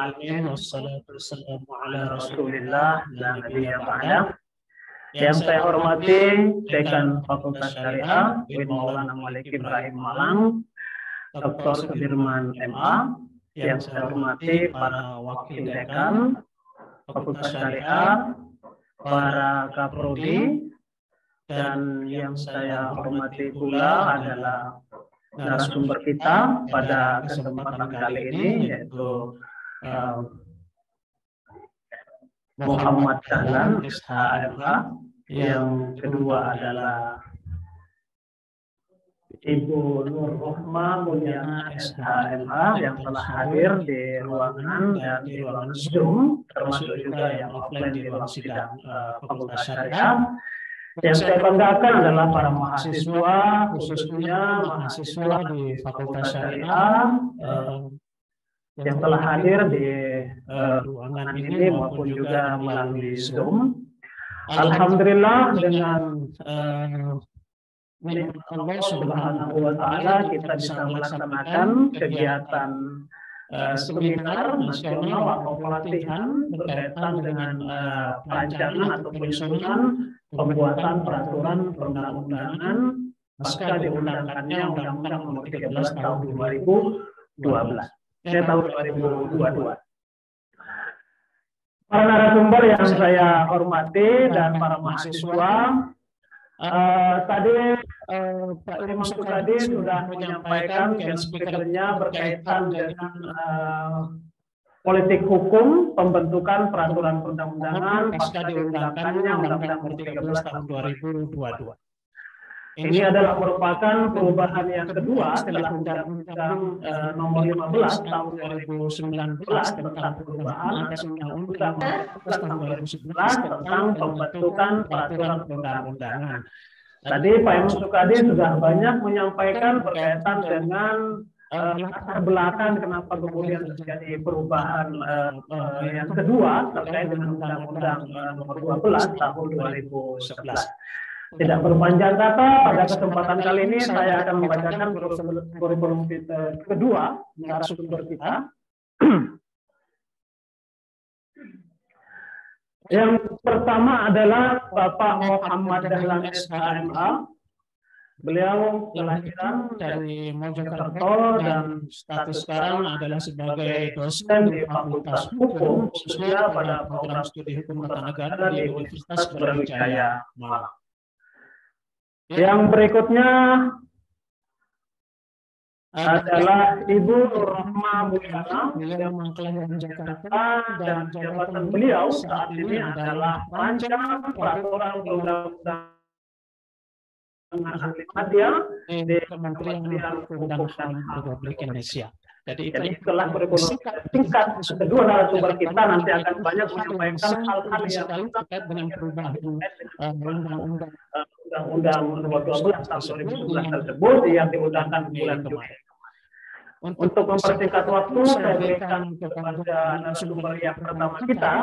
alamin wassalatu dan Nabi yang Yang saya hormati Dekan Fakultas Syariah Bin Maulana Malik Ibrahim Malang, Dr. Sudirman MA, yang saya hormati para wakil dekan Fakultas Syariah, para kaprodi, dan yang saya hormati pula adalah narasumber kita pada kesempatan kali ini yaitu uh, Muhammad Dahlan HFA iya. yang kedua adalah Ibu Nur Rohma Mulyana SHMA yang telah hadir di ruangan dan di ruangan Zoom, termasuk juga yang offline di ruang sidang uh, Fakultas Syariah. Yang saya banggakan adalah para mahasiswa, khususnya mahasiswa di Fakultas Syariah, eh, yang telah hadir di uh, ruangan ini maupun juga melalui Zoom. Alhamdulillah dengan uh, Allah Subhanahu wa kita bisa melaksanakan kegiatan uh, seminar nasional atau pelatihan berkaitan dengan uh, perancangan atau penyusunan pembuatan peraturan perundang-undangan pasca diundangkannya Undang-Undang Nomor 13 Tahun 2012 saya nah, tahun 2022. Iya. Para narasumber yang saya hormati dan para mahasiswa, uh, tadi uh, Pak Imam tadi sudah menyampaikan yang speakernya berkaitan dengan uh, politik hukum, pembentukan peraturan perundang-undangan, pasca diundangkannya Undang-Undang 13 tahun 2022. Ini adalah merupakan perubahan yang kedua setelah Undang-Undang eh, eh, Nomor 15 Tahun 2019 tentang perubahan atas Undang-Undang Tahun 2019 tentang pembentukan peraturan undang undangan Tadi Pak Imam Sukadi sudah banyak menyampaikan berkaitan dengan eh, latar uh, belakang kenapa kemudian terjadi perubahan uh, uh, yang kedua terkait dengan Undang-Undang Nomor 12 Tahun 2011. Tidak berpanjang kata, pada kesempatan kali ini saya akan membacakan kurikulum vitae eh, kedua narasumber kita. Yang pertama adalah Bapak nah, Muhammad Dahlan SHMA. Beliau kelahiran dari Mojokerto dan status sekarang adalah sebagai dosen di Fakultas Hukum, khususnya pada program studi hukum tata negara di Universitas Brawijaya Malang. Ya. Yang berikutnya adalah Ibu Rohma Mulyana ya, yang mengklaim Jakarta dan jabatan beliau saat ini adalah rancang peraturan perundang-undangan ya, di Kementerian Hukum dan HAM Republik Indonesia. Jadi, Jadi setelah tingkat kedua narasumber kita nanti akan banyak menyampaikan hal-hal yang terkait dengan perubahan eh, eh, undang-undang Undang-Undang Nomor 12 Tahun 2011 tersebut yang diundangkan bulan iya, kemarin. Untuk, untuk mempersingkat waktu, saya berikan kepada narasumber yang pertama kita,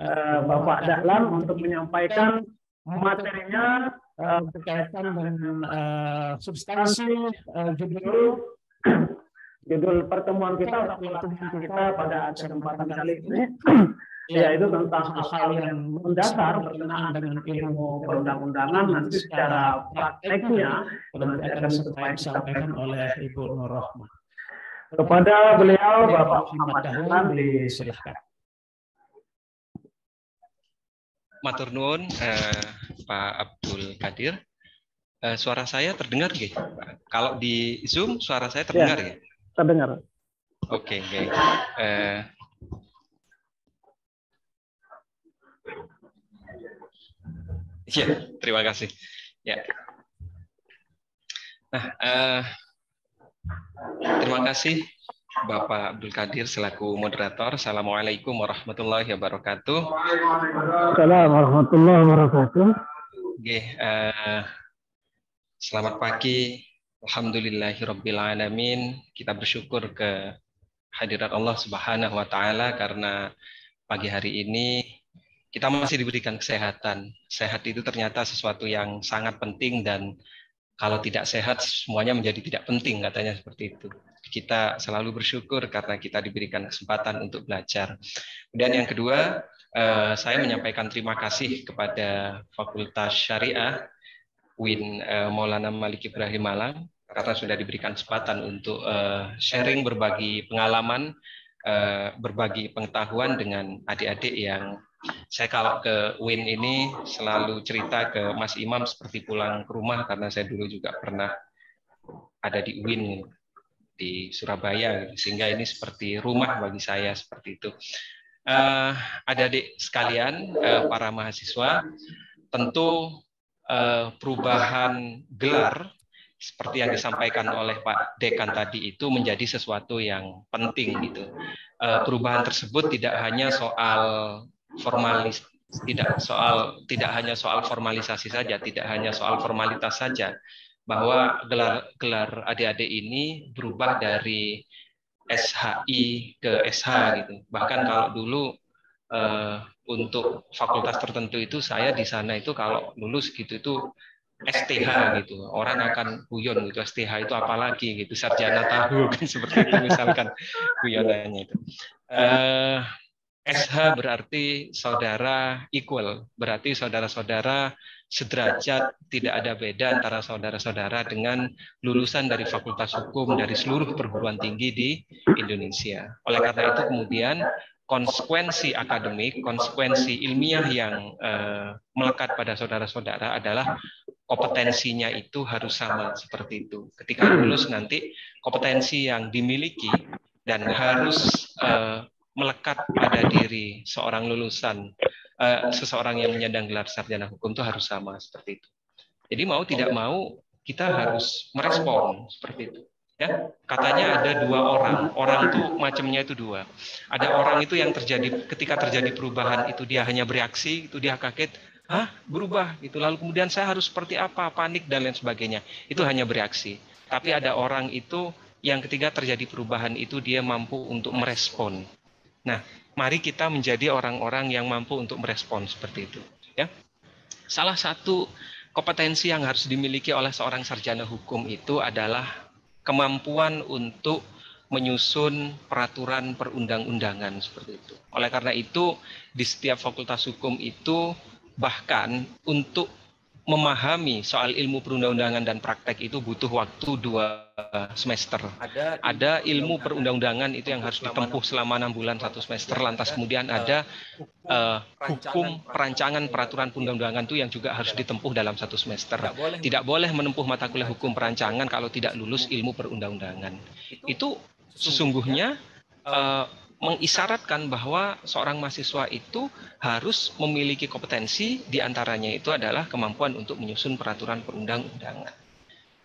eh, eh, Bapak Dahlan, untuk menyampaikan materinya berkaitan eh, dengan substansi judul judul pertemuan kita, pertemuan kita pada kesempatan kali ini yaitu tentang hal hal yang mendasar berkenaan dengan ilmu perundang-undangan nanti secara prakteknya nanti akan sesuai disampaikan oleh Ibu Nur Rahman. Kepada beliau Bapak Muhammad Dahlan disilahkan. Matur nuwun eh, Pak Abdul Kadir. Eh, suara saya terdengar nggih? Kalau di Zoom suara saya terdengar ya? ya? Terdengar. Oke, okay, okay. Eh, Ya, terima kasih. Ya. Nah, uh, terima kasih Bapak Abdul Qadir selaku moderator. Assalamualaikum warahmatullahi wabarakatuh. Assalamualaikum warahmatullahi wabarakatuh. Oke, uh, selamat pagi. Alhamdulillahirobbilalamin. Kita bersyukur ke hadirat Allah Subhanahu wa taala karena pagi hari ini kita masih diberikan kesehatan. Sehat itu ternyata sesuatu yang sangat penting dan kalau tidak sehat semuanya menjadi tidak penting katanya seperti itu. Kita selalu bersyukur karena kita diberikan kesempatan untuk belajar. Kemudian yang kedua, eh, saya menyampaikan terima kasih kepada Fakultas Syariah Win eh, Maulana Malik Ibrahim Malang karena sudah diberikan kesempatan untuk eh, sharing berbagi pengalaman Eh, berbagi pengetahuan dengan adik-adik yang saya kalau ke Win ini selalu cerita ke Mas Imam seperti pulang ke rumah karena saya dulu juga pernah ada di Win di Surabaya gitu. sehingga ini seperti rumah bagi saya seperti itu. Uh, adik-adik sekalian uh, para mahasiswa tentu uh, perubahan gelar seperti yang disampaikan oleh Pak Dekan tadi itu menjadi sesuatu yang penting gitu. E, perubahan tersebut tidak hanya soal formalis tidak soal tidak hanya soal formalisasi saja, tidak hanya soal formalitas saja bahwa gelar gelar adik-adik ini berubah dari SHI ke SH gitu. Bahkan kalau dulu e, untuk fakultas tertentu itu saya di sana itu kalau lulus gitu itu STH gitu. Orang ya. akan guyon gitu STH itu apalagi gitu sarjana tahu kan seperti itu misalkan guyonannya itu. Uh, eh, SH berarti saudara equal, berarti saudara-saudara sederajat, tidak ada beda antara saudara-saudara dengan lulusan dari fakultas hukum dari seluruh perguruan tinggi di Indonesia. Oleh karena itu kemudian konsekuensi akademik, konsekuensi ilmiah yang uh, melekat pada saudara-saudara adalah kompetensinya itu harus sama seperti itu. Ketika hmm. lulus nanti kompetensi yang dimiliki dan harus uh, melekat pada diri seorang lulusan uh, seseorang yang menyandang gelar sarjana hukum itu harus sama seperti itu. Jadi mau tidak mau kita harus merespon seperti itu. Ya, katanya ada dua orang. Orang tuh macamnya itu dua. Ada orang itu yang terjadi ketika terjadi perubahan itu dia hanya bereaksi, itu dia kaget Hah, berubah gitu lalu kemudian saya harus seperti apa panik dan lain sebagainya itu hmm. hanya bereaksi tapi iya, ada orang itu yang ketiga terjadi perubahan itu dia mampu untuk merespon nah mari kita menjadi orang-orang yang mampu untuk merespon seperti itu ya salah satu kompetensi yang harus dimiliki oleh seorang sarjana hukum itu adalah kemampuan untuk menyusun peraturan perundang-undangan seperti itu. Oleh karena itu, di setiap fakultas hukum itu bahkan untuk memahami soal ilmu perundang-undangan dan praktek itu butuh waktu dua semester. Ada, ada ilmu perundang-undangan itu yang harus ditempuh selama enam bulan satu semester. Lantas kemudian eh, ada uh, hukum perancangan peraturan perundang-undangan itu yang juga harus ditempuh dalam satu semester. Tidak boleh menempuh mata kuliah hukum perancangan kalau tidak lulus ilmu perundang-undangan. Itu sesungguhnya uh, mengisyaratkan bahwa seorang mahasiswa itu harus memiliki kompetensi diantaranya itu adalah kemampuan untuk menyusun peraturan perundang-undangan.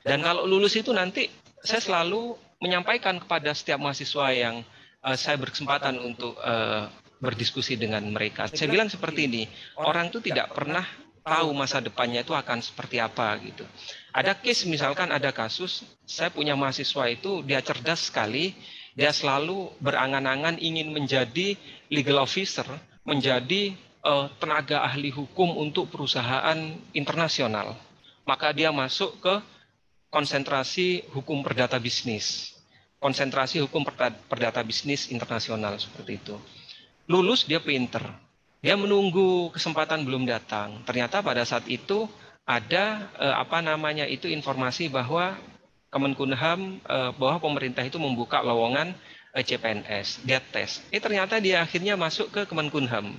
Dan kalau lulus itu nanti saya selalu menyampaikan kepada setiap mahasiswa yang uh, saya berkesempatan untuk uh, berdiskusi dengan mereka. Saya bilang seperti ini, orang itu tidak pernah tahu masa depannya itu akan seperti apa gitu. Ada case misalkan ada kasus saya punya mahasiswa itu dia cerdas sekali dia selalu berangan-angan ingin menjadi legal officer, menjadi uh, tenaga ahli hukum untuk perusahaan internasional. Maka dia masuk ke konsentrasi hukum perdata bisnis, konsentrasi hukum perdata bisnis internasional seperti itu. Lulus dia pinter, dia menunggu kesempatan belum datang. Ternyata pada saat itu ada eh, apa namanya itu informasi bahwa Kemenkumham eh, bahwa pemerintah itu membuka lowongan eh, CPNS, get test. Eh ternyata dia akhirnya masuk ke Kemenkumham.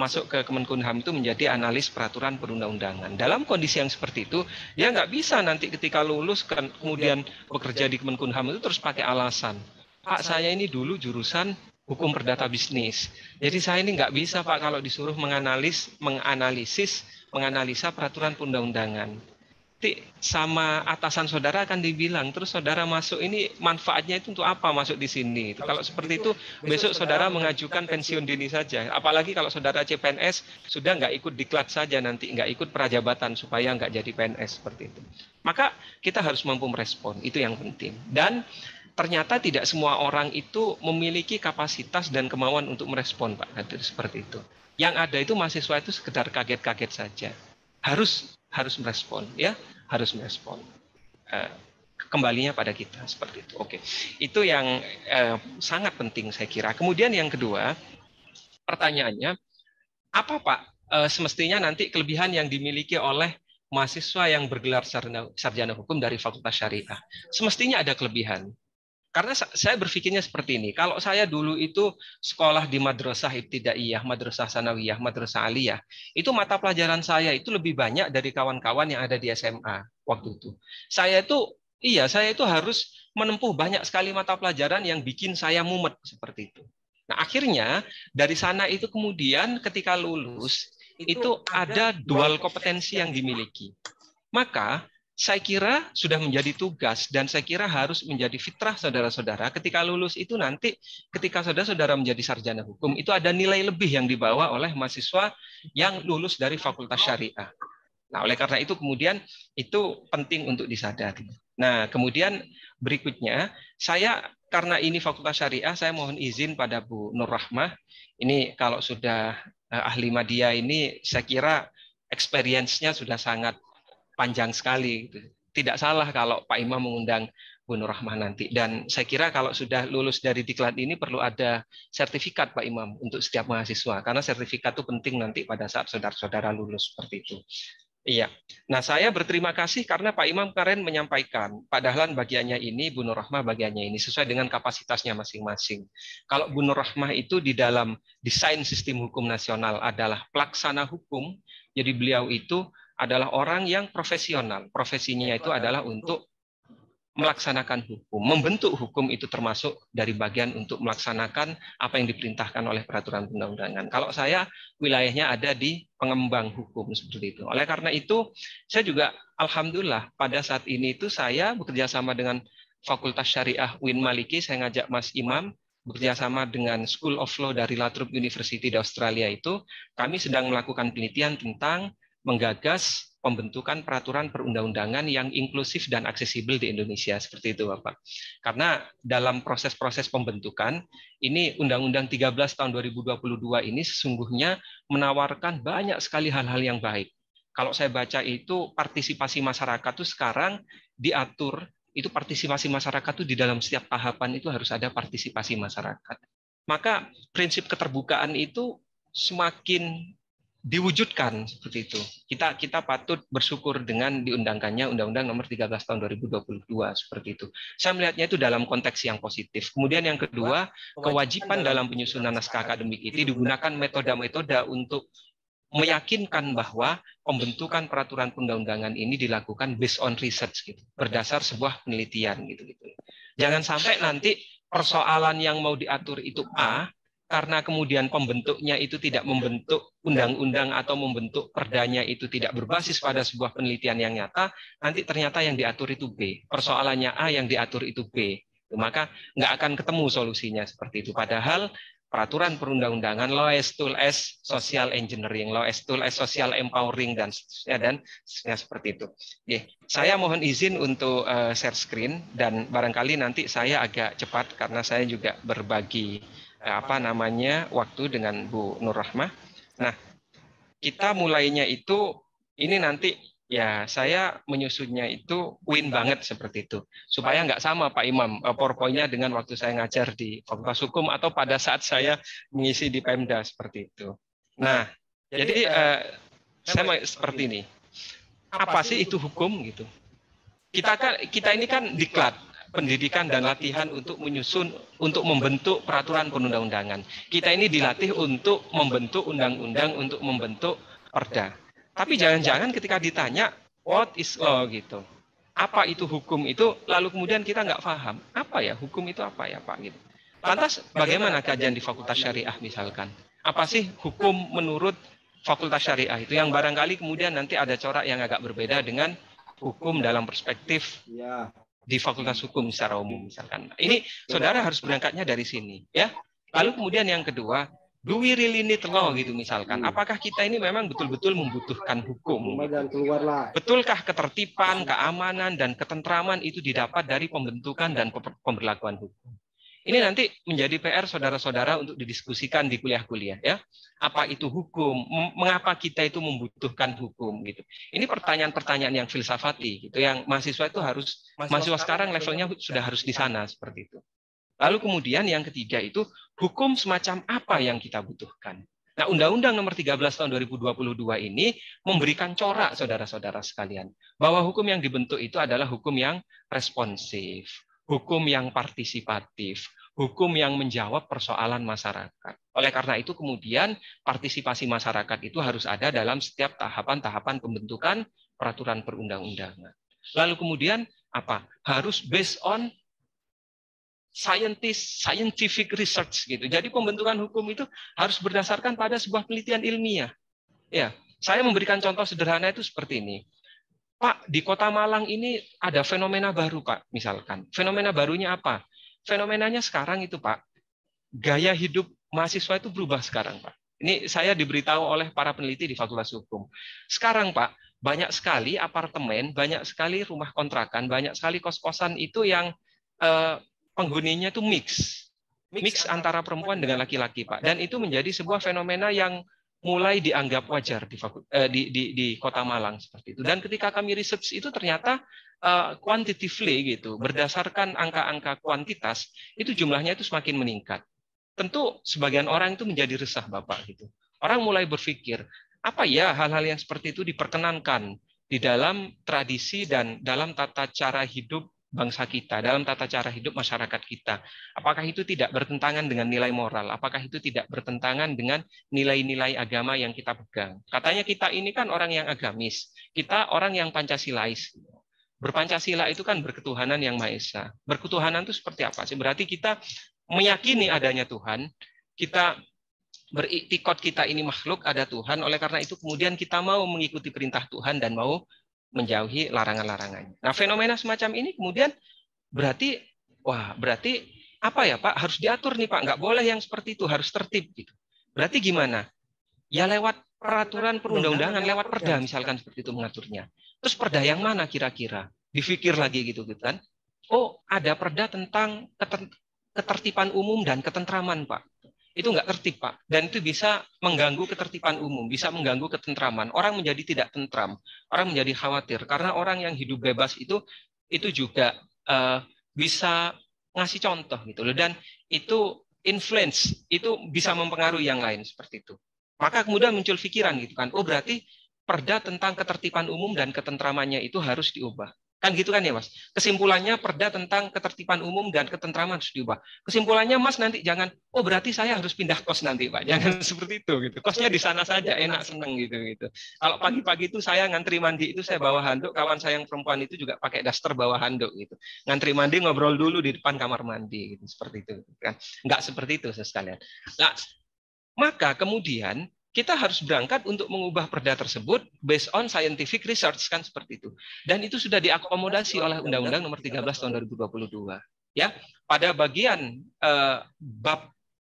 Masuk ke Kemenkumham itu menjadi analis peraturan perundang-undangan. Dalam kondisi yang seperti itu, dia nggak bisa nanti ketika lulus kan, kemudian bekerja di Kemenkumham itu terus pakai alasan. Pak saya ini dulu jurusan hukum perdata bisnis. Jadi saya ini nggak bisa Pak kalau disuruh menganalis, menganalisis, menganalisa peraturan perundang-undangan nanti sama atasan saudara akan dibilang terus saudara masuk ini manfaatnya itu untuk apa masuk di sini kalau, kalau seperti itu, itu besok saudara mengajukan pensiun dini saja apalagi kalau saudara CPNS sudah nggak ikut diklat saja nanti nggak ikut prajabatan supaya nggak jadi PNS seperti itu maka kita harus mampu merespon itu yang penting dan ternyata tidak semua orang itu memiliki kapasitas dan kemauan untuk merespon Pak seperti itu yang ada itu mahasiswa itu sekedar kaget-kaget saja harus harus merespon ya harus merespon uh, kembalinya pada kita seperti itu oke okay. itu yang uh, sangat penting saya kira kemudian yang kedua pertanyaannya apa pak uh, semestinya nanti kelebihan yang dimiliki oleh mahasiswa yang bergelar sarjana, sarjana hukum dari Fakultas Syariah semestinya ada kelebihan karena saya berpikirnya seperti ini. Kalau saya dulu itu sekolah di madrasah ibtidaiyah, madrasah sanawiyah, madrasah aliyah, itu mata pelajaran saya itu lebih banyak dari kawan-kawan yang ada di SMA waktu itu. Saya itu iya, saya itu harus menempuh banyak sekali mata pelajaran yang bikin saya mumet seperti itu. Nah, akhirnya dari sana itu kemudian ketika lulus itu, itu ada dual kompetensi yang dimiliki. Maka saya kira sudah menjadi tugas dan saya kira harus menjadi fitrah saudara-saudara ketika lulus itu nanti ketika saudara-saudara menjadi sarjana hukum itu ada nilai lebih yang dibawa oleh mahasiswa yang lulus dari fakultas syariah. Nah, oleh karena itu kemudian itu penting untuk disadari. Nah, kemudian berikutnya saya karena ini fakultas syariah saya mohon izin pada Bu Nur Rahmah. Ini kalau sudah eh, ahli media ini saya kira experience-nya sudah sangat panjang sekali. Tidak salah kalau Pak Imam mengundang Bu Nur Rahman nanti. Dan saya kira kalau sudah lulus dari diklat ini perlu ada sertifikat Pak Imam untuk setiap mahasiswa. Karena sertifikat itu penting nanti pada saat saudara-saudara lulus seperti itu. Iya. Nah, saya berterima kasih karena Pak Imam karen menyampaikan, Pak Dahlan bagiannya ini, Bu Nur Rahmah bagiannya ini, sesuai dengan kapasitasnya masing-masing. Kalau Bu Nur Rahmah itu di dalam desain sistem hukum nasional adalah pelaksana hukum, jadi beliau itu adalah orang yang profesional. Profesinya itu adalah untuk melaksanakan hukum. Membentuk hukum itu termasuk dari bagian untuk melaksanakan apa yang diperintahkan oleh peraturan undang undangan Kalau saya wilayahnya ada di pengembang hukum seperti itu. Oleh karena itu, saya juga alhamdulillah pada saat ini itu saya bekerja sama dengan Fakultas Syariah Win Maliki, saya ngajak Mas Imam bekerjasama dengan School of Law dari Latrobe University di Australia itu, kami sedang melakukan penelitian tentang menggagas pembentukan peraturan perundang-undangan yang inklusif dan aksesibel di Indonesia seperti itu Bapak. Karena dalam proses-proses pembentukan ini Undang-Undang 13 tahun 2022 ini sesungguhnya menawarkan banyak sekali hal-hal yang baik. Kalau saya baca itu partisipasi masyarakat itu sekarang diatur itu partisipasi masyarakat itu di dalam setiap tahapan itu harus ada partisipasi masyarakat. Maka prinsip keterbukaan itu semakin diwujudkan seperti itu. Kita kita patut bersyukur dengan diundangkannya Undang-Undang Nomor 13 Tahun 2022 seperti itu. Saya melihatnya itu dalam konteks yang positif. Kemudian yang kedua, kewajiban dalam penyusunan naskah akademik itu digunakan metode-metode untuk meyakinkan bahwa pembentukan peraturan undang undangan ini dilakukan based on research gitu, berdasar sebuah penelitian gitu gitu. Jangan sampai nanti persoalan yang mau diatur itu A, karena kemudian pembentuknya itu tidak membentuk undang-undang atau membentuk perdanya itu tidak berbasis pada sebuah penelitian yang nyata, nanti ternyata yang diatur itu B. Persoalannya A yang diatur itu B. Maka nggak akan ketemu solusinya seperti itu. Padahal peraturan perundang-undangan tool s Social Engineering, tool s Social Empowering dan seterusnya dan seterusnya seperti itu. Oke. Saya mohon izin untuk eh, share screen dan barangkali nanti saya agak cepat karena saya juga berbagi Eh, apa namanya waktu dengan Bu Nur Rahmah. Nah, kita mulainya itu ini nanti ya saya menyusunnya itu win banget seperti itu supaya nggak sama Pak Imam eh, porpoinya dengan waktu saya ngajar di Fakultas Hukum atau pada saat saya mengisi di Pemda seperti itu. Nah, nah jadi, jadi eh, eh saya mau seperti ini. Apa sih itu hukum gitu? Kita kan kita ini kan diklat pendidikan dan latihan untuk menyusun, untuk membentuk peraturan perundang-undangan. Kita ini dilatih untuk membentuk undang-undang, untuk membentuk perda. Tapi jangan-jangan ketika ditanya, what is law gitu. Apa itu hukum itu, lalu kemudian kita nggak paham. Apa ya, hukum itu apa ya Pak? Gitu. Lantas bagaimana kajian di Fakultas Syariah misalkan? Apa sih hukum menurut Fakultas Syariah itu yang barangkali kemudian nanti ada corak yang agak berbeda dengan hukum dalam perspektif iya di Fakultas Hukum secara umum misalkan. Ini saudara harus berangkatnya dari sini ya. Iya. Lalu kemudian yang kedua, do we really need law gitu misalkan. Hmm. Apakah kita ini memang betul-betul membutuhkan hukum? Betulkah ketertiban, iya. keamanan, dan ketentraman itu didapat dari pembentukan dan pemberlakuan hukum? Ini nanti menjadi PR saudara-saudara untuk didiskusikan di kuliah-kuliah ya. Apa itu hukum? Mengapa kita itu membutuhkan hukum gitu. Ini pertanyaan-pertanyaan yang filsafati gitu yang mahasiswa itu harus mahasiswa sekarang levelnya sudah harus di sana seperti itu. Lalu kemudian yang ketiga itu hukum semacam apa yang kita butuhkan. Nah, Undang-Undang Nomor 13 Tahun 2022 ini memberikan corak saudara-saudara sekalian bahwa hukum yang dibentuk itu adalah hukum yang responsif, hukum yang partisipatif, hukum yang menjawab persoalan masyarakat. Oleh karena itu kemudian partisipasi masyarakat itu harus ada dalam setiap tahapan-tahapan pembentukan peraturan perundang-undangan. Lalu kemudian apa? Harus based on scientist, scientific research gitu. Jadi pembentukan hukum itu harus berdasarkan pada sebuah penelitian ilmiah. Ya, saya memberikan contoh sederhana itu seperti ini. Pak, di Kota Malang ini ada fenomena baru, Pak, misalkan. Fenomena barunya apa? fenomenanya sekarang itu Pak, gaya hidup mahasiswa itu berubah sekarang Pak. Ini saya diberitahu oleh para peneliti di Fakultas Hukum. Sekarang Pak, banyak sekali apartemen, banyak sekali rumah kontrakan, banyak sekali kos-kosan itu yang eh, penghuninya itu mix. Mix antara perempuan dengan laki-laki Pak. Dan itu menjadi sebuah fenomena yang mulai dianggap wajar di, eh, di, di, di kota Malang seperti itu. Dan ketika kami research itu ternyata uh, gitu, berdasarkan angka-angka kuantitas itu jumlahnya itu semakin meningkat. Tentu sebagian orang itu menjadi resah bapak gitu. Orang mulai berpikir apa ya hal-hal yang seperti itu diperkenankan di dalam tradisi dan dalam tata cara hidup bangsa kita, dalam tata cara hidup masyarakat kita. Apakah itu tidak bertentangan dengan nilai moral? Apakah itu tidak bertentangan dengan nilai-nilai agama yang kita pegang? Katanya kita ini kan orang yang agamis, kita orang yang Pancasilais. Berpancasila itu kan berketuhanan yang Maha Esa. Berketuhanan itu seperti apa sih? Berarti kita meyakini adanya Tuhan, kita beriktikot kita ini makhluk ada Tuhan, oleh karena itu kemudian kita mau mengikuti perintah Tuhan dan mau menjauhi larangan-larangannya. Nah, fenomena semacam ini kemudian berarti wah, berarti apa ya, Pak? Harus diatur nih, Pak. Nggak boleh yang seperti itu, harus tertib gitu. Berarti gimana? Ya lewat peraturan perundang-undangan, lewat perda misalkan seperti itu mengaturnya. Terus perda yang mana kira-kira? Difikir lagi gitu gitu kan. Oh, ada perda tentang ketertiban umum dan ketentraman, Pak itu nggak tertib pak dan itu bisa mengganggu ketertiban umum bisa mengganggu ketentraman orang menjadi tidak tentram orang menjadi khawatir karena orang yang hidup bebas itu itu juga uh, bisa ngasih contoh gitu loh dan itu influence itu bisa mempengaruhi yang lain seperti itu maka kemudian muncul pikiran gitu kan oh berarti perda tentang ketertiban umum dan ketentramannya itu harus diubah Kan gitu kan ya Mas. Kesimpulannya perda tentang ketertiban umum dan ketentraman harus diubah. Kesimpulannya Mas nanti jangan, oh berarti saya harus pindah kos nanti Pak. Jangan seperti itu gitu. Kosnya di sana saja enak seneng gitu gitu. Kalau pagi-pagi itu saya ngantri mandi itu saya bawa handuk, kawan saya yang perempuan itu juga pakai daster bawa handuk gitu. Ngantri mandi ngobrol dulu di depan kamar mandi gitu seperti itu kan. Enggak seperti itu sekalian. Nah, maka kemudian kita harus berangkat untuk mengubah perda tersebut based on scientific research kan seperti itu. Dan itu sudah diakomodasi oleh Undang-Undang Nomor 13 Tahun 2022. Ya, pada bagian eh, bab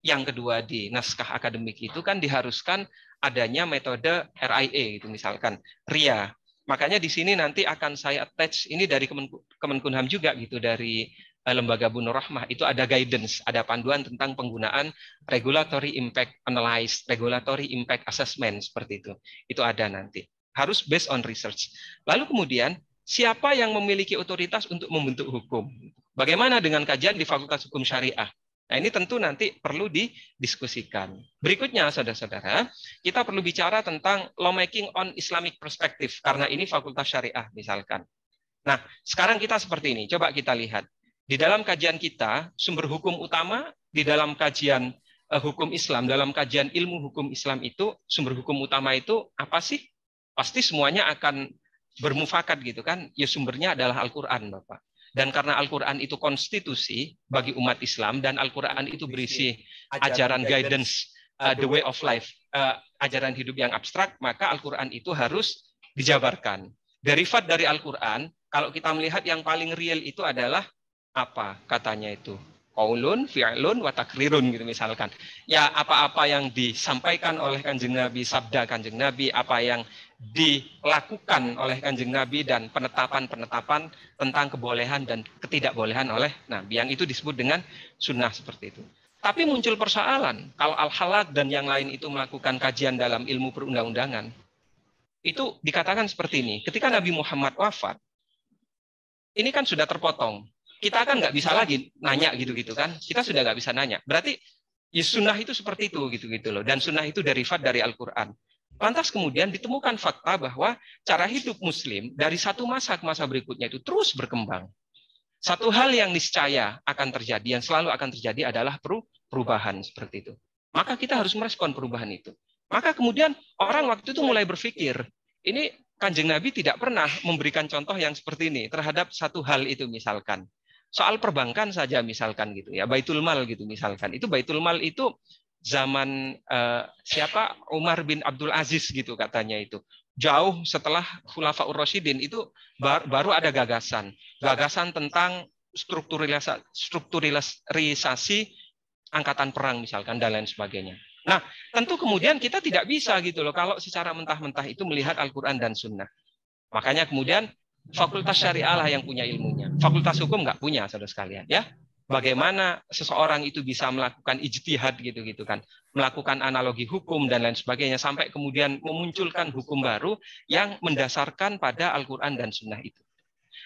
yang kedua di naskah akademik itu kan diharuskan adanya metode RIA gitu misalkan RIA. Makanya di sini nanti akan saya attach ini dari Kemenkumham juga gitu dari Eh, lembaga Bunuh Rahmah itu ada guidance, ada panduan tentang penggunaan regulatory impact analysis, regulatory impact assessment seperti itu. Itu ada nanti. Harus based on research. Lalu kemudian siapa yang memiliki otoritas untuk membentuk hukum? Bagaimana dengan kajian di Fakultas Hukum Syariah? Nah, ini tentu nanti perlu didiskusikan. Berikutnya, saudara-saudara, kita perlu bicara tentang lawmaking on Islamic perspective, karena ini fakultas syariah, misalkan. Nah, sekarang kita seperti ini. Coba kita lihat. Di dalam kajian kita, sumber hukum utama di dalam kajian eh, hukum Islam, dalam kajian ilmu hukum Islam itu, sumber hukum utama itu apa sih? Pasti semuanya akan bermufakat gitu kan. Ya sumbernya adalah Al-Quran, Bapak. Dan karena Al-Quran itu konstitusi bagi umat Islam, dan Al-Quran itu berisi ajaran guidance, uh, the way of life, uh, ajaran hidup yang abstrak, maka Al-Quran itu harus dijabarkan. Derivat dari Al-Quran, kalau kita melihat yang paling real itu adalah apa katanya itu kaulun, fi'lun, wa takrirun gitu misalkan. Ya apa-apa yang disampaikan oleh Kanjeng Nabi, sabda Kanjeng Nabi, apa yang dilakukan oleh Kanjeng Nabi dan penetapan-penetapan tentang kebolehan dan ketidakbolehan oleh Nabi yang itu disebut dengan sunnah seperti itu. Tapi muncul persoalan kalau al halat dan yang lain itu melakukan kajian dalam ilmu perundang-undangan. Itu dikatakan seperti ini, ketika Nabi Muhammad wafat, ini kan sudah terpotong kita kan nggak bisa lagi nanya gitu-gitu kan. Kita sudah nggak bisa nanya. Berarti ya sunnah itu seperti itu gitu-gitu loh. Dan sunnah itu derivat dari Al-Quran. Lantas kemudian ditemukan fakta bahwa cara hidup muslim dari satu masa ke masa berikutnya itu terus berkembang. Satu hal yang niscaya akan terjadi, yang selalu akan terjadi adalah perubahan seperti itu. Maka kita harus merespon perubahan itu. Maka kemudian orang waktu itu mulai berpikir, ini Kanjeng Nabi tidak pernah memberikan contoh yang seperti ini terhadap satu hal itu misalkan soal perbankan saja misalkan gitu ya baitul mal gitu misalkan itu baitul mal itu zaman uh, siapa Umar bin Abdul Aziz gitu katanya itu jauh setelah Khulafaur Rasyidin itu bar, baru ada gagasan gagasan tentang strukturalisasi, angkatan perang misalkan dan lain sebagainya nah tentu kemudian kita tidak bisa gitu loh kalau secara mentah-mentah itu melihat Al-Quran dan Sunnah makanya kemudian fakultas syariah lah yang punya ilmunya fakultas hukum nggak punya saudara sekalian ya bagaimana seseorang itu bisa melakukan ijtihad gitu-gitu kan, melakukan analogi hukum dan lain sebagainya sampai kemudian memunculkan hukum baru yang mendasarkan pada Al-Qur'an dan Sunnah itu.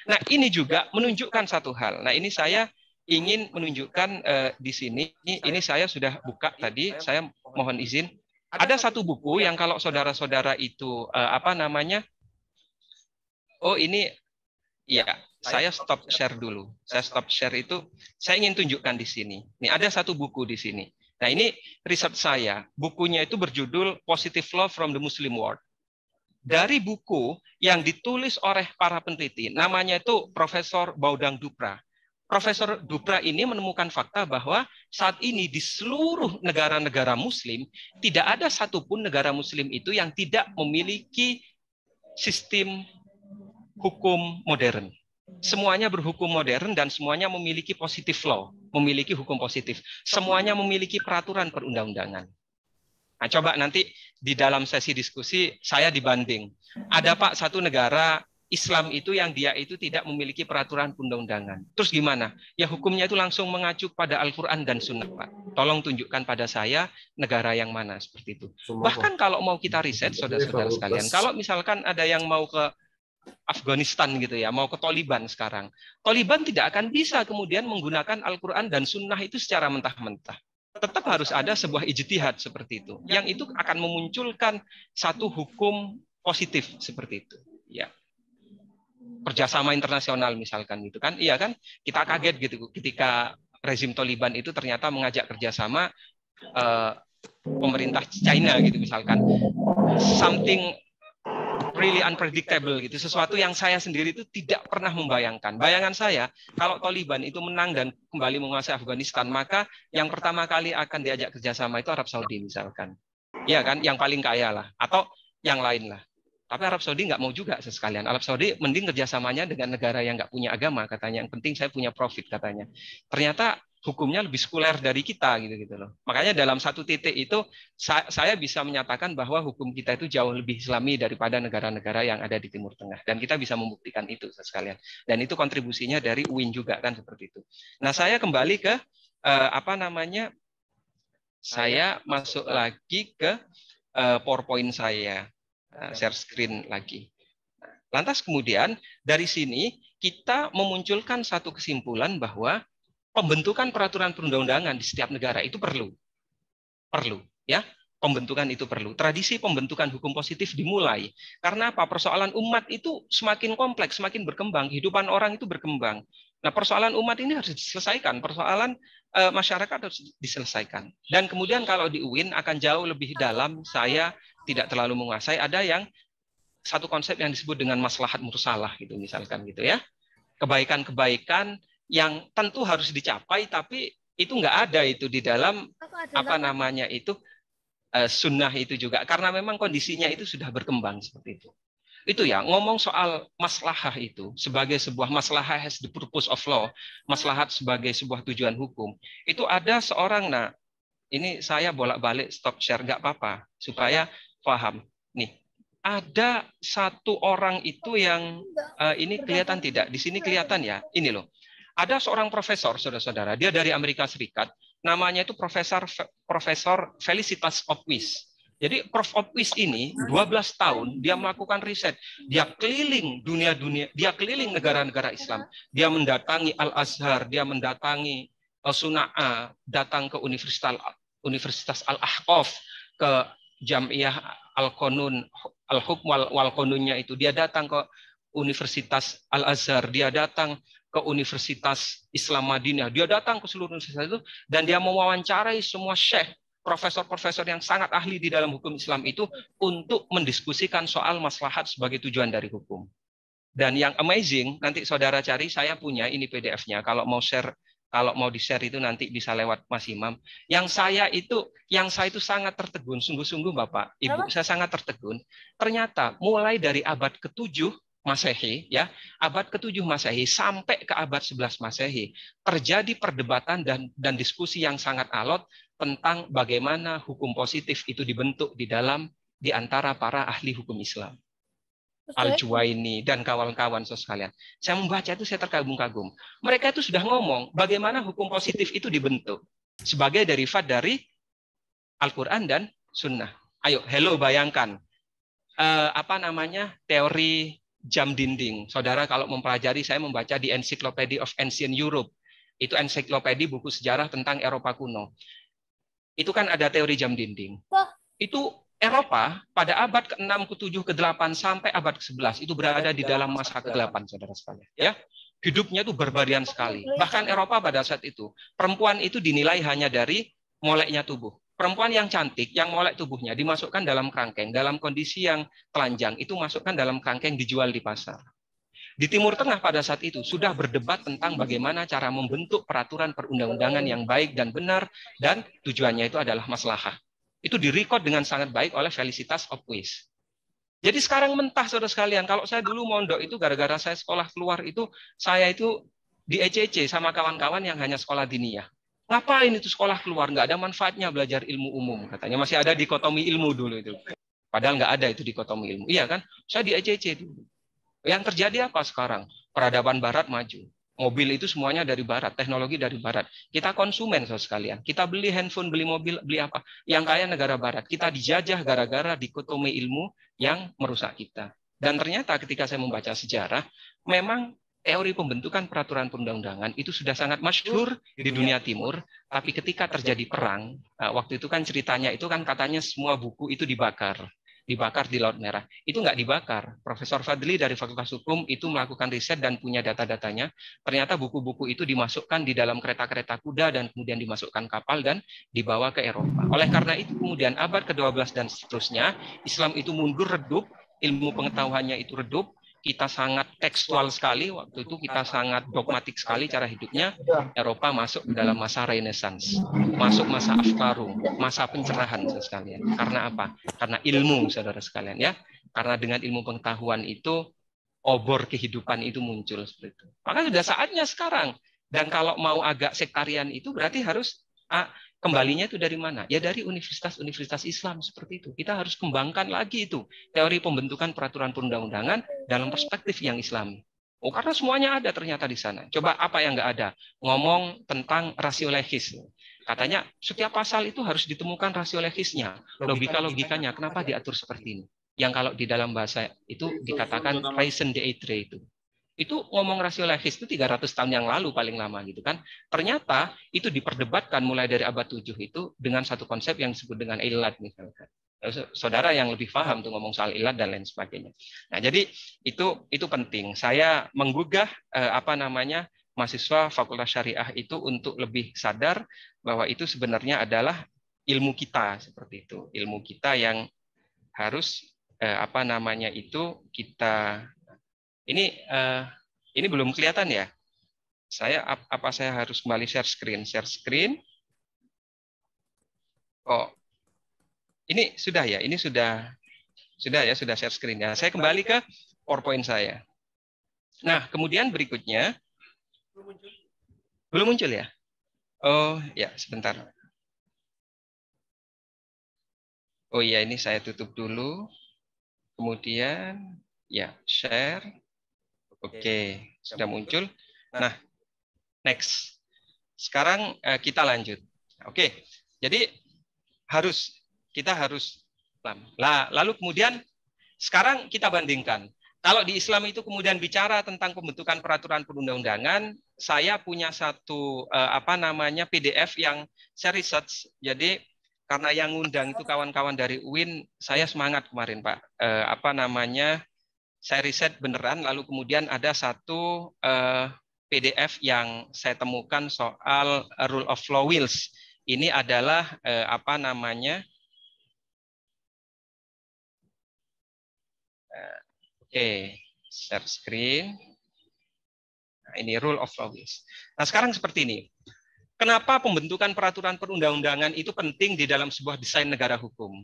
Nah, ini juga menunjukkan satu hal. Nah, ini saya ingin menunjukkan uh, di sini ini saya sudah buka tadi, saya mohon izin. Ada satu buku yang kalau saudara-saudara itu uh, apa namanya? Oh, ini ya, saya stop share dulu. Saya stop share itu saya ingin tunjukkan di sini. Nih ada satu buku di sini. Nah ini riset saya. Bukunya itu berjudul Positive Law from the Muslim World. Dari buku yang ditulis oleh para peneliti, namanya itu Profesor Baudang Dupra. Profesor Dupra ini menemukan fakta bahwa saat ini di seluruh negara-negara Muslim tidak ada satupun negara Muslim itu yang tidak memiliki sistem hukum modern semuanya berhukum modern dan semuanya memiliki positif law, memiliki hukum positif. Semuanya memiliki peraturan perundang-undangan. Nah, coba nanti di dalam sesi diskusi saya dibanding. Ada Pak satu negara Islam itu yang dia itu tidak memiliki peraturan perundang-undangan. Terus gimana? Ya hukumnya itu langsung mengacu pada Al-Quran dan Sunnah Pak. Tolong tunjukkan pada saya negara yang mana seperti itu. Bahkan kalau mau kita riset saudara-saudara sekalian, kalau misalkan ada yang mau ke Afghanistan gitu ya, mau ke Taliban sekarang. Taliban tidak akan bisa kemudian menggunakan Al-Quran dan Sunnah itu secara mentah-mentah. Tetap harus ada sebuah ijtihad seperti itu, yang itu akan memunculkan satu hukum positif seperti itu. Ya kerjasama internasional misalkan gitu kan, iya kan? Kita kaget gitu ketika rezim Taliban itu ternyata mengajak kerjasama uh, pemerintah China gitu misalkan something really unpredictable gitu. Sesuatu yang saya sendiri itu tidak pernah membayangkan. Bayangan saya kalau Taliban itu menang dan kembali menguasai Afghanistan, maka yang pertama kali akan diajak kerjasama itu Arab Saudi misalkan. ya kan, yang paling kaya lah, atau yang lain lah. Tapi Arab Saudi nggak mau juga sesekalian. Arab Saudi mending kerjasamanya dengan negara yang nggak punya agama katanya. Yang penting saya punya profit katanya. Ternyata hukumnya lebih sekuler dari kita gitu gitu loh. Makanya dalam satu titik itu saya bisa menyatakan bahwa hukum kita itu jauh lebih islami daripada negara-negara yang ada di Timur Tengah dan kita bisa membuktikan itu sekalian. Dan itu kontribusinya dari UIN juga kan seperti itu. Nah, saya kembali ke eh, apa namanya? Saya masuk lagi ke eh, PowerPoint saya. Eh, share screen lagi. Nah, lantas kemudian dari sini kita memunculkan satu kesimpulan bahwa pembentukan peraturan perundang-undangan di setiap negara itu perlu. Perlu, ya. Pembentukan itu perlu. Tradisi pembentukan hukum positif dimulai. Karena apa? Persoalan umat itu semakin kompleks, semakin berkembang. Kehidupan orang itu berkembang. Nah, persoalan umat ini harus diselesaikan. Persoalan e, masyarakat harus diselesaikan. Dan kemudian kalau di UIN akan jauh lebih dalam, saya tidak terlalu menguasai. Ada yang satu konsep yang disebut dengan maslahat mursalah gitu misalkan gitu ya. Kebaikan-kebaikan yang tentu harus dicapai tapi itu nggak ada itu di dalam apa namanya itu eh, sunnah itu juga karena memang kondisinya itu sudah berkembang seperti itu itu ya ngomong soal maslahah itu sebagai sebuah maslahah has the purpose of law maslahat sebagai sebuah tujuan hukum itu ada seorang nah ini saya bolak-balik stop share nggak apa-apa supaya paham nih ada satu orang itu yang uh, ini kelihatan tidak di sini kelihatan ya ini loh ada seorang profesor, saudara-saudara, dia dari Amerika Serikat, namanya itu Profesor Profesor Felicitas Opwis. Jadi Prof. Opwis ini 12 tahun dia melakukan riset. Dia keliling dunia-dunia, dia keliling negara-negara Islam. Dia mendatangi Al-Azhar, dia mendatangi Suna'a, datang ke Universitas Universitas Al-Ahqaf, ke Jamiah Al-Qanun, Al-Hukm wal Qanunnya itu. Dia datang ke Universitas Al-Azhar, dia datang ke Universitas Islam Madinah. Dia datang ke seluruh universitas itu dan dia mewawancarai semua syekh, profesor-profesor yang sangat ahli di dalam hukum Islam itu untuk mendiskusikan soal maslahat sebagai tujuan dari hukum. Dan yang amazing, nanti saudara cari, saya punya ini PDF-nya. Kalau mau share, kalau mau di-share itu nanti bisa lewat Mas Imam. Yang saya itu, yang saya itu sangat tertegun, sungguh-sungguh Bapak, Ibu, Apa? saya sangat tertegun. Ternyata mulai dari abad ke-7 Masehi ya, abad ke-7 Masehi sampai ke abad 11 Masehi terjadi perdebatan dan dan diskusi yang sangat alot tentang bagaimana hukum positif itu dibentuk di dalam di antara para ahli hukum Islam. Okay. Al-Juwaini dan kawan-kawan sekalian. Saya membaca itu saya terkagum-kagum. Mereka itu sudah ngomong bagaimana hukum positif itu dibentuk sebagai derivat dari Al-Qur'an dan Sunnah. Ayo, hello bayangkan Uh, apa namanya teori jam dinding. Saudara kalau mempelajari, saya membaca di Encyclopedia of Ancient Europe. Itu ensiklopedia buku sejarah tentang Eropa kuno. Itu kan ada teori jam dinding. Itu Eropa pada abad ke-6, ke-7, ke-8 sampai abad ke-11 itu berada di dalam masa ke ke-8 saudara sekalian. Ya, hidupnya itu berbarian sekali. Bahkan Eropa pada saat itu perempuan itu dinilai hanya dari moleknya tubuh perempuan yang cantik yang molek tubuhnya dimasukkan dalam kerangkeng dalam kondisi yang telanjang itu masukkan dalam kerangkeng dijual di pasar. Di Timur Tengah pada saat itu sudah berdebat tentang bagaimana cara membentuk peraturan perundang-undangan yang baik dan benar dan tujuannya itu adalah maslahah. Itu direkod dengan sangat baik oleh Felicitas Opwis. Jadi sekarang mentah saudara sekalian, kalau saya dulu mondok itu gara-gara saya sekolah keluar itu saya itu di ECC e sama kawan-kawan yang hanya sekolah diniyah. Ngapain itu sekolah keluar? Nggak ada manfaatnya belajar ilmu umum katanya. Masih ada dikotomi ilmu dulu itu. Padahal nggak ada itu dikotomi ilmu. Iya kan? Saya di ECC dulu. Yang terjadi apa sekarang? Peradaban barat maju. Mobil itu semuanya dari barat, teknologi dari barat. Kita konsumen so sekalian. Kita beli handphone, beli mobil, beli apa? Yang kaya negara barat. Kita dijajah gara-gara dikotomi ilmu yang merusak kita. Dan ternyata ketika saya membaca sejarah, memang teori pembentukan peraturan perundang-undangan itu sudah sangat masyhur di dunia timur, tapi ketika terjadi perang, eh, waktu itu kan ceritanya itu kan katanya semua buku itu dibakar dibakar di Laut Merah. Itu nggak dibakar. Profesor Fadli dari Fakultas Hukum itu melakukan riset dan punya data-datanya. Ternyata buku-buku itu dimasukkan di dalam kereta-kereta kuda dan kemudian dimasukkan kapal dan dibawa ke Eropa. Oleh karena itu kemudian abad ke-12 dan seterusnya, Islam itu mundur redup, ilmu pengetahuannya itu redup, kita sangat tekstual sekali waktu itu kita sangat dogmatik sekali cara hidupnya Eropa masuk dalam masa Renaissance masuk masa Afkarum masa pencerahan sekalian karena apa karena ilmu saudara sekalian ya karena dengan ilmu pengetahuan itu obor kehidupan itu muncul seperti itu maka sudah saatnya sekarang dan kalau mau agak sektarian itu berarti harus ah, Kembalinya itu dari mana? Ya dari universitas-universitas Islam seperti itu. Kita harus kembangkan lagi itu teori pembentukan peraturan perundang-undangan dalam perspektif yang Islami. Oh, karena semuanya ada ternyata di sana. Coba apa yang nggak ada? Ngomong tentang rasio legis. Katanya setiap pasal itu harus ditemukan rasio legisnya, logika-logikanya. Kenapa diatur seperti ini? Yang kalau di dalam bahasa itu dikatakan reason d'être itu. Itu ngomong rasio legis itu 300 tahun yang lalu paling lama gitu kan. Ternyata itu diperdebatkan mulai dari abad 7 itu dengan satu konsep yang disebut dengan ilat misalkan. Eh, saudara yang lebih paham tuh ngomong soal ilat dan lain sebagainya. Nah, jadi itu itu penting. Saya menggugah eh, apa namanya mahasiswa Fakultas Syariah itu untuk lebih sadar bahwa itu sebenarnya adalah ilmu kita seperti itu. Ilmu kita yang harus eh, apa namanya itu kita ini uh, ini belum kelihatan ya. Saya apa saya harus kembali share screen? Share screen. Oh, ini sudah ya. Ini sudah sudah ya sudah share screen ya. Saya kembali ke PowerPoint saya. Nah kemudian berikutnya belum muncul, ya. Oh ya sebentar. Oh iya ini saya tutup dulu. Kemudian ya share. Oke, okay. sudah muncul. Nah. nah, next. Sekarang eh, kita lanjut. Oke, okay. jadi harus kita harus Nah, lalu kemudian sekarang kita bandingkan. Kalau di Islam itu kemudian bicara tentang pembentukan peraturan perundang-undangan, saya punya satu eh, apa namanya PDF yang saya research. Jadi karena yang ngundang itu kawan-kawan dari UIN, saya semangat kemarin Pak. Eh, apa namanya? saya riset beneran, lalu kemudian ada satu uh, eh, PDF yang saya temukan soal eh, rule of law wills. Ini adalah uh, apa namanya? Oke, okay. share screen. Nah, ini rule of law wills. Nah, sekarang seperti ini. Kenapa pembentukan peraturan perundang-undangan itu penting di dalam sebuah desain negara hukum?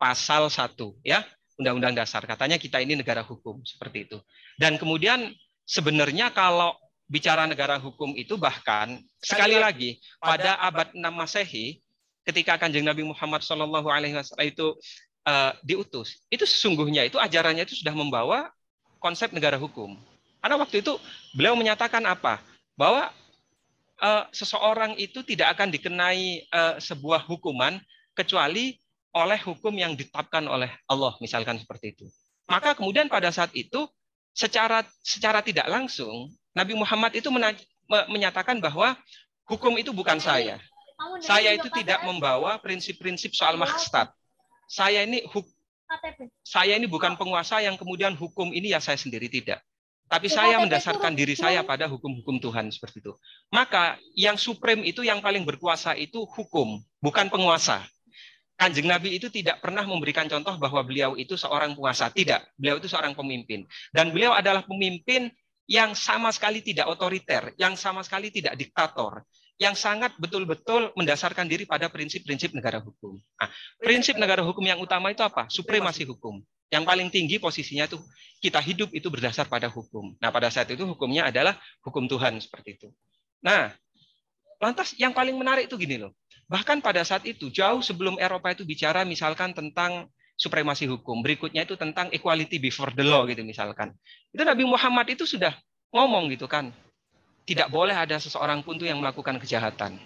Pasal 1 ya. Undang-Undang Dasar. Katanya kita ini negara hukum seperti itu. Dan kemudian sebenarnya kalau bicara negara hukum itu bahkan sekali, sekali lagi pada abad 6 Masehi ketika Kanjeng Nabi Muhammad saw itu uh, diutus, itu sesungguhnya itu ajarannya itu sudah membawa konsep negara hukum. Karena waktu itu beliau menyatakan apa? Bahwa uh, seseorang itu tidak akan dikenai uh, sebuah hukuman kecuali oleh hukum yang ditetapkan oleh Allah, misalkan seperti itu. Maka kemudian pada saat itu secara secara tidak langsung Nabi Muhammad itu mena, me, menyatakan bahwa hukum itu bukan saya. Saya itu tidak membawa prinsip-prinsip soal makstad. Saya ini huk, saya ini bukan penguasa yang kemudian hukum ini ya saya sendiri tidak. Tapi saya mendasarkan diri saya pada hukum-hukum Tuhan seperti itu. Maka yang suprem itu yang paling berkuasa itu hukum, bukan penguasa. Kanjeng Nabi itu tidak pernah memberikan contoh bahwa beliau itu seorang puasa. Tidak, beliau itu seorang pemimpin. Dan beliau adalah pemimpin yang sama sekali tidak otoriter, yang sama sekali tidak diktator, yang sangat betul-betul mendasarkan diri pada prinsip-prinsip negara hukum. Nah, prinsip negara hukum yang utama itu apa? Supremasi hukum. Yang paling tinggi posisinya itu kita hidup itu berdasar pada hukum. Nah, pada saat itu hukumnya adalah hukum Tuhan seperti itu. Nah, lantas yang paling menarik itu gini loh Bahkan pada saat itu, jauh sebelum Eropa itu bicara misalkan tentang supremasi hukum, berikutnya itu tentang equality before the law gitu misalkan. Itu Nabi Muhammad itu sudah ngomong gitu kan. Tidak boleh ada seseorang pun tuh yang melakukan kejahatan.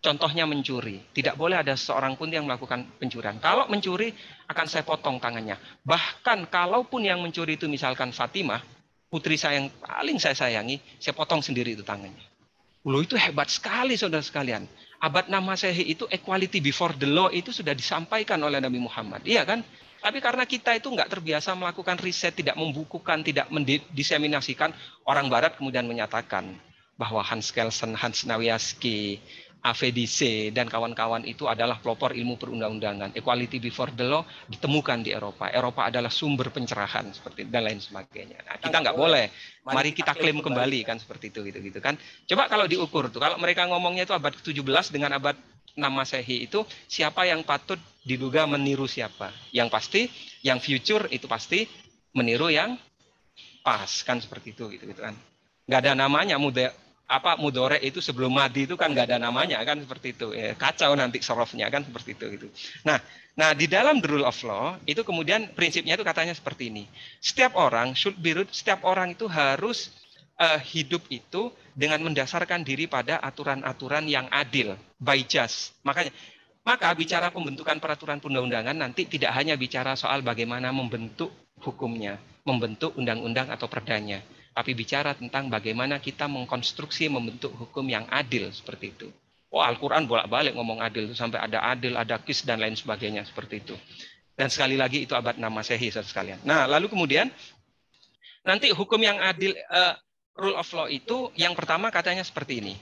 Contohnya mencuri. Tidak boleh ada seorang pun yang melakukan pencurian. Kalau mencuri, akan saya potong tangannya. Bahkan kalaupun yang mencuri itu misalkan Fatimah, putri saya yang paling saya sayangi, saya potong sendiri itu tangannya. Loh itu hebat sekali saudara sekalian abad 6 Masehi itu equality before the law itu sudah disampaikan oleh Nabi Muhammad. Iya kan? Tapi karena kita itu nggak terbiasa melakukan riset, tidak membukukan, tidak mendiseminasikan, orang Barat kemudian menyatakan bahwa Hans Kelsen, Hans Nawiaski, AVDC dan kawan-kawan itu adalah pelopor ilmu perundang-undangan. Equality before the law ditemukan di Eropa. Eropa adalah sumber pencerahan seperti dan lain sebagainya. Nah, kita nggak boleh. Mari kita klaim kembali kan seperti itu gitu gitu kan. Coba kalau diukur tuh kalau mereka ngomongnya itu abad ke-17 dengan abad 6 Masehi itu siapa yang patut diduga meniru siapa? Yang pasti yang future itu pasti meniru yang pas kan seperti itu gitu gitu kan. Nggak ada namanya mudah apa mudore itu sebelum madi itu kan nggak ada namanya kan seperti itu ya, kacau nanti sorofnya kan seperti itu gitu nah nah di dalam the rule of law itu kemudian prinsipnya itu katanya seperti ini setiap orang should be root, setiap orang itu harus uh, hidup itu dengan mendasarkan diri pada aturan-aturan yang adil by just makanya maka bicara pembentukan peraturan undang undangan nanti tidak hanya bicara soal bagaimana membentuk hukumnya membentuk undang-undang atau perdanya tapi bicara tentang bagaimana kita mengkonstruksi membentuk hukum yang adil seperti itu. Oh, Al-Qur'an bolak-balik ngomong adil itu sampai ada adil, ada kis dan lain sebagainya seperti itu. Dan sekali lagi itu abad nama Masehi saudara sekalian. Nah, lalu kemudian nanti hukum yang adil uh, rule of law itu yang pertama katanya seperti ini.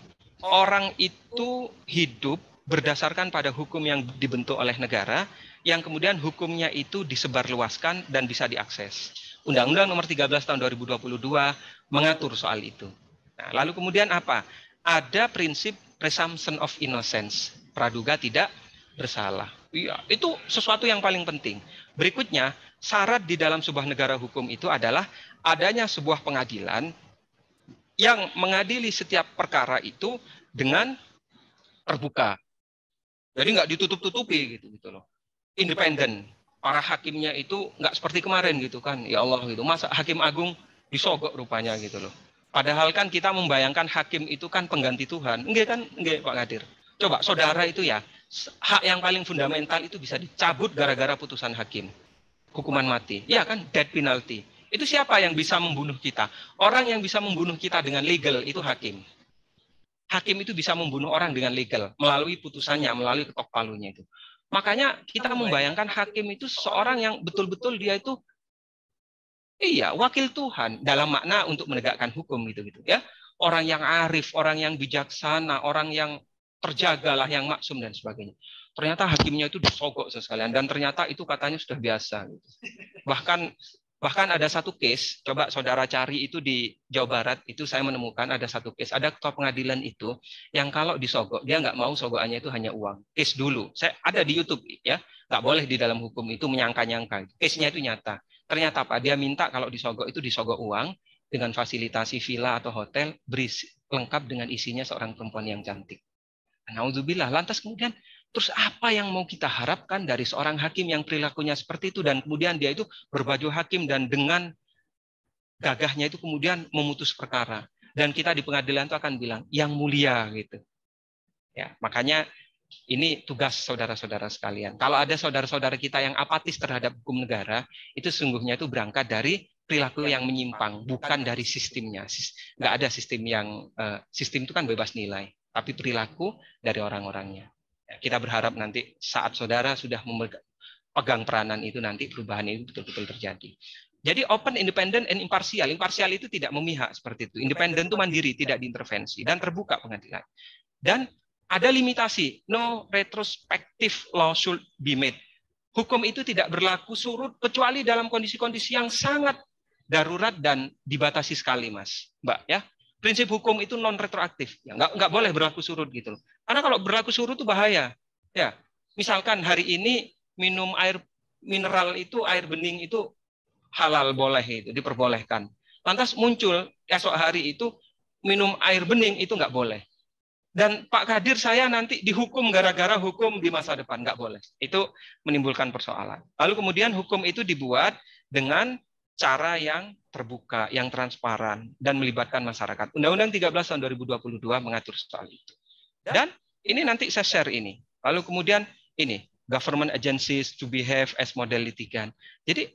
Orang itu hidup berdasarkan pada hukum yang dibentuk oleh negara yang kemudian hukumnya itu disebarluaskan dan bisa diakses. Undang-Undang Nomor 13 Tahun 2022 mengatur soal itu. Nah, lalu kemudian apa? Ada prinsip presumption of innocence, praduga tidak bersalah. Iya, itu sesuatu yang paling penting. Berikutnya, syarat di dalam sebuah negara hukum itu adalah adanya sebuah pengadilan yang mengadili setiap perkara itu dengan terbuka. Jadi nggak ditutup-tutupi gitu gitu loh. Independen para hakimnya itu nggak seperti kemarin gitu kan ya Allah gitu masa hakim agung disogok rupanya gitu loh padahal kan kita membayangkan hakim itu kan pengganti Tuhan enggak kan enggak Pak Kadir coba saudara itu ya hak yang paling fundamental itu bisa dicabut gara-gara putusan hakim hukuman mati ya kan death penalty itu siapa yang bisa membunuh kita orang yang bisa membunuh kita dengan legal itu hakim hakim itu bisa membunuh orang dengan legal melalui putusannya melalui ketok palunya itu Makanya kita membayangkan hakim itu seorang yang betul-betul dia itu iya wakil Tuhan dalam makna untuk menegakkan hukum gitu gitu ya. Orang yang arif, orang yang bijaksana, orang yang terjagalah yang maksum dan sebagainya. Ternyata hakimnya itu disogok sekalian dan ternyata itu katanya sudah biasa. Gitu. Bahkan Bahkan ada satu case, coba saudara cari itu di Jawa Barat, itu saya menemukan ada satu case, ada ketua pengadilan itu yang kalau disogok, dia nggak mau sogokannya itu hanya uang. Case dulu, saya ada di YouTube ya, nggak boleh di dalam hukum itu menyangka-nyangka. Case-nya itu nyata. Ternyata apa? Dia minta kalau disogok itu disogok uang dengan fasilitasi villa atau hotel berisi, lengkap dengan isinya seorang perempuan yang cantik. Nah, Lantas kemudian Terus apa yang mau kita harapkan dari seorang hakim yang perilakunya seperti itu dan kemudian dia itu berbaju hakim dan dengan gagahnya itu kemudian memutus perkara dan kita di pengadilan itu akan bilang yang mulia gitu. Ya, makanya ini tugas saudara-saudara sekalian. Kalau ada saudara-saudara kita yang apatis terhadap hukum negara, itu sungguhnya itu berangkat dari perilaku yang menyimpang, bukan dari sistemnya. Nggak ada sistem yang eh, sistem itu kan bebas nilai, tapi perilaku dari orang-orangnya. Kita berharap nanti saat saudara sudah memegang peranan itu nanti perubahan itu betul-betul terjadi. Jadi open, independent, and impartial. Impartial itu tidak memihak seperti itu. Independen itu mandiri, tidak diintervensi dan terbuka pengadilan. Dan ada limitasi. No retrospective law should be made. Hukum itu tidak berlaku surut kecuali dalam kondisi-kondisi yang sangat darurat dan dibatasi sekali, Mas, Mbak. Ya, prinsip hukum itu non retroaktif. Ya, nggak nggak boleh berlaku surut gitu loh. Karena kalau berlaku surut itu bahaya. Ya, misalkan hari ini minum air mineral itu air bening itu halal boleh itu diperbolehkan. Lantas muncul esok hari itu minum air bening itu nggak boleh. Dan Pak Kadir saya nanti dihukum gara-gara hukum di masa depan nggak boleh. Itu menimbulkan persoalan. Lalu kemudian hukum itu dibuat dengan cara yang terbuka, yang transparan, dan melibatkan masyarakat. Undang-Undang 13 tahun 2022 mengatur soal itu. Dan ini nanti saya share ini. Lalu kemudian ini, government agencies to behave as model litigan. Jadi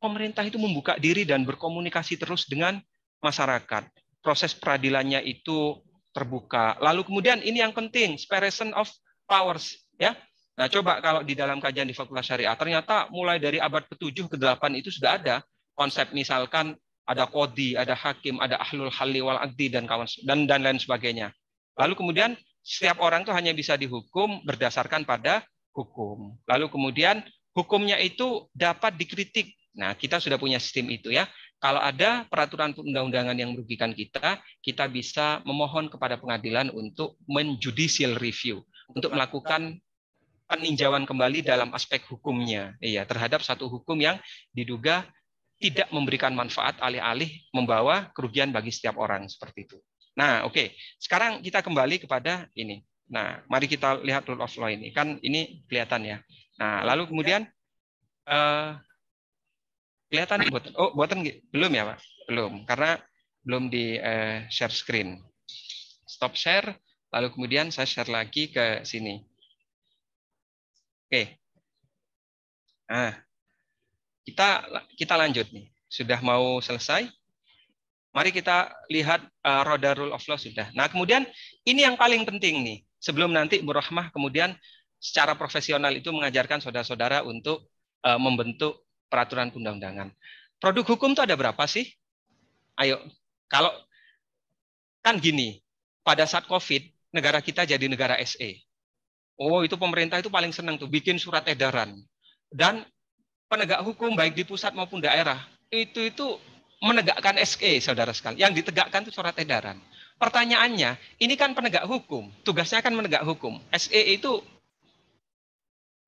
pemerintah itu membuka diri dan berkomunikasi terus dengan masyarakat. Proses peradilannya itu terbuka. Lalu kemudian ini yang penting, separation of powers. ya. Nah, coba kalau di dalam kajian di Fakultas Syariah, ternyata mulai dari abad ke-7 ke-8 itu sudah ada konsep misalkan ada kodi, ada hakim, ada ahlul halli wal adi dan kawan dan dan lain sebagainya. Lalu kemudian setiap orang itu hanya bisa dihukum berdasarkan pada hukum. Lalu kemudian hukumnya itu dapat dikritik. Nah, kita sudah punya sistem itu ya. Kalau ada peraturan undang-undangan yang merugikan kita, kita bisa memohon kepada pengadilan untuk menjudicial review, untuk melakukan peninjauan kembali dalam aspek hukumnya. Iya, terhadap satu hukum yang diduga tidak memberikan manfaat alih-alih membawa kerugian bagi setiap orang seperti itu. Nah, oke. Okay. Sekarang kita kembali kepada ini. Nah, mari kita lihat rule of law ini. Kan ini kelihatan ya. Nah, lalu kemudian eh, kelihatan buatan. Oh, buatan belum ya, Pak? Belum. Karena belum di uh, share screen. Stop share, lalu kemudian saya share lagi ke sini. Oke. Okay. Nah, kita kita lanjut nih. Sudah mau selesai. Mari kita lihat uh, roda rule of law sudah. Nah, kemudian ini yang paling penting nih. Sebelum nanti Bu Rahmah kemudian secara profesional itu mengajarkan saudara-saudara untuk uh, membentuk peraturan undang-undangan. Produk hukum itu ada berapa sih? Ayo, kalau kan gini, pada saat Covid negara kita jadi negara SE. Oh, itu pemerintah itu paling senang tuh bikin surat edaran. Dan penegak hukum baik di pusat maupun daerah itu itu menegakkan SE saudara sekalian. Yang ditegakkan itu surat edaran. Pertanyaannya, ini kan penegak hukum, tugasnya kan menegak hukum. SE itu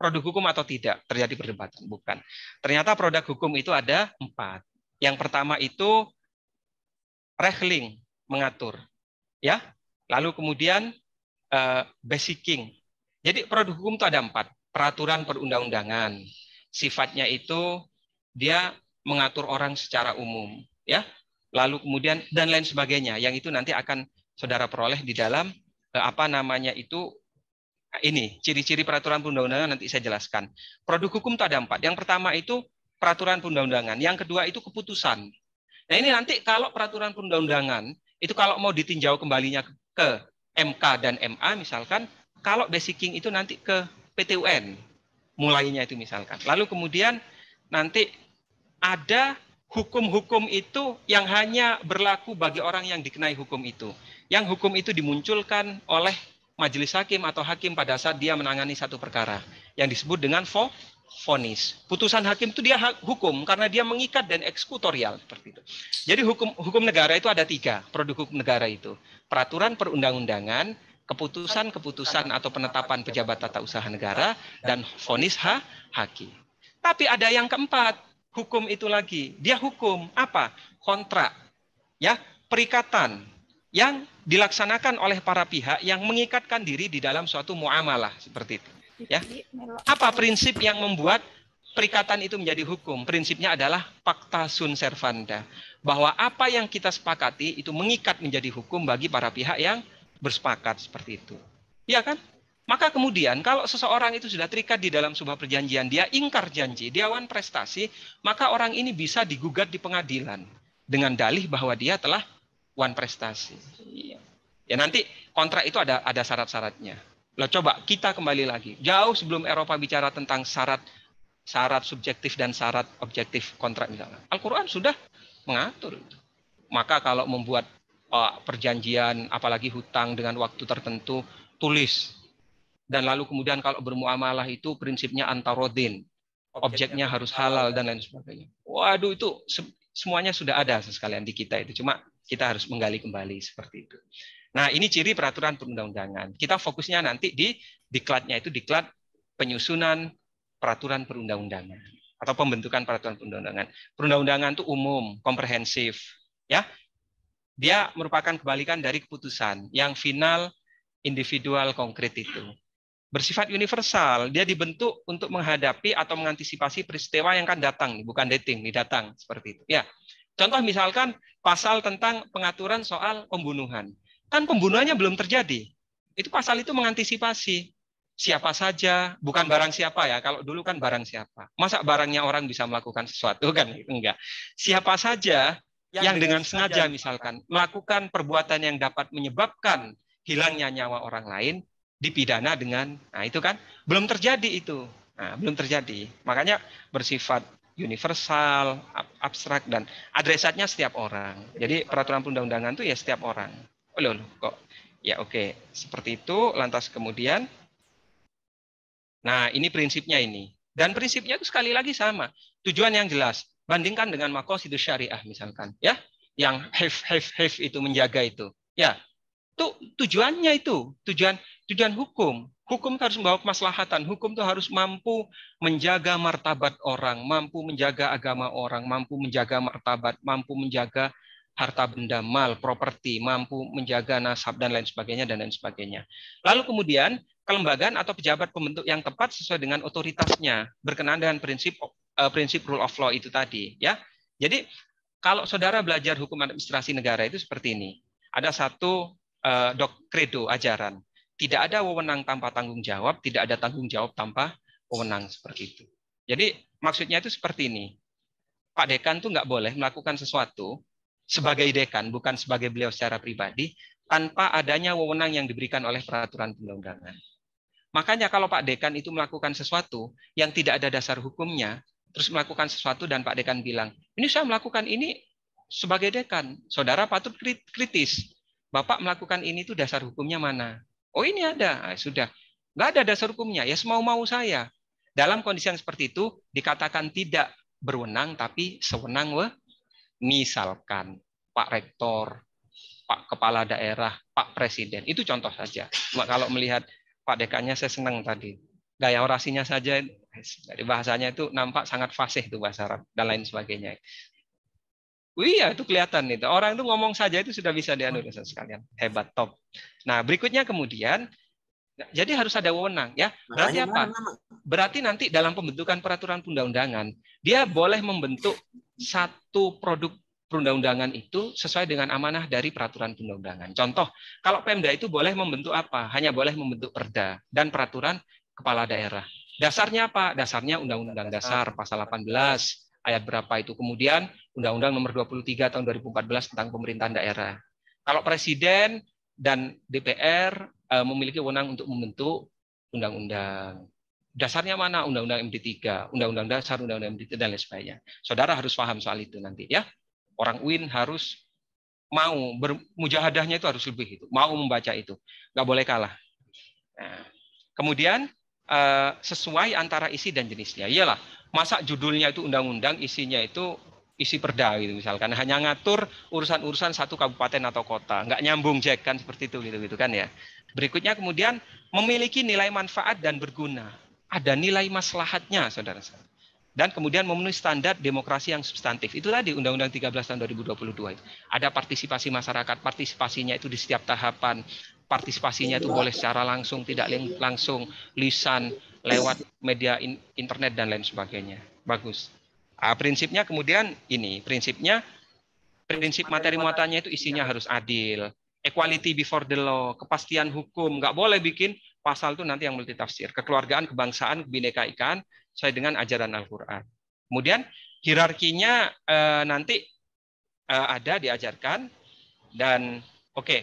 produk hukum atau tidak terjadi perdebatan, bukan. Ternyata produk hukum itu ada empat. Yang pertama itu regling mengatur, ya. Lalu kemudian eh, basicing. Jadi produk hukum itu ada empat: peraturan perundang-undangan, sifatnya itu dia mengatur orang secara umum, ya. Lalu kemudian dan lain sebagainya. Yang itu nanti akan saudara peroleh di dalam eh, apa namanya itu ini ciri-ciri peraturan perundang-undangan nanti saya jelaskan. Produk hukum itu ada empat. Yang pertama itu peraturan perundang-undangan. Yang kedua itu keputusan. Nah ini nanti kalau peraturan perundang-undangan itu kalau mau ditinjau kembalinya ke MK dan MA misalkan, kalau basic king itu nanti ke PTUN mulainya itu misalkan. Lalu kemudian nanti ada hukum-hukum itu yang hanya berlaku bagi orang yang dikenai hukum itu. Yang hukum itu dimunculkan oleh majelis hakim atau hakim pada saat dia menangani satu perkara yang disebut dengan fo fonis. Putusan hakim itu dia hukum karena dia mengikat dan eksekutorial seperti itu. Jadi hukum hukum negara itu ada tiga produk hukum negara itu peraturan perundang-undangan, keputusan-keputusan atau penetapan pejabat tata usaha negara dan vonis ha, hakim. Tapi ada yang keempat, hukum itu lagi. Dia hukum apa? Kontrak. Ya, perikatan yang dilaksanakan oleh para pihak yang mengikatkan diri di dalam suatu muamalah seperti itu. Ya. Apa prinsip yang membuat perikatan itu menjadi hukum? Prinsipnya adalah pacta sunt servanda, bahwa apa yang kita sepakati itu mengikat menjadi hukum bagi para pihak yang bersepakat seperti itu. Iya kan? Maka kemudian kalau seseorang itu sudah terikat di dalam sebuah perjanjian, dia ingkar janji, dia wan prestasi, maka orang ini bisa digugat di pengadilan dengan dalih bahwa dia telah wan prestasi. Iya. Ya nanti kontrak itu ada ada syarat-syaratnya. Lo coba kita kembali lagi. Jauh sebelum Eropa bicara tentang syarat syarat subjektif dan syarat objektif kontrak misalnya. Al-Qur'an sudah mengatur itu. Maka kalau membuat Eh, perjanjian apalagi hutang dengan waktu tertentu tulis dan lalu kemudian kalau bermuamalah itu prinsipnya antarodin objeknya harus halal dan lain sebagainya waduh itu semuanya sudah ada sekalian di kita itu cuma kita harus menggali kembali seperti itu nah ini ciri peraturan perundang-undangan kita fokusnya nanti di diklatnya itu diklat penyusunan peraturan perundang-undangan atau pembentukan peraturan perundang-undangan perundang-undangan itu umum komprehensif ya dia merupakan kebalikan dari keputusan yang final, individual, konkret itu. Bersifat universal, dia dibentuk untuk menghadapi atau mengantisipasi peristiwa yang akan datang, bukan dating, ini datang seperti itu. Ya, contoh misalkan pasal tentang pengaturan soal pembunuhan, kan pembunuhannya belum terjadi. Itu pasal itu mengantisipasi siapa saja, bukan barang siapa ya. Kalau dulu kan barang siapa. Masa barangnya orang bisa melakukan sesuatu kan? Enggak. Siapa saja yang, yang dengan sengaja misalkan melakukan perbuatan yang dapat menyebabkan hilangnya nyawa orang lain dipidana dengan nah itu kan belum terjadi itu nah, belum terjadi makanya bersifat universal abstrak dan adresatnya setiap orang jadi peraturan perundang-undangan itu ya setiap orang oh, loh, loh kok ya oke okay. seperti itu lantas kemudian nah ini prinsipnya ini dan prinsipnya itu sekali lagi sama tujuan yang jelas Bandingkan dengan makosidus syariah misalkan, ya, yang have have have itu menjaga itu. Ya, itu tujuannya itu tujuan tujuan hukum. Hukum harus membawa kemaslahatan. Hukum itu harus mampu menjaga martabat orang, mampu menjaga agama orang, mampu menjaga martabat, mampu menjaga harta benda, mal, properti, mampu menjaga nasab dan lain sebagainya dan lain sebagainya. Lalu kemudian kelembagaan atau pejabat pembentuk yang tepat sesuai dengan otoritasnya berkenaan dengan prinsip eh, prinsip rule of law itu tadi ya. Jadi kalau saudara belajar hukum administrasi negara itu seperti ini. Ada satu uh, dok credo ajaran. Tidak ada wewenang tanpa tanggung jawab, tidak ada tanggung jawab tanpa wewenang seperti itu. Jadi maksudnya itu seperti ini. Pak Dekan tuh nggak boleh melakukan sesuatu sebagai dekan, bukan sebagai beliau secara pribadi, tanpa adanya wewenang yang diberikan oleh peraturan perundang-undangan. Makanya kalau Pak Dekan itu melakukan sesuatu yang tidak ada dasar hukumnya, terus melakukan sesuatu dan Pak Dekan bilang, ini saya melakukan ini sebagai dekan. Saudara patut kritis. Bapak melakukan ini itu dasar hukumnya mana? Oh ini ada, ah, sudah. Nggak ada dasar hukumnya, ya semau-mau saya. Dalam kondisi yang seperti itu, dikatakan tidak berwenang, tapi sewenang weh. Misalkan Pak Rektor, Pak Kepala Daerah, Pak Presiden. Itu contoh saja. Kalau melihat Pak Dekannya saya senang tadi. Gaya orasinya saja eh, dari bahasanya itu nampak sangat fasih itu bahasa Arab dan lain sebagainya. Iya, itu kelihatan itu. Orang itu ngomong saja itu sudah bisa dianu hmm. sekalian. Hebat top. Nah, berikutnya kemudian nah, jadi harus ada wewenang ya. Nah, Berarti apa? Berarti nanti dalam pembentukan peraturan undang-undangan, dia boleh membentuk satu produk perundang-undangan itu sesuai dengan amanah dari peraturan perundang-undangan. Contoh, kalau Pemda itu boleh membentuk apa? Hanya boleh membentuk perda dan peraturan kepala daerah. Dasarnya apa? Dasarnya Undang-Undang Dasar pasal 18 ayat berapa itu. Kemudian Undang-Undang nomor 23 tahun 2014 tentang pemerintahan daerah. Kalau presiden dan DPR eh, memiliki wewenang untuk membentuk undang-undang dasarnya mana undang-undang MD3, undang-undang dasar, undang-undang MD3 dan lain sebagainya. Saudara harus paham soal itu nanti ya. Orang UIN harus mau bermujahadahnya itu harus lebih itu, mau membaca itu, nggak boleh kalah. Nah, kemudian eh, sesuai antara isi dan jenisnya. Iyalah, masa judulnya itu undang-undang, isinya itu isi perda gitu misalkan hanya ngatur urusan-urusan satu kabupaten atau kota nggak nyambung Jack kan seperti itu gitu gitu kan ya berikutnya kemudian memiliki nilai manfaat dan berguna ada nilai maslahatnya saudara-saudara dan kemudian memenuhi standar demokrasi yang substantif. Itu tadi Undang-Undang 13 tahun 2022 itu. Ada partisipasi masyarakat, partisipasinya itu di setiap tahapan, partisipasinya itu boleh secara langsung, tidak langsung, lisan, lewat media internet dan lain sebagainya. Bagus. Nah, prinsipnya kemudian ini, prinsipnya prinsip materi muatannya itu isinya harus adil, equality before the law, kepastian hukum, nggak boleh bikin pasal itu nanti yang multitafsir, kekeluargaan, kebangsaan, kebinekaan, sesuai dengan ajaran Al-Quran. Kemudian hierarkinya eh, nanti eh, ada diajarkan dan oke okay,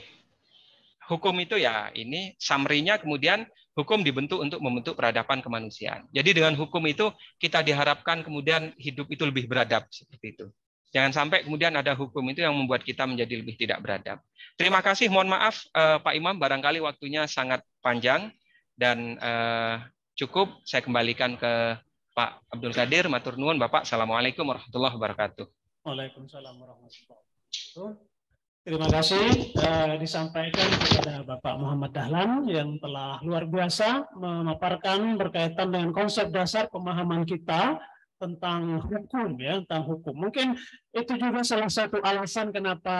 hukum itu ya ini samrinya kemudian hukum dibentuk untuk membentuk peradaban kemanusiaan. Jadi dengan hukum itu kita diharapkan kemudian hidup itu lebih beradab seperti itu. Jangan sampai kemudian ada hukum itu yang membuat kita menjadi lebih tidak beradab. Terima kasih, mohon maaf eh, Pak Imam, barangkali waktunya sangat panjang dan eh, Cukup, saya kembalikan ke Pak Abdul Qadir, Matur Nuwun, Bapak. Assalamualaikum warahmatullahi wabarakatuh. Waalaikumsalam warahmatullahi wabarakatuh. Terima kasih eh, disampaikan kepada Bapak Muhammad Dahlan yang telah luar biasa memaparkan berkaitan dengan konsep dasar pemahaman kita tentang hukum ya tentang hukum mungkin itu juga salah satu alasan kenapa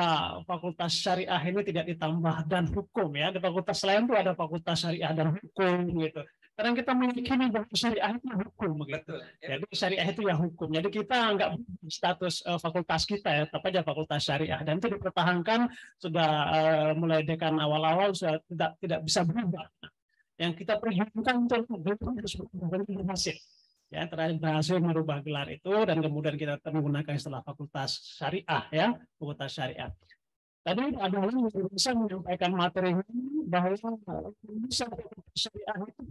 fakultas syariah ini tidak ditambah dan hukum ya di fakultas lain tuh ada fakultas syariah dan hukum gitu karena kita meyakini bahwa syariah itu hukum. betul. Ya. Jadi syariah itu ya hukum. Jadi kita nggak status uh, fakultas kita ya, tetap aja fakultas syariah. Dan itu dipertahankan sudah uh, mulai dekan awal-awal sudah tidak tidak bisa berubah. Yang kita perhitungkan itu, harus berhasil. Ya, terakhir berhasil merubah gelar itu dan kemudian kita menggunakan setelah fakultas syariah ya, fakultas syariah. Tadi ada orang yang bisa menyampaikan materi ini bahwa bisa syariah itu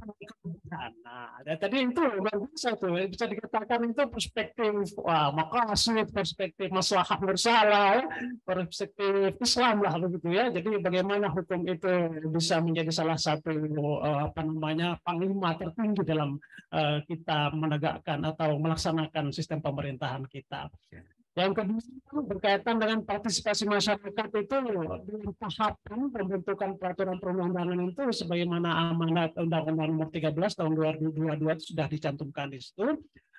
nah, dan tadi itu luar biasa tuh bisa dikatakan itu perspektif wah hasil perspektif maslahat bersalah perspektif Islam lah begitu ya jadi bagaimana hukum itu bisa menjadi salah satu eh, apa namanya panglima tertinggi dalam eh, kita menegakkan atau melaksanakan sistem pemerintahan kita ya. Yang kedua berkaitan dengan partisipasi masyarakat itu dalam tahapan pembentukan peraturan perundang-undangan itu sebagaimana amanat Undang-Undang Nomor 13 tahun 2022 itu sudah dicantumkan di situ.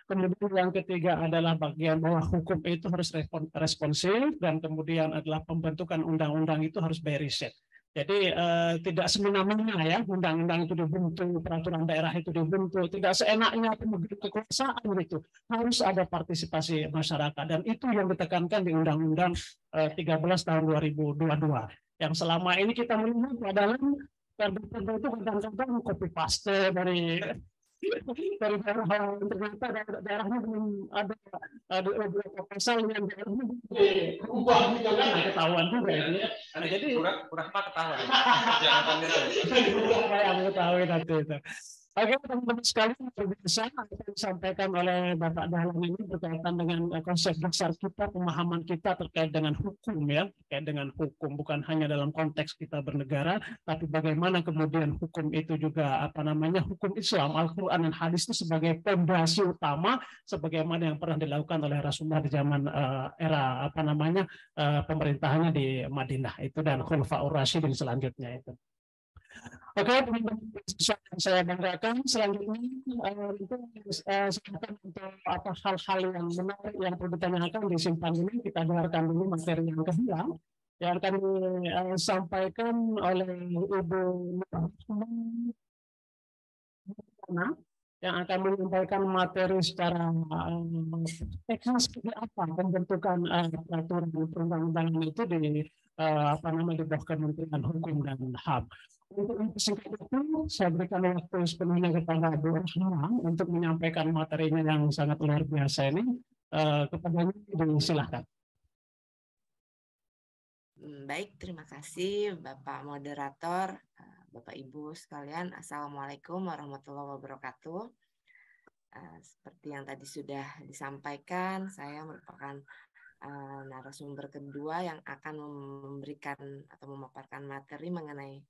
Kemudian yang ketiga adalah bagian bahwa hukum itu harus responsif dan kemudian adalah pembentukan undang-undang itu harus by reset. Jadi eh, tidak semena-mena ya undang-undang itu dibentuk, peraturan daerah itu dibentuk, tidak seenaknya pemegang kekuasaan itu Harus ada partisipasi masyarakat dan itu yang ditekankan di Undang-Undang eh, 13 tahun 2022. Yang selama ini kita melihat adalah perda itu kadang-kadang copy paste dari dari daerah ternyata daerahnya belum ada ada beberapa pasal yang daerahnya berubah gitu kan ketahuan tuh ya, ya. Nah, jadi kurang kurang mah ketahuan jangan kayak mengetahui nanti itu Oke teman-teman sekalian seperti disampaikan oleh Bapak Dahlan ini berkaitan dengan eh, konsep dasar kita, pemahaman kita terkait dengan hukum ya, terkait dengan hukum bukan hanya dalam konteks kita bernegara, tapi bagaimana kemudian hukum itu juga apa namanya hukum Islam, Al-Quran dan Hadis itu sebagai pondasi utama, sebagaimana yang pernah dilakukan oleh Rasulullah di zaman uh, era apa namanya uh, pemerintahannya di Madinah itu dan Khulafaur Rasyidin selanjutnya itu. Oke, teman-teman yang saya banggakan. Selanjutnya uh, itu uh, untuk apa hal-hal yang menarik yang perlu ditanyakan di simpang ini kita dengarkan dulu materi yang kedua yang akan disampaikan eh, oleh Ibu Nurhana yang akan menyampaikan materi secara teknis seperti apa pembentukan peraturan perundang-undangan itu di apa namanya di bawah Kementerian Hukum dan HAM. Untuk kesempatan itu, saya berikan waktu sepenuhnya kepada Bu Rahman untuk menyampaikan materinya yang sangat luar biasa ini. Eh, kepada kepadanya, silahkan. Hmm, baik, terima kasih Bapak Moderator, eh, Bapak Ibu sekalian. Assalamualaikum warahmatullahi wabarakatuh. Eh, seperti yang tadi sudah disampaikan, saya merupakan narasumber kedua yang akan memberikan atau memaparkan materi mengenai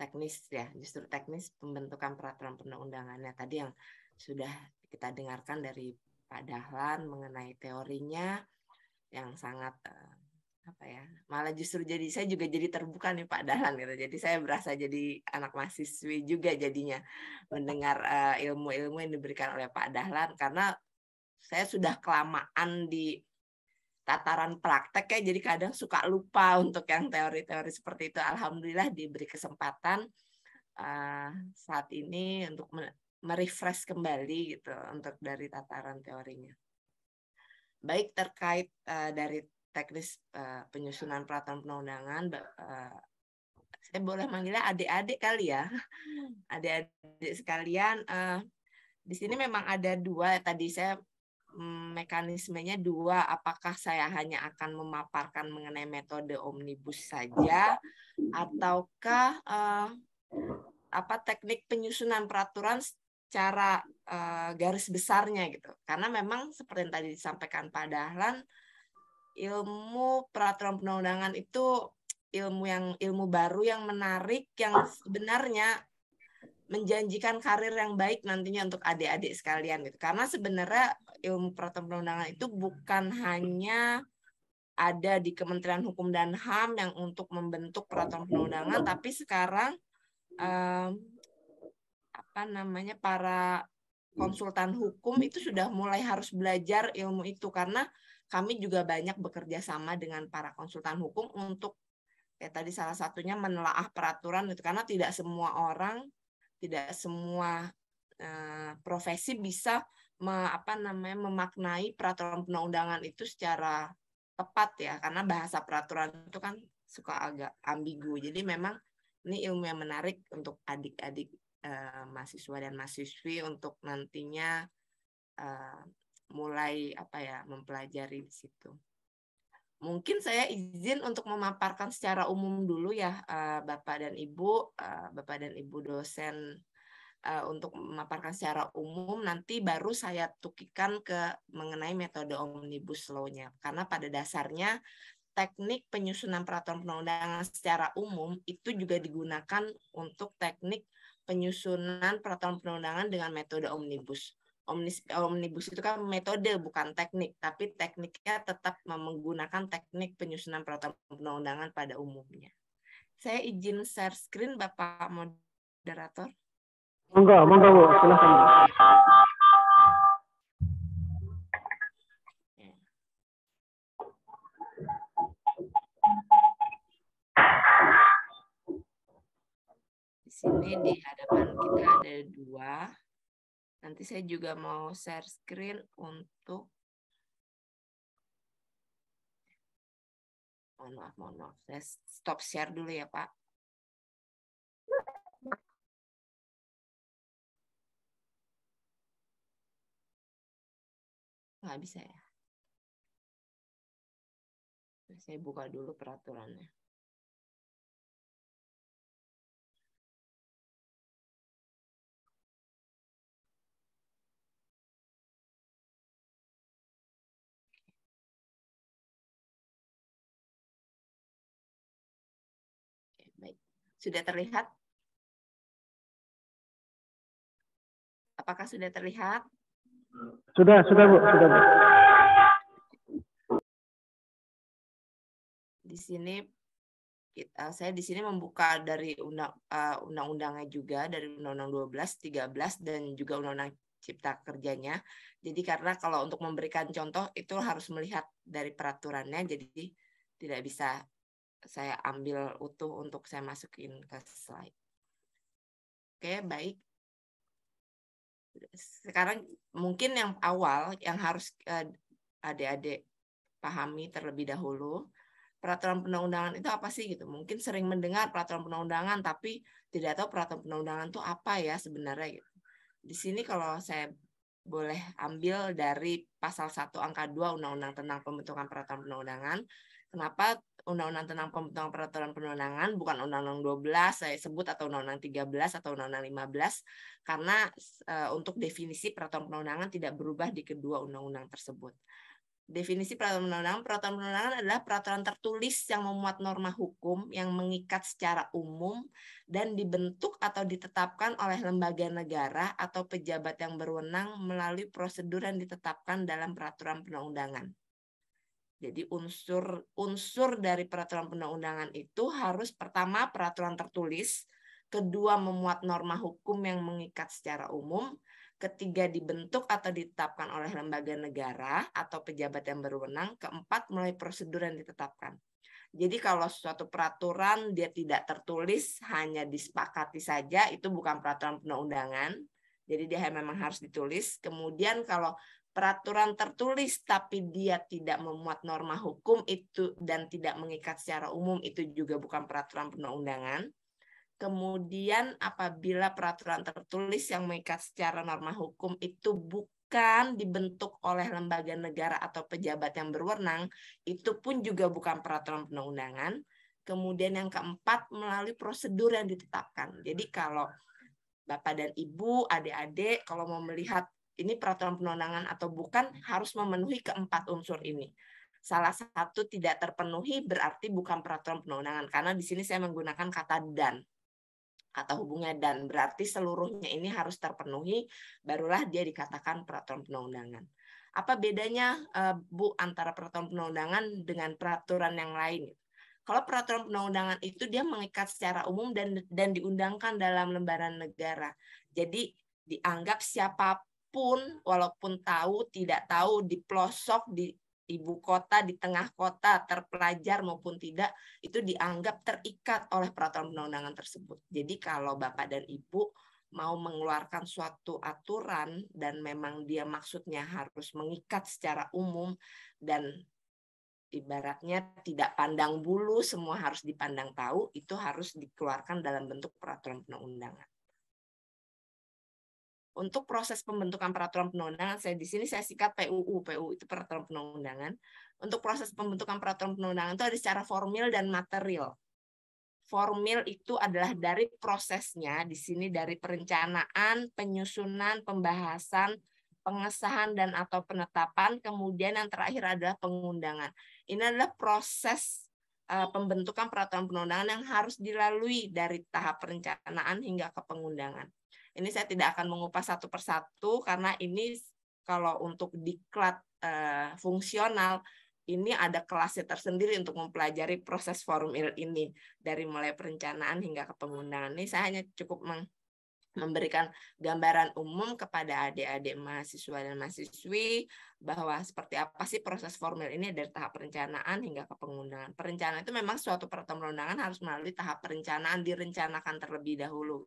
teknis ya, justru teknis pembentukan peraturan perundang-undangannya tadi yang sudah kita dengarkan dari Pak Dahlan mengenai teorinya yang sangat eh, apa ya malah justru jadi saya juga jadi terbuka nih Pak Dahlan gitu jadi saya berasa jadi anak mahasiswi juga jadinya mendengar eh, ilmu-ilmu uh, ilmu -ilmu yang diberikan oleh Pak Dahlan karena saya sudah kelamaan di tataran praktek ya jadi kadang suka lupa untuk yang teori-teori seperti itu alhamdulillah diberi kesempatan uh, saat ini untuk merefresh kembali gitu untuk dari tataran teorinya baik terkait uh, dari teknis uh, penyusunan peraturan perundangan uh, saya boleh manggilnya adik-adik kali ya adik-adik sekalian uh, di sini memang ada dua tadi saya Mm, mekanismenya dua, apakah saya hanya akan memaparkan mengenai metode omnibus saja, ataukah eh, apa teknik penyusunan peraturan secara eh, garis besarnya gitu. Karena memang seperti yang tadi disampaikan Pak Dahlan, ilmu peraturan perundangan itu ilmu yang ilmu baru yang menarik yang sebenarnya menjanjikan karir yang baik nantinya untuk adik-adik sekalian gitu. Karena sebenarnya ilmu peraturan perundangan itu bukan hanya ada di Kementerian Hukum dan HAM yang untuk membentuk peraturan perundangan, tapi sekarang um, apa namanya para konsultan hukum itu sudah mulai harus belajar ilmu itu karena kami juga banyak bekerja sama dengan para konsultan hukum untuk ya tadi salah satunya menelaah peraturan itu karena tidak semua orang, tidak semua uh, profesi bisa me, apa namanya memaknai peraturan perundangan undangan itu secara tepat ya karena bahasa peraturan itu kan suka agak ambigu jadi memang ini ilmu yang menarik untuk adik-adik eh, mahasiswa dan mahasiswi untuk nantinya eh, mulai apa ya mempelajari di situ mungkin saya izin untuk memaparkan secara umum dulu ya eh, bapak dan ibu eh, bapak dan ibu dosen Eh, untuk memaparkan secara umum nanti baru saya tukikan ke mengenai metode omnibus law-nya karena pada dasarnya teknik penyusunan peraturan perundang secara umum itu juga digunakan untuk teknik penyusunan peraturan perundangan dengan metode omnibus. omnibus itu kan metode bukan teknik, tapi tekniknya tetap menggunakan teknik penyusunan peraturan perundangan pada umumnya. Saya izin share screen Bapak moderator. Monggo, monggo Bu, silakan. Di sini di hadapan kita ada dua. Nanti saya juga mau share screen untuk mohon maaf, mohon maaf. Saya stop share dulu ya, Pak. Nggak bisa ya? Saya buka dulu peraturannya. Sudah terlihat? Apakah sudah terlihat? Sudah, sudah Bu, sudah Bu. Di sini kita, saya di sini membuka dari undang eh, undangnya juga dari undang-undang 12, 13 dan juga undang-undang cipta kerjanya. Jadi karena kalau untuk memberikan contoh itu harus melihat dari peraturannya jadi tidak bisa saya ambil utuh untuk saya masukin ke slide. Oke, baik sekarang mungkin yang awal yang harus eh, adik-adik pahami terlebih dahulu peraturan perundang-undangan itu apa sih gitu mungkin sering mendengar peraturan perundang-undangan tapi tidak tahu peraturan perundang-undangan itu apa ya sebenarnya gitu di sini kalau saya boleh ambil dari pasal 1 angka 2 Undang-Undang tentang pembentukan peraturan perundang-undangan kenapa Undang-Undang tentang pembentukan peraturan penundangan bukan Undang-Undang 12 saya sebut atau Undang-Undang 13 atau Undang-Undang 15 karena uh, untuk definisi peraturan penundangan tidak berubah di kedua undang-undang tersebut. Definisi peraturan perundangan peraturan adalah peraturan tertulis yang memuat norma hukum yang mengikat secara umum dan dibentuk atau ditetapkan oleh lembaga negara atau pejabat yang berwenang melalui prosedur yang ditetapkan dalam peraturan perundangan. Jadi unsur unsur dari peraturan undang undangan itu harus pertama peraturan tertulis, kedua memuat norma hukum yang mengikat secara umum, ketiga dibentuk atau ditetapkan oleh lembaga negara atau pejabat yang berwenang, keempat melalui prosedur yang ditetapkan. Jadi kalau suatu peraturan dia tidak tertulis, hanya disepakati saja, itu bukan peraturan undang undangan Jadi dia memang harus ditulis. Kemudian kalau peraturan tertulis tapi dia tidak memuat norma hukum itu dan tidak mengikat secara umum itu juga bukan peraturan perundang Kemudian apabila peraturan tertulis yang mengikat secara norma hukum itu bukan dibentuk oleh lembaga negara atau pejabat yang berwenang, itu pun juga bukan peraturan perundang Kemudian yang keempat melalui prosedur yang ditetapkan. Jadi kalau Bapak dan Ibu, adik-adik kalau mau melihat ini peraturan penundangan atau bukan harus memenuhi keempat unsur ini. Salah satu tidak terpenuhi berarti bukan peraturan penundangan karena di sini saya menggunakan kata dan kata hubungnya dan berarti seluruhnya ini harus terpenuhi barulah dia dikatakan peraturan penundangan. Apa bedanya eh, Bu antara peraturan penundangan dengan peraturan yang lain? Kalau peraturan penundangan itu dia mengikat secara umum dan dan diundangkan dalam lembaran negara. Jadi dianggap siapa walaupun walaupun tahu tidak tahu di pelosok di ibu kota di tengah kota terpelajar maupun tidak itu dianggap terikat oleh peraturan perundangan undangan tersebut. Jadi kalau bapak dan ibu mau mengeluarkan suatu aturan dan memang dia maksudnya harus mengikat secara umum dan ibaratnya tidak pandang bulu semua harus dipandang tahu itu harus dikeluarkan dalam bentuk peraturan perundangan. undangan untuk proses pembentukan peraturan perundangan saya di sini saya sikat PUU PUU itu peraturan perundangan untuk proses pembentukan peraturan perundangan itu ada secara formil dan material formil itu adalah dari prosesnya di sini dari perencanaan penyusunan pembahasan pengesahan dan atau penetapan kemudian yang terakhir adalah pengundangan ini adalah proses eh, pembentukan peraturan perundangan yang harus dilalui dari tahap perencanaan hingga ke pengundangan. Ini saya tidak akan mengupas satu persatu karena ini kalau untuk diklat uh, fungsional ini ada kelasnya tersendiri untuk mempelajari proses forum ini dari mulai perencanaan hingga ke penggunaan. Ini saya hanya cukup memberikan gambaran umum kepada adik-adik mahasiswa dan mahasiswi bahwa seperti apa sih proses formulir ini dari tahap perencanaan hingga ke pengundangan. Perencanaan itu memang suatu pertemuan undangan harus melalui tahap perencanaan direncanakan terlebih dahulu.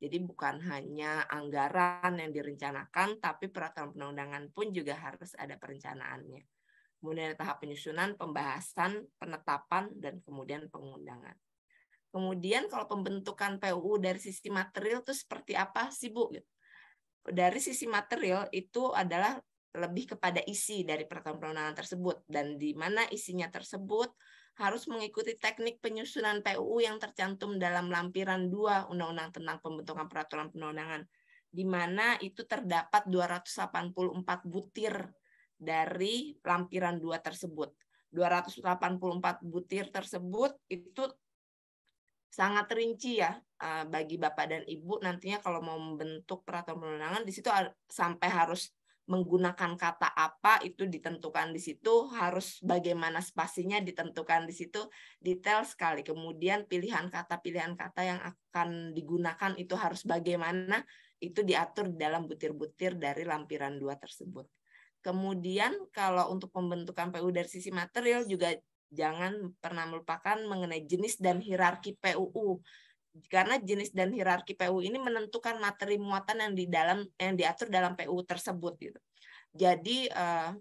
Jadi bukan hanya anggaran yang direncanakan, tapi peraturan perundangan pun juga harus ada perencanaannya. Kemudian tahap penyusunan, pembahasan, penetapan, dan kemudian pengundangan. Kemudian kalau pembentukan PUU dari sisi material itu seperti apa sih Bu? Dari sisi material itu adalah lebih kepada isi dari peraturan perundangan tersebut dan di mana isinya tersebut harus mengikuti teknik penyusunan PUU yang tercantum dalam lampiran 2 Undang-Undang tentang Pembentukan Peraturan Penundangan, di mana itu terdapat 284 butir dari lampiran 2 tersebut. 284 butir tersebut itu sangat rinci ya e, bagi Bapak dan Ibu nantinya kalau mau membentuk peraturan perundangan di situ sampai harus menggunakan kata apa itu ditentukan di situ, harus bagaimana spasinya ditentukan di situ, detail sekali. Kemudian pilihan kata pilihan kata yang akan digunakan itu harus bagaimana itu diatur dalam butir-butir dari lampiran dua tersebut. Kemudian kalau untuk pembentukan PU dari sisi material juga jangan pernah melupakan mengenai jenis dan hierarki PUU karena jenis dan hierarki PU ini menentukan materi muatan yang di dalam yang diatur dalam PU tersebut gitu. Jadi uh,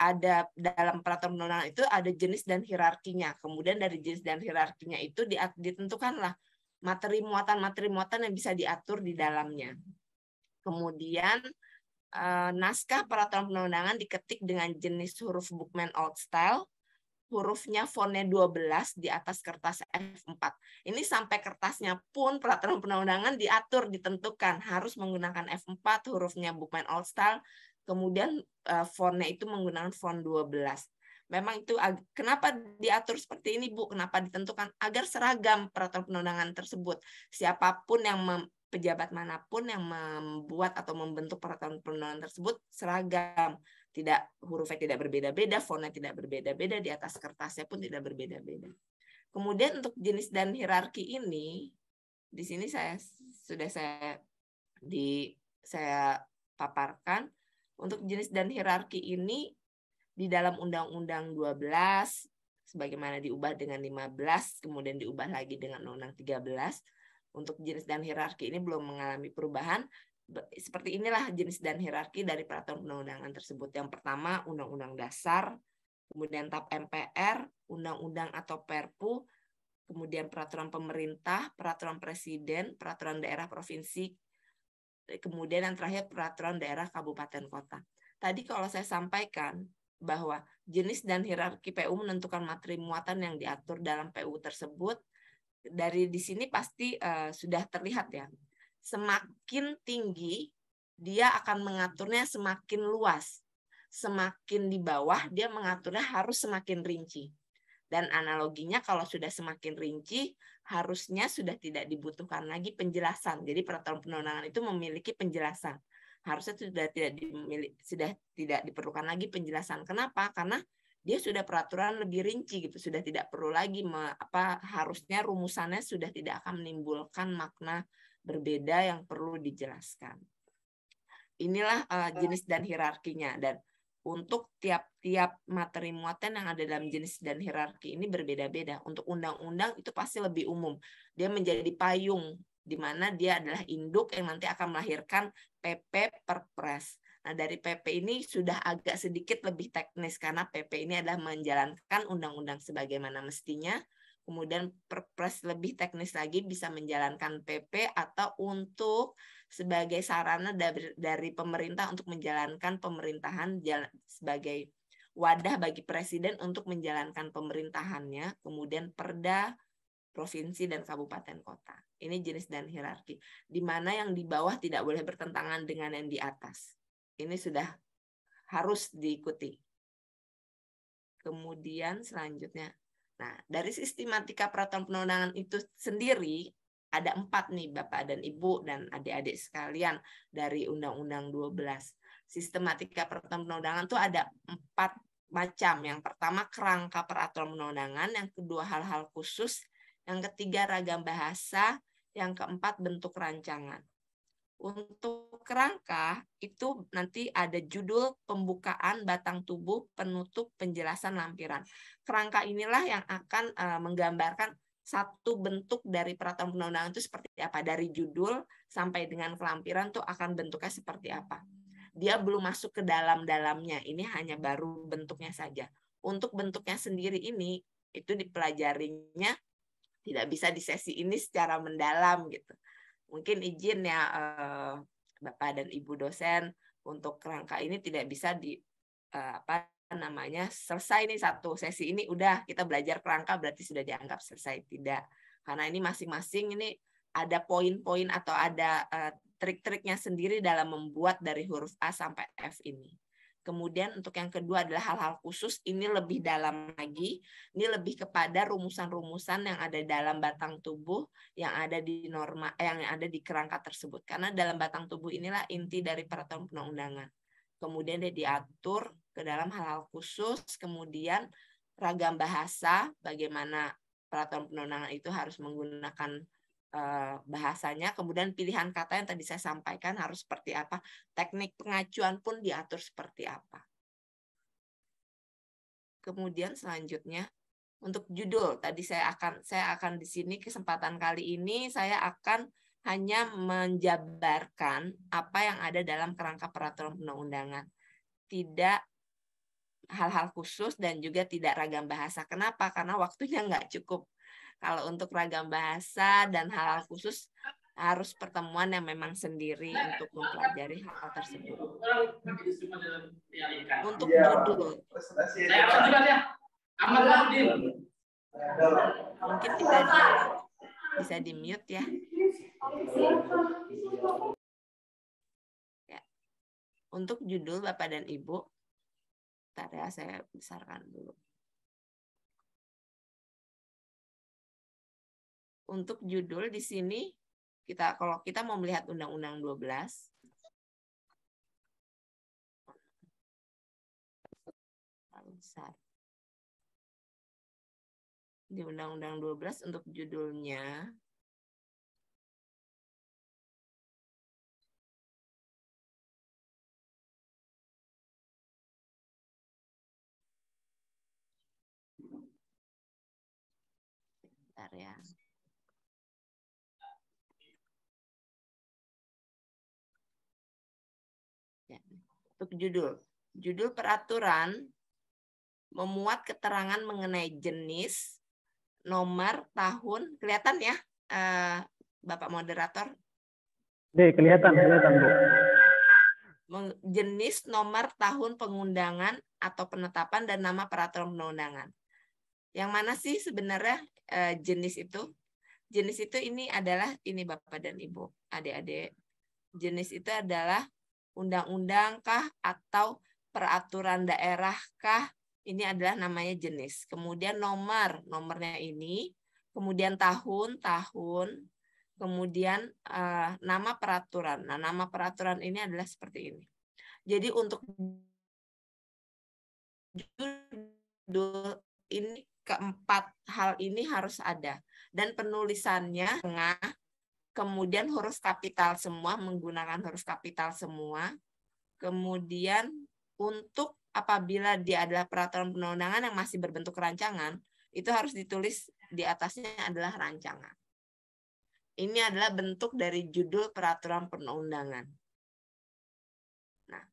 ada dalam peraturan undang-undang itu ada jenis dan hierarkinya. Kemudian dari jenis dan hierarkinya itu ditentukanlah materi muatan-materi muatan yang bisa diatur di dalamnya. Kemudian eh, naskah peraturan undang-undangan diketik dengan jenis huruf Bookman Old Style hurufnya fontnya 12 di atas kertas F4. Ini sampai kertasnya pun peraturan perundangan diatur, ditentukan harus menggunakan F4 hurufnya Bookman All style kemudian eh, fontnya itu menggunakan font 12. Memang itu kenapa diatur seperti ini, Bu? Kenapa ditentukan agar seragam peraturan perundangan tersebut? Siapapun yang pejabat manapun yang membuat atau membentuk peraturan perundangan tersebut seragam tidak hurufnya tidak berbeda-beda, fontnya tidak berbeda-beda, di atas kertasnya pun tidak berbeda-beda. Kemudian untuk jenis dan hierarki ini, di sini saya sudah saya di saya paparkan untuk jenis dan hierarki ini di dalam Undang-Undang 12 sebagaimana diubah dengan 15 kemudian diubah lagi dengan Undang-Undang 13 untuk jenis dan hierarki ini belum mengalami perubahan seperti inilah jenis dan hierarki dari peraturan undang undangan tersebut. Yang pertama, Undang-Undang Dasar, kemudian TAP MPR, Undang-Undang atau Perpu, kemudian peraturan pemerintah, peraturan presiden, peraturan daerah provinsi, eh, kemudian yang terakhir peraturan daerah kabupaten kota. Tadi kalau saya sampaikan bahwa jenis dan hierarki PU menentukan materi muatan yang diatur dalam PU tersebut, dari di sini pasti uh, sudah terlihat ya semakin tinggi dia akan mengaturnya semakin luas. Semakin di bawah dia mengaturnya harus semakin rinci. Dan analoginya kalau sudah semakin rinci, harusnya sudah tidak dibutuhkan lagi penjelasan. Jadi peraturan perundangan itu memiliki penjelasan. Harusnya sudah tidak sudah tidak diperlukan lagi penjelasan. Kenapa? Karena dia sudah peraturan lebih rinci gitu, sudah tidak perlu lagi me, apa harusnya rumusannya sudah tidak akan menimbulkan makna berbeda yang perlu dijelaskan. Inilah uh, jenis dan hierarkinya dan untuk tiap-tiap materi muatan yang ada dalam jenis dan hierarki ini berbeda-beda. Untuk undang-undang itu pasti lebih umum. Dia menjadi payung di mana dia adalah induk yang nanti akan melahirkan PP Perpres. Nah, dari PP ini sudah agak sedikit lebih teknis karena PP ini adalah menjalankan undang-undang sebagaimana mestinya kemudian perpres lebih teknis lagi bisa menjalankan PP atau untuk sebagai sarana dari, dari pemerintah untuk menjalankan pemerintahan sebagai wadah bagi presiden untuk menjalankan pemerintahannya, kemudian perda provinsi dan kabupaten kota. Ini jenis dan hierarki. Di mana yang di bawah tidak boleh bertentangan dengan yang di atas. Ini sudah harus diikuti. Kemudian selanjutnya Nah, dari sistematika peraturan penundangan itu sendiri ada empat nih Bapak dan Ibu dan adik-adik sekalian dari Undang-Undang 12. Sistematika peraturan penundangan itu ada empat macam. Yang pertama kerangka peraturan penundangan, yang kedua hal-hal khusus, yang ketiga ragam bahasa, yang keempat bentuk rancangan. Untuk kerangka itu nanti ada judul pembukaan batang tubuh, penutup, penjelasan lampiran. Kerangka inilah yang akan uh, menggambarkan satu bentuk dari peraturan undang-undang itu seperti apa. Dari judul sampai dengan kelampiran tuh akan bentuknya seperti apa. Dia belum masuk ke dalam-dalamnya. Ini hanya baru bentuknya saja. Untuk bentuknya sendiri ini itu dipelajarinya tidak bisa di sesi ini secara mendalam gitu mungkin izin ya uh, Bapak dan Ibu dosen untuk kerangka ini tidak bisa di uh, apa namanya selesai nih satu sesi ini udah kita belajar kerangka berarti sudah dianggap selesai tidak karena ini masing-masing ini ada poin-poin atau ada uh, trik-triknya sendiri dalam membuat dari huruf A sampai F ini. Kemudian untuk yang kedua adalah hal-hal khusus, ini lebih dalam lagi, ini lebih kepada rumusan-rumusan yang ada dalam batang tubuh yang ada di norma eh, yang ada di kerangka tersebut. Karena dalam batang tubuh inilah inti dari peraturan perundang Kemudian dia diatur ke dalam hal-hal khusus, kemudian ragam bahasa, bagaimana peraturan perundang itu harus menggunakan Eh, bahasanya, kemudian pilihan kata yang tadi saya sampaikan harus seperti apa, teknik pengacuan pun diatur seperti apa. Kemudian selanjutnya untuk judul tadi saya akan saya akan di sini kesempatan kali ini saya akan hanya menjabarkan apa yang ada dalam kerangka peraturan undang-undangan. Tidak hal-hal khusus dan juga tidak ragam bahasa. Kenapa? Karena waktunya nggak cukup kalau untuk ragam bahasa dan hal-hal khusus harus pertemuan yang memang sendiri untuk mempelajari hal tersebut. Untuk judul. Iya. Mungkin kita bisa di mute ya. ya. Untuk judul Bapak dan Ibu, tadi ya, saya besarkan dulu. untuk judul di sini kita kalau kita mau melihat Undang-Undang 12 besar. Di Undang-Undang 12 untuk judulnya Bentar ya. Ya. Untuk judul. Judul peraturan memuat keterangan mengenai jenis, nomor, tahun. Kelihatan ya, eh, Bapak moderator? Deh, kelihatan, kelihatan, Bu. Jenis, nomor, tahun pengundangan atau penetapan dan nama peraturan perundangan. Yang mana sih sebenarnya eh, jenis itu? Jenis itu ini adalah ini Bapak dan Ibu, adik-adik. Jenis itu adalah undang-undang kah atau peraturan daerah kah ini adalah namanya jenis kemudian nomor nomornya ini kemudian tahun tahun kemudian uh, nama peraturan nah nama peraturan ini adalah seperti ini jadi untuk judul ini keempat hal ini harus ada dan penulisannya tengah kemudian huruf kapital semua, menggunakan huruf kapital semua. Kemudian untuk apabila dia adalah peraturan perundangan yang masih berbentuk rancangan, itu harus ditulis di atasnya adalah rancangan. Ini adalah bentuk dari judul peraturan perundangan. Nah,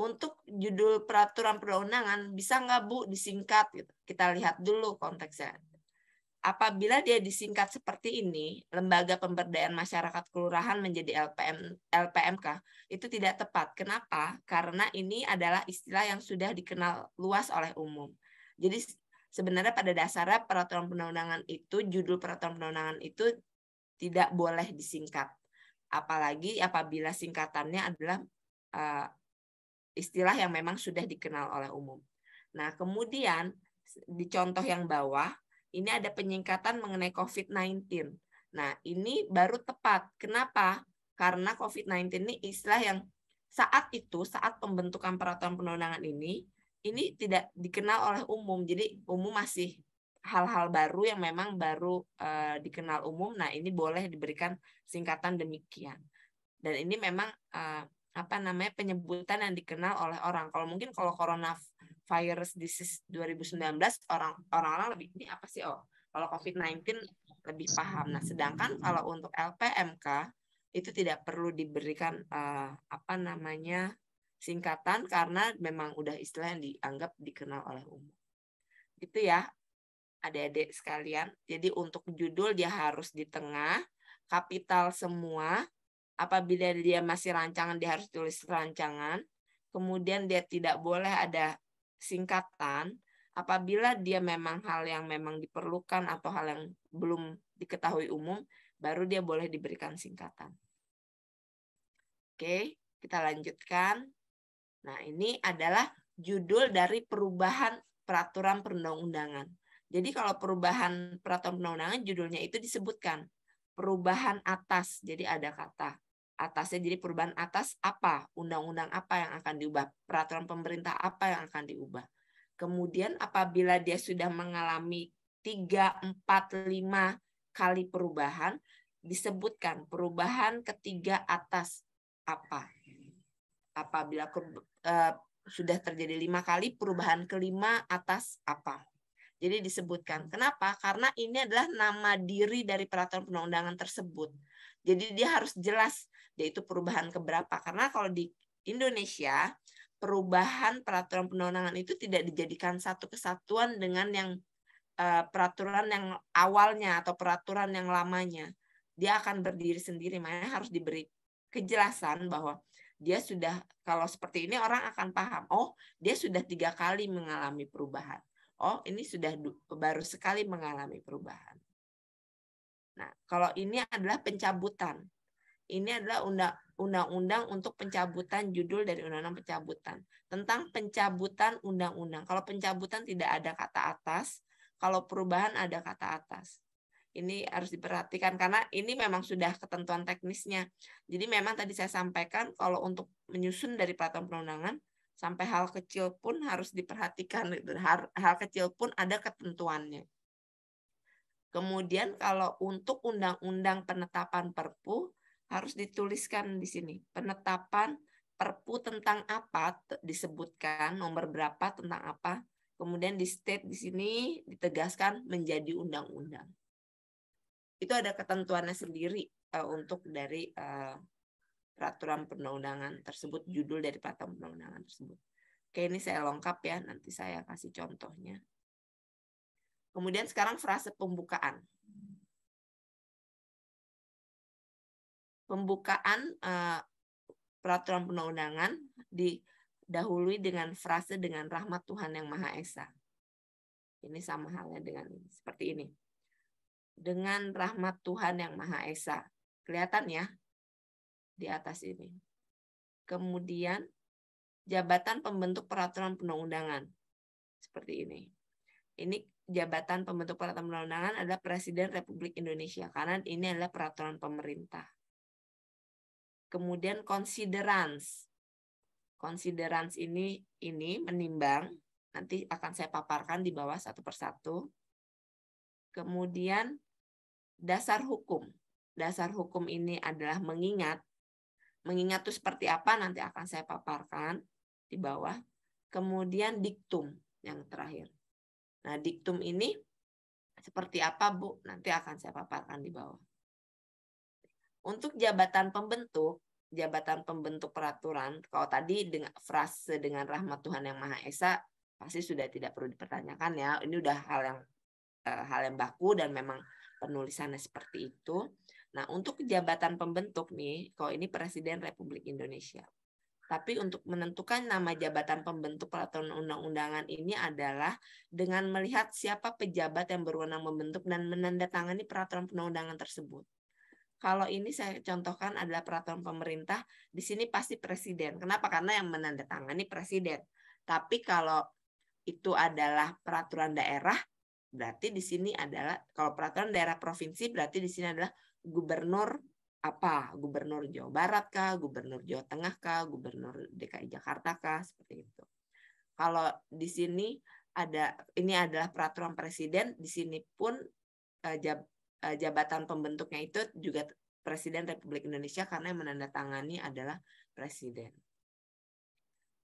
untuk judul peraturan perundangan bisa nggak Bu disingkat? Gitu. Kita lihat dulu konteksnya. Apabila dia disingkat seperti ini, Lembaga Pemberdayaan Masyarakat Kelurahan menjadi LPM, LPMK, itu tidak tepat. Kenapa? Karena ini adalah istilah yang sudah dikenal luas oleh umum. Jadi sebenarnya pada dasarnya peraturan perundangan itu, judul peraturan perundangan itu tidak boleh disingkat. Apalagi apabila singkatannya adalah uh, istilah yang memang sudah dikenal oleh umum. Nah, kemudian di contoh yang bawah, ini ada penyingkatan mengenai COVID-19. Nah, ini baru tepat. Kenapa? Karena COVID-19 ini istilah yang saat itu, saat pembentukan peraturan perundangan ini, ini tidak dikenal oleh umum. Jadi umum masih hal-hal baru yang memang baru uh, dikenal umum. Nah, ini boleh diberikan singkatan demikian. Dan ini memang uh, apa namanya penyebutan yang dikenal oleh orang. Kalau mungkin kalau corona virus disease 2019 orang orang lebih ini apa sih oh kalau COVID-19 lebih paham. Nah, sedangkan kalau untuk LPMK itu tidak perlu diberikan uh, apa namanya singkatan karena memang udah istilah yang dianggap dikenal oleh umum. Gitu ya, adik-adik sekalian. Jadi untuk judul dia harus di tengah, kapital semua. Apabila dia masih rancangan dia harus tulis rancangan. Kemudian dia tidak boleh ada singkatan apabila dia memang hal yang memang diperlukan atau hal yang belum diketahui umum, baru dia boleh diberikan singkatan. Oke, kita lanjutkan. Nah, ini adalah judul dari perubahan peraturan perundang-undangan. Jadi kalau perubahan peraturan perundang-undangan judulnya itu disebutkan perubahan atas. Jadi ada kata atasnya jadi perubahan atas apa undang-undang apa yang akan diubah peraturan pemerintah apa yang akan diubah kemudian apabila dia sudah mengalami 3, 4, 5 kali perubahan disebutkan perubahan ketiga atas apa apabila eh, sudah terjadi lima kali perubahan kelima atas apa jadi disebutkan kenapa karena ini adalah nama diri dari peraturan perundang tersebut jadi dia harus jelas yaitu perubahan keberapa. Karena kalau di Indonesia, perubahan peraturan perundangan itu tidak dijadikan satu kesatuan dengan yang uh, peraturan yang awalnya atau peraturan yang lamanya. Dia akan berdiri sendiri, makanya harus diberi kejelasan bahwa dia sudah kalau seperti ini orang akan paham oh dia sudah tiga kali mengalami perubahan oh ini sudah baru sekali mengalami perubahan nah kalau ini adalah pencabutan ini adalah undang undang untuk pencabutan judul dari undang-undang pencabutan tentang pencabutan undang-undang. Kalau pencabutan tidak ada kata atas, kalau perubahan ada kata atas. Ini harus diperhatikan karena ini memang sudah ketentuan teknisnya. Jadi memang tadi saya sampaikan kalau untuk menyusun dari peraturan perundangan sampai hal kecil pun harus diperhatikan. Hal, hal kecil pun ada ketentuannya. Kemudian kalau untuk undang-undang penetapan perpu, harus dituliskan di sini. Penetapan perpu tentang apa disebutkan, nomor berapa tentang apa, kemudian di state di sini ditegaskan menjadi undang-undang. Itu ada ketentuannya sendiri uh, untuk dari uh, peraturan perundangan tersebut, judul dari peraturan perundangan tersebut. Oke, ini saya lengkap ya, nanti saya kasih contohnya. Kemudian sekarang frase pembukaan. pembukaan uh, peraturan perundang-undangan didahului dengan frase dengan rahmat Tuhan yang Maha Esa. Ini sama halnya dengan seperti ini. Dengan rahmat Tuhan yang Maha Esa. Kelihatan ya di atas ini. Kemudian jabatan pembentuk peraturan perundang Seperti ini. Ini jabatan pembentuk peraturan perundang adalah Presiden Republik Indonesia karena ini adalah peraturan pemerintah. Kemudian considerance. Considerance ini ini menimbang, nanti akan saya paparkan di bawah satu persatu. Kemudian dasar hukum. Dasar hukum ini adalah mengingat. Mengingat itu seperti apa nanti akan saya paparkan di bawah. Kemudian diktum yang terakhir. Nah, diktum ini seperti apa, Bu? Nanti akan saya paparkan di bawah. Untuk jabatan pembentuk, jabatan pembentuk peraturan, kalau tadi dengan frase dengan rahmat Tuhan yang Maha Esa pasti sudah tidak perlu dipertanyakan ya. Ini udah hal yang eh, hal yang baku dan memang penulisannya seperti itu. Nah, untuk jabatan pembentuk nih, kalau ini Presiden Republik Indonesia. Tapi untuk menentukan nama jabatan pembentuk peraturan undang-undangan ini adalah dengan melihat siapa pejabat yang berwenang membentuk dan menandatangani peraturan perundang-undangan tersebut. Kalau ini saya contohkan adalah peraturan pemerintah, di sini pasti presiden. Kenapa? Karena yang menandatangani presiden. Tapi kalau itu adalah peraturan daerah, berarti di sini adalah kalau peraturan daerah provinsi berarti di sini adalah gubernur apa? Gubernur Jawa Barat kah, gubernur Jawa Tengah kah, gubernur DKI Jakarta kah, seperti itu. Kalau di sini ada ini adalah peraturan presiden, di sini pun eh, uh, jabatan pembentuknya itu juga Presiden Republik Indonesia karena yang menandatangani adalah Presiden.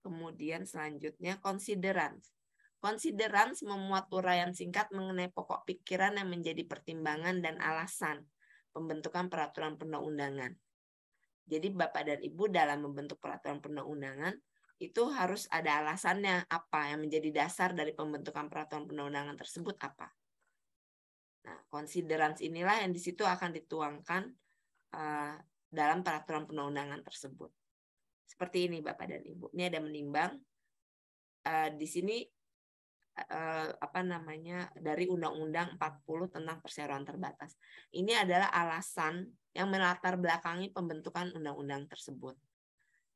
Kemudian selanjutnya considerance. Considerance memuat uraian singkat mengenai pokok pikiran yang menjadi pertimbangan dan alasan pembentukan peraturan perundang-undangan. Jadi Bapak dan Ibu dalam membentuk peraturan perundang-undangan itu harus ada alasannya apa yang menjadi dasar dari pembentukan peraturan perundang-undangan tersebut apa. Nah, konsiderans inilah yang di situ akan dituangkan uh, dalam peraturan perundangan tersebut. Seperti ini Bapak dan Ibu. Ini ada menimbang. Uh, di sini uh, apa namanya dari Undang-Undang 40 tentang perseroan terbatas. Ini adalah alasan yang melatar belakangi pembentukan undang-undang tersebut.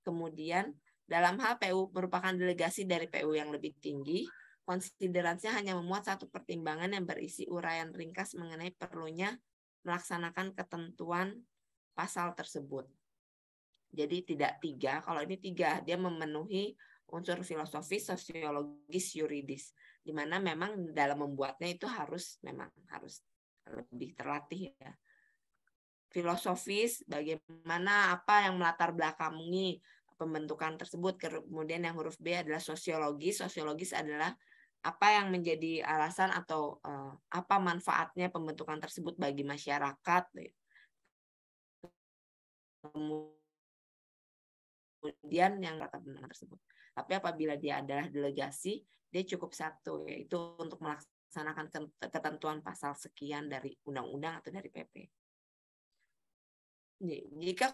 Kemudian dalam hal PU merupakan delegasi dari PU yang lebih tinggi Konsideransinya hanya memuat satu pertimbangan yang berisi uraian ringkas mengenai perlunya melaksanakan ketentuan pasal tersebut. Jadi tidak tiga, kalau ini tiga, dia memenuhi unsur filosofis, sosiologis, yuridis, di mana memang dalam membuatnya itu harus memang harus lebih terlatih ya. Filosofis, bagaimana apa yang melatar belakangi pembentukan tersebut, kemudian yang huruf B adalah sosiologis, sosiologis adalah apa yang menjadi alasan atau uh, apa manfaatnya pembentukan tersebut bagi masyarakat eh, kemudian yang kata pembentukan tersebut tapi apabila dia adalah delegasi dia cukup satu yaitu untuk melaksanakan ketentuan pasal sekian dari undang-undang atau dari PP jika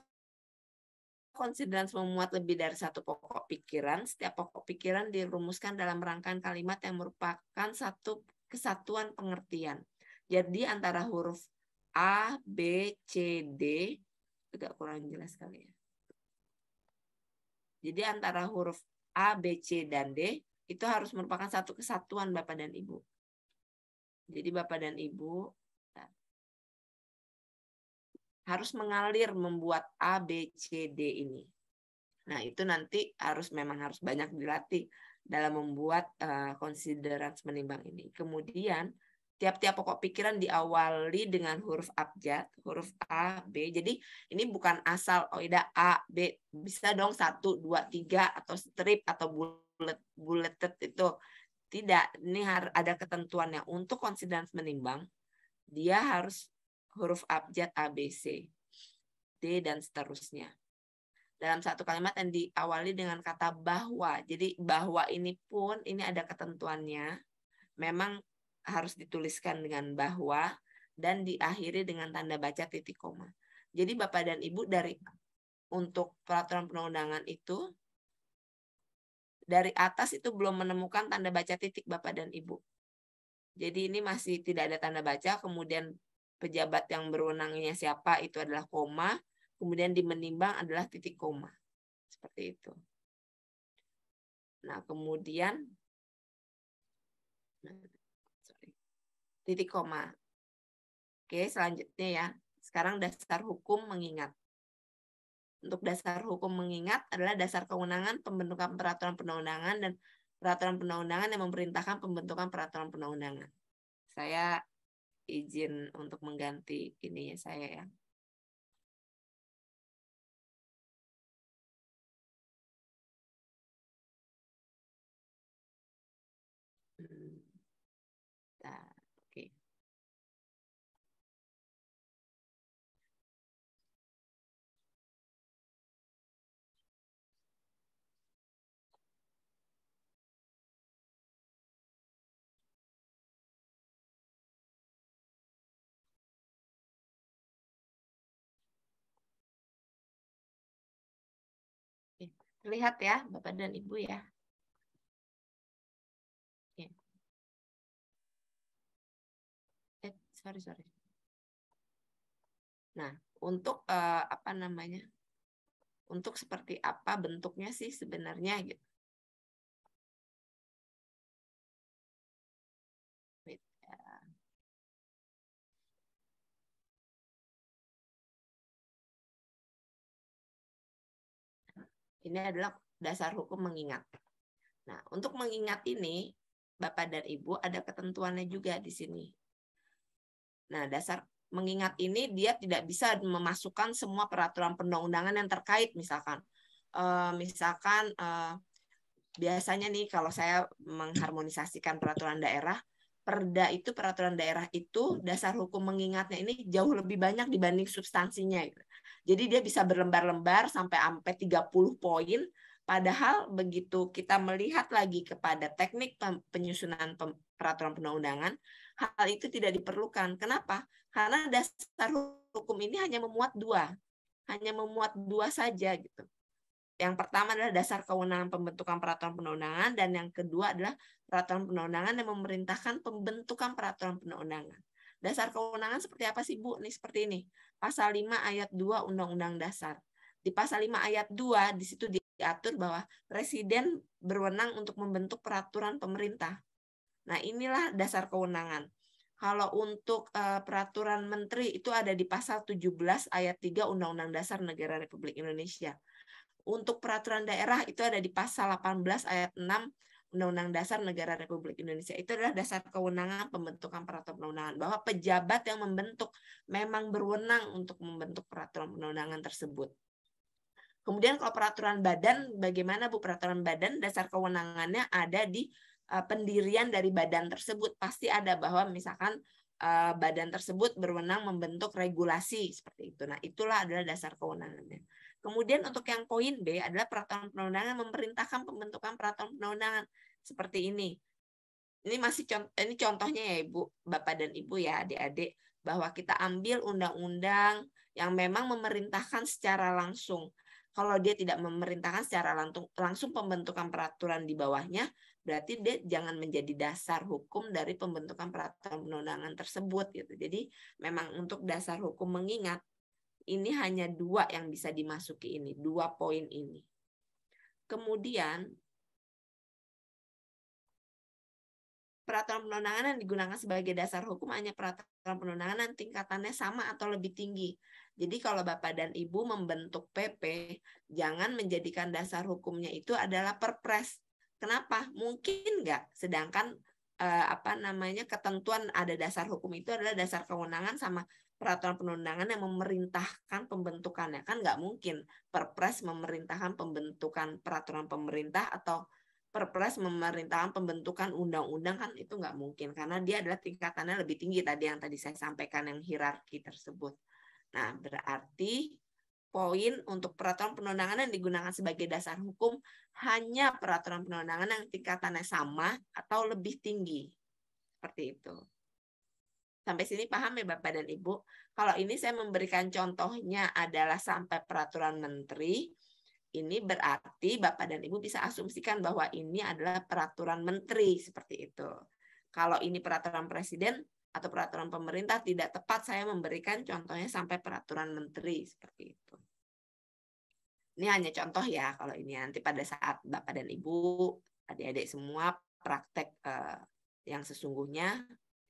konsideran memuat lebih dari satu pokok pikiran, setiap pokok pikiran dirumuskan dalam rangkaian kalimat yang merupakan satu kesatuan pengertian. Jadi antara huruf A, B, C, D agak kurang jelas kali ya. Jadi antara huruf A, B, C, dan D itu harus merupakan satu kesatuan Bapak dan Ibu. Jadi Bapak dan Ibu harus mengalir membuat A, B, C, D ini. Nah, itu nanti harus memang harus banyak dilatih dalam membuat uh, considerance menimbang ini. Kemudian, tiap-tiap pokok pikiran diawali dengan huruf abjad, huruf A, B. Jadi, ini bukan asal, oh tidak ya A, B. Bisa dong satu, dua, tiga, atau strip, atau bullet, bulleted itu. Tidak, ini ada ketentuannya. Untuk considerance menimbang, dia harus huruf abjad ABC, D, dan seterusnya. Dalam satu kalimat yang diawali dengan kata bahwa. Jadi bahwa ini pun, ini ada ketentuannya. Memang harus dituliskan dengan bahwa, dan diakhiri dengan tanda baca titik koma. Jadi Bapak dan Ibu dari untuk peraturan perundangan itu dari atas itu belum menemukan tanda baca titik Bapak dan Ibu. Jadi ini masih tidak ada tanda baca, kemudian pejabat yang berwenangnya siapa itu adalah koma, kemudian di menimbang adalah titik koma. Seperti itu. Nah, kemudian titik koma. Oke, selanjutnya ya. Sekarang dasar hukum mengingat. Untuk dasar hukum mengingat adalah dasar kewenangan pembentukan peraturan perundang dan peraturan perundang yang memerintahkan pembentukan peraturan perundang Saya izin untuk mengganti ininya saya ya Lihat ya, Bapak dan Ibu ya. ya. Eh, sorry, sorry. Nah, untuk eh, apa namanya? Untuk seperti apa bentuknya sih sebenarnya gitu. Ini adalah dasar hukum mengingat. Nah, untuk mengingat ini, Bapak dan Ibu ada ketentuannya juga di sini. Nah, dasar mengingat ini dia tidak bisa memasukkan semua peraturan perundang-undangan yang terkait misalkan uh, misalkan uh, biasanya nih kalau saya mengharmonisasikan peraturan daerah perda itu peraturan daerah itu dasar hukum mengingatnya ini jauh lebih banyak dibanding substansinya gitu. Jadi dia bisa berlembar-lembar sampai sampai 30 poin padahal begitu kita melihat lagi kepada teknik penyusunan peraturan perundangan, hal itu tidak diperlukan. Kenapa? Karena dasar hukum ini hanya memuat dua, hanya memuat dua saja gitu. Yang pertama adalah dasar kewenangan pembentukan peraturan perundangan dan yang kedua adalah peraturan perundangan yang memerintahkan pembentukan peraturan perundangan. Dasar kewenangan seperti apa sih Bu? Nih seperti ini pasal 5 ayat 2 Undang-Undang Dasar. Di pasal 5 ayat 2 di situ diatur bahwa presiden berwenang untuk membentuk peraturan pemerintah. Nah, inilah dasar kewenangan. Kalau untuk eh, peraturan menteri itu ada di pasal 17 ayat 3 Undang-Undang Dasar Negara Republik Indonesia. Untuk peraturan daerah itu ada di pasal 18 ayat 6 Undang-Undang Dasar Negara Republik Indonesia itu adalah dasar kewenangan pembentukan peraturan perundangan bahwa pejabat yang membentuk memang berwenang untuk membentuk peraturan perundangan tersebut. Kemudian kalau peraturan badan bagaimana Bu peraturan badan dasar kewenangannya ada di uh, pendirian dari badan tersebut pasti ada bahwa misalkan uh, badan tersebut berwenang membentuk regulasi seperti itu. Nah, itulah adalah dasar kewenangannya. Kemudian untuk yang poin B adalah peraturan perundangan memerintahkan pembentukan peraturan perundangan seperti ini. Ini masih contoh, ini contohnya ya Ibu, Bapak dan Ibu ya, adik-adik, bahwa kita ambil undang-undang yang memang memerintahkan secara langsung. Kalau dia tidak memerintahkan secara langsung, langsung pembentukan peraturan di bawahnya, berarti dia jangan menjadi dasar hukum dari pembentukan peraturan perundangan tersebut gitu. Jadi memang untuk dasar hukum mengingat ini hanya dua yang bisa dimasuki ini, dua poin ini. Kemudian peraturan perundangan yang digunakan sebagai dasar hukum hanya peraturan perundangan tingkatannya sama atau lebih tinggi. Jadi kalau Bapak dan Ibu membentuk PP, jangan menjadikan dasar hukumnya itu adalah perpres. Kenapa? Mungkin nggak. Sedangkan eh, apa namanya ketentuan ada dasar hukum itu adalah dasar kewenangan sama peraturan perundangan yang memerintahkan pembentukannya kan nggak mungkin perpres memerintahkan pembentukan peraturan pemerintah atau perpres memerintahkan pembentukan undang-undang kan itu nggak mungkin karena dia adalah tingkatannya lebih tinggi tadi yang tadi saya sampaikan yang hierarki tersebut. Nah berarti poin untuk peraturan perundangan yang digunakan sebagai dasar hukum hanya peraturan perundangan yang tingkatannya sama atau lebih tinggi seperti itu. Sampai sini paham ya Bapak dan Ibu? Kalau ini saya memberikan contohnya adalah sampai peraturan menteri, ini berarti Bapak dan Ibu bisa asumsikan bahwa ini adalah peraturan menteri seperti itu. Kalau ini peraturan presiden atau peraturan pemerintah tidak tepat saya memberikan contohnya sampai peraturan menteri seperti itu. Ini hanya contoh ya kalau ini nanti pada saat Bapak dan Ibu, adik-adik semua praktek eh, yang sesungguhnya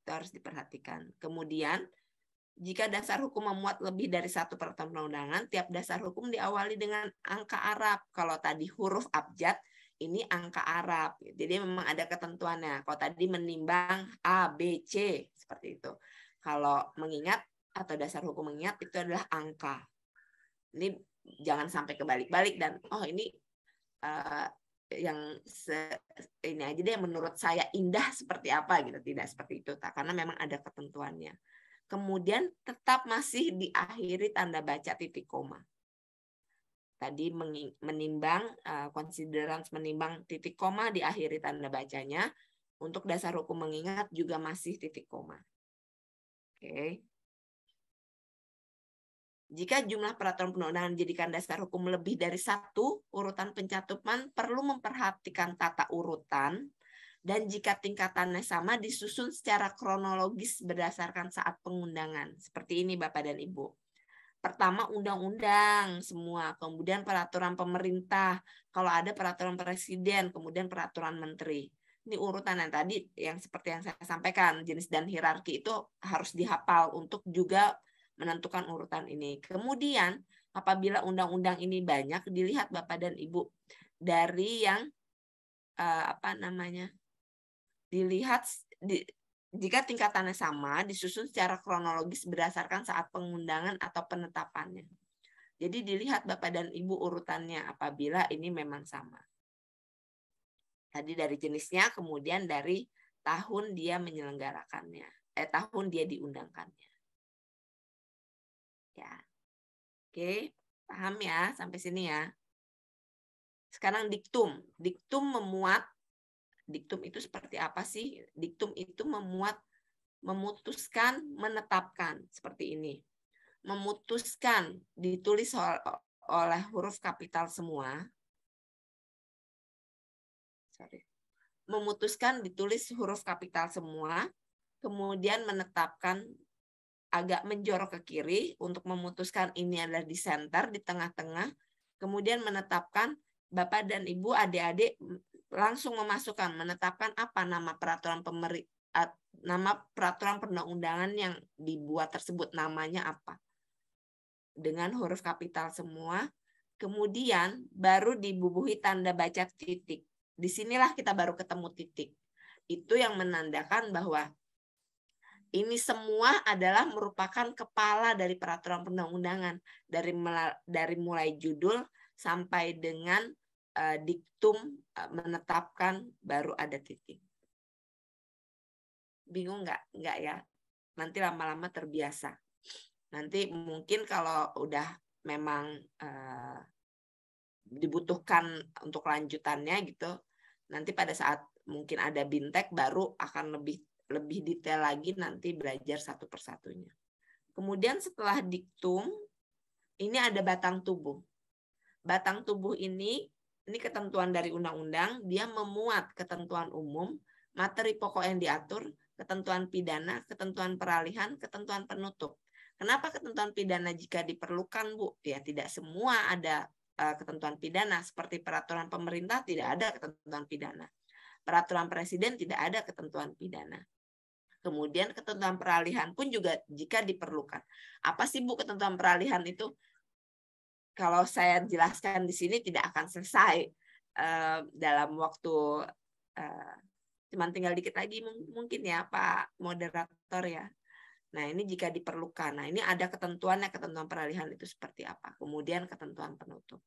itu harus diperhatikan. Kemudian, jika dasar hukum memuat lebih dari satu peraturan perundangan, tiap dasar hukum diawali dengan angka Arab. Kalau tadi huruf abjad, ini angka Arab. Jadi memang ada ketentuannya. Kalau tadi menimbang A, B, C, seperti itu. Kalau mengingat atau dasar hukum mengingat, itu adalah angka. Ini jangan sampai kebalik-balik dan oh ini uh, yang se, ini aja deh yang menurut saya indah seperti apa gitu tidak seperti itu tak karena memang ada ketentuannya kemudian tetap masih diakhiri tanda baca titik koma tadi menimbang konsideran eh, menimbang titik koma diakhiri tanda bacanya untuk dasar hukum mengingat juga masih titik koma oke okay. Jika jumlah peraturan penundaan dijadikan dasar hukum lebih dari satu, urutan pencatupan perlu memperhatikan tata urutan dan jika tingkatannya sama disusun secara kronologis berdasarkan saat pengundangan. Seperti ini Bapak dan Ibu. Pertama undang-undang semua, kemudian peraturan pemerintah, kalau ada peraturan presiden, kemudian peraturan menteri. Ini urutan yang tadi yang seperti yang saya sampaikan, jenis dan hierarki itu harus dihafal untuk juga menentukan urutan ini. Kemudian apabila undang-undang ini banyak dilihat Bapak dan Ibu dari yang uh, apa namanya? dilihat di, jika tingkatannya sama disusun secara kronologis berdasarkan saat pengundangan atau penetapannya. Jadi dilihat Bapak dan Ibu urutannya apabila ini memang sama. Tadi dari jenisnya kemudian dari tahun dia menyelenggarakannya, eh tahun dia diundangkannya ya. Oke, paham ya sampai sini ya. Sekarang diktum. Diktum memuat diktum itu seperti apa sih? Diktum itu memuat memutuskan, menetapkan seperti ini. Memutuskan ditulis oleh huruf kapital semua. Sorry. Memutuskan ditulis huruf kapital semua, kemudian menetapkan agak menjorok ke kiri untuk memutuskan ini adalah di center di tengah-tengah, kemudian menetapkan Bapak dan Ibu, adik-adik langsung memasukkan menetapkan apa nama peraturan pemeri nama peraturan perundang-undangan yang dibuat tersebut namanya apa dengan huruf kapital semua kemudian baru dibubuhi tanda baca titik disinilah kita baru ketemu titik itu yang menandakan bahwa ini semua adalah merupakan kepala dari peraturan perundang-undangan dari dari mulai judul sampai dengan uh, diktum uh, menetapkan baru ada titik. Bingung nggak? Nggak ya. Nanti lama-lama terbiasa. Nanti mungkin kalau udah memang uh, dibutuhkan untuk lanjutannya gitu, nanti pada saat mungkin ada bintek baru akan lebih lebih detail lagi nanti belajar satu persatunya. Kemudian setelah diktum, ini ada batang tubuh. Batang tubuh ini, ini ketentuan dari undang-undang, dia memuat ketentuan umum, materi pokok yang diatur, ketentuan pidana, ketentuan peralihan, ketentuan penutup. Kenapa ketentuan pidana jika diperlukan, Bu? Ya tidak semua ada eh, ketentuan pidana seperti peraturan pemerintah tidak ada ketentuan pidana. Peraturan presiden tidak ada ketentuan pidana. Kemudian ketentuan peralihan pun juga jika diperlukan. Apa sih Bu ketentuan peralihan itu? Kalau saya jelaskan di sini tidak akan selesai uh, dalam waktu uh, cuman tinggal dikit lagi mungkin ya Pak moderator ya. Nah, ini jika diperlukan. Nah, ini ada ketentuannya, ketentuan peralihan itu seperti apa. Kemudian ketentuan penutup.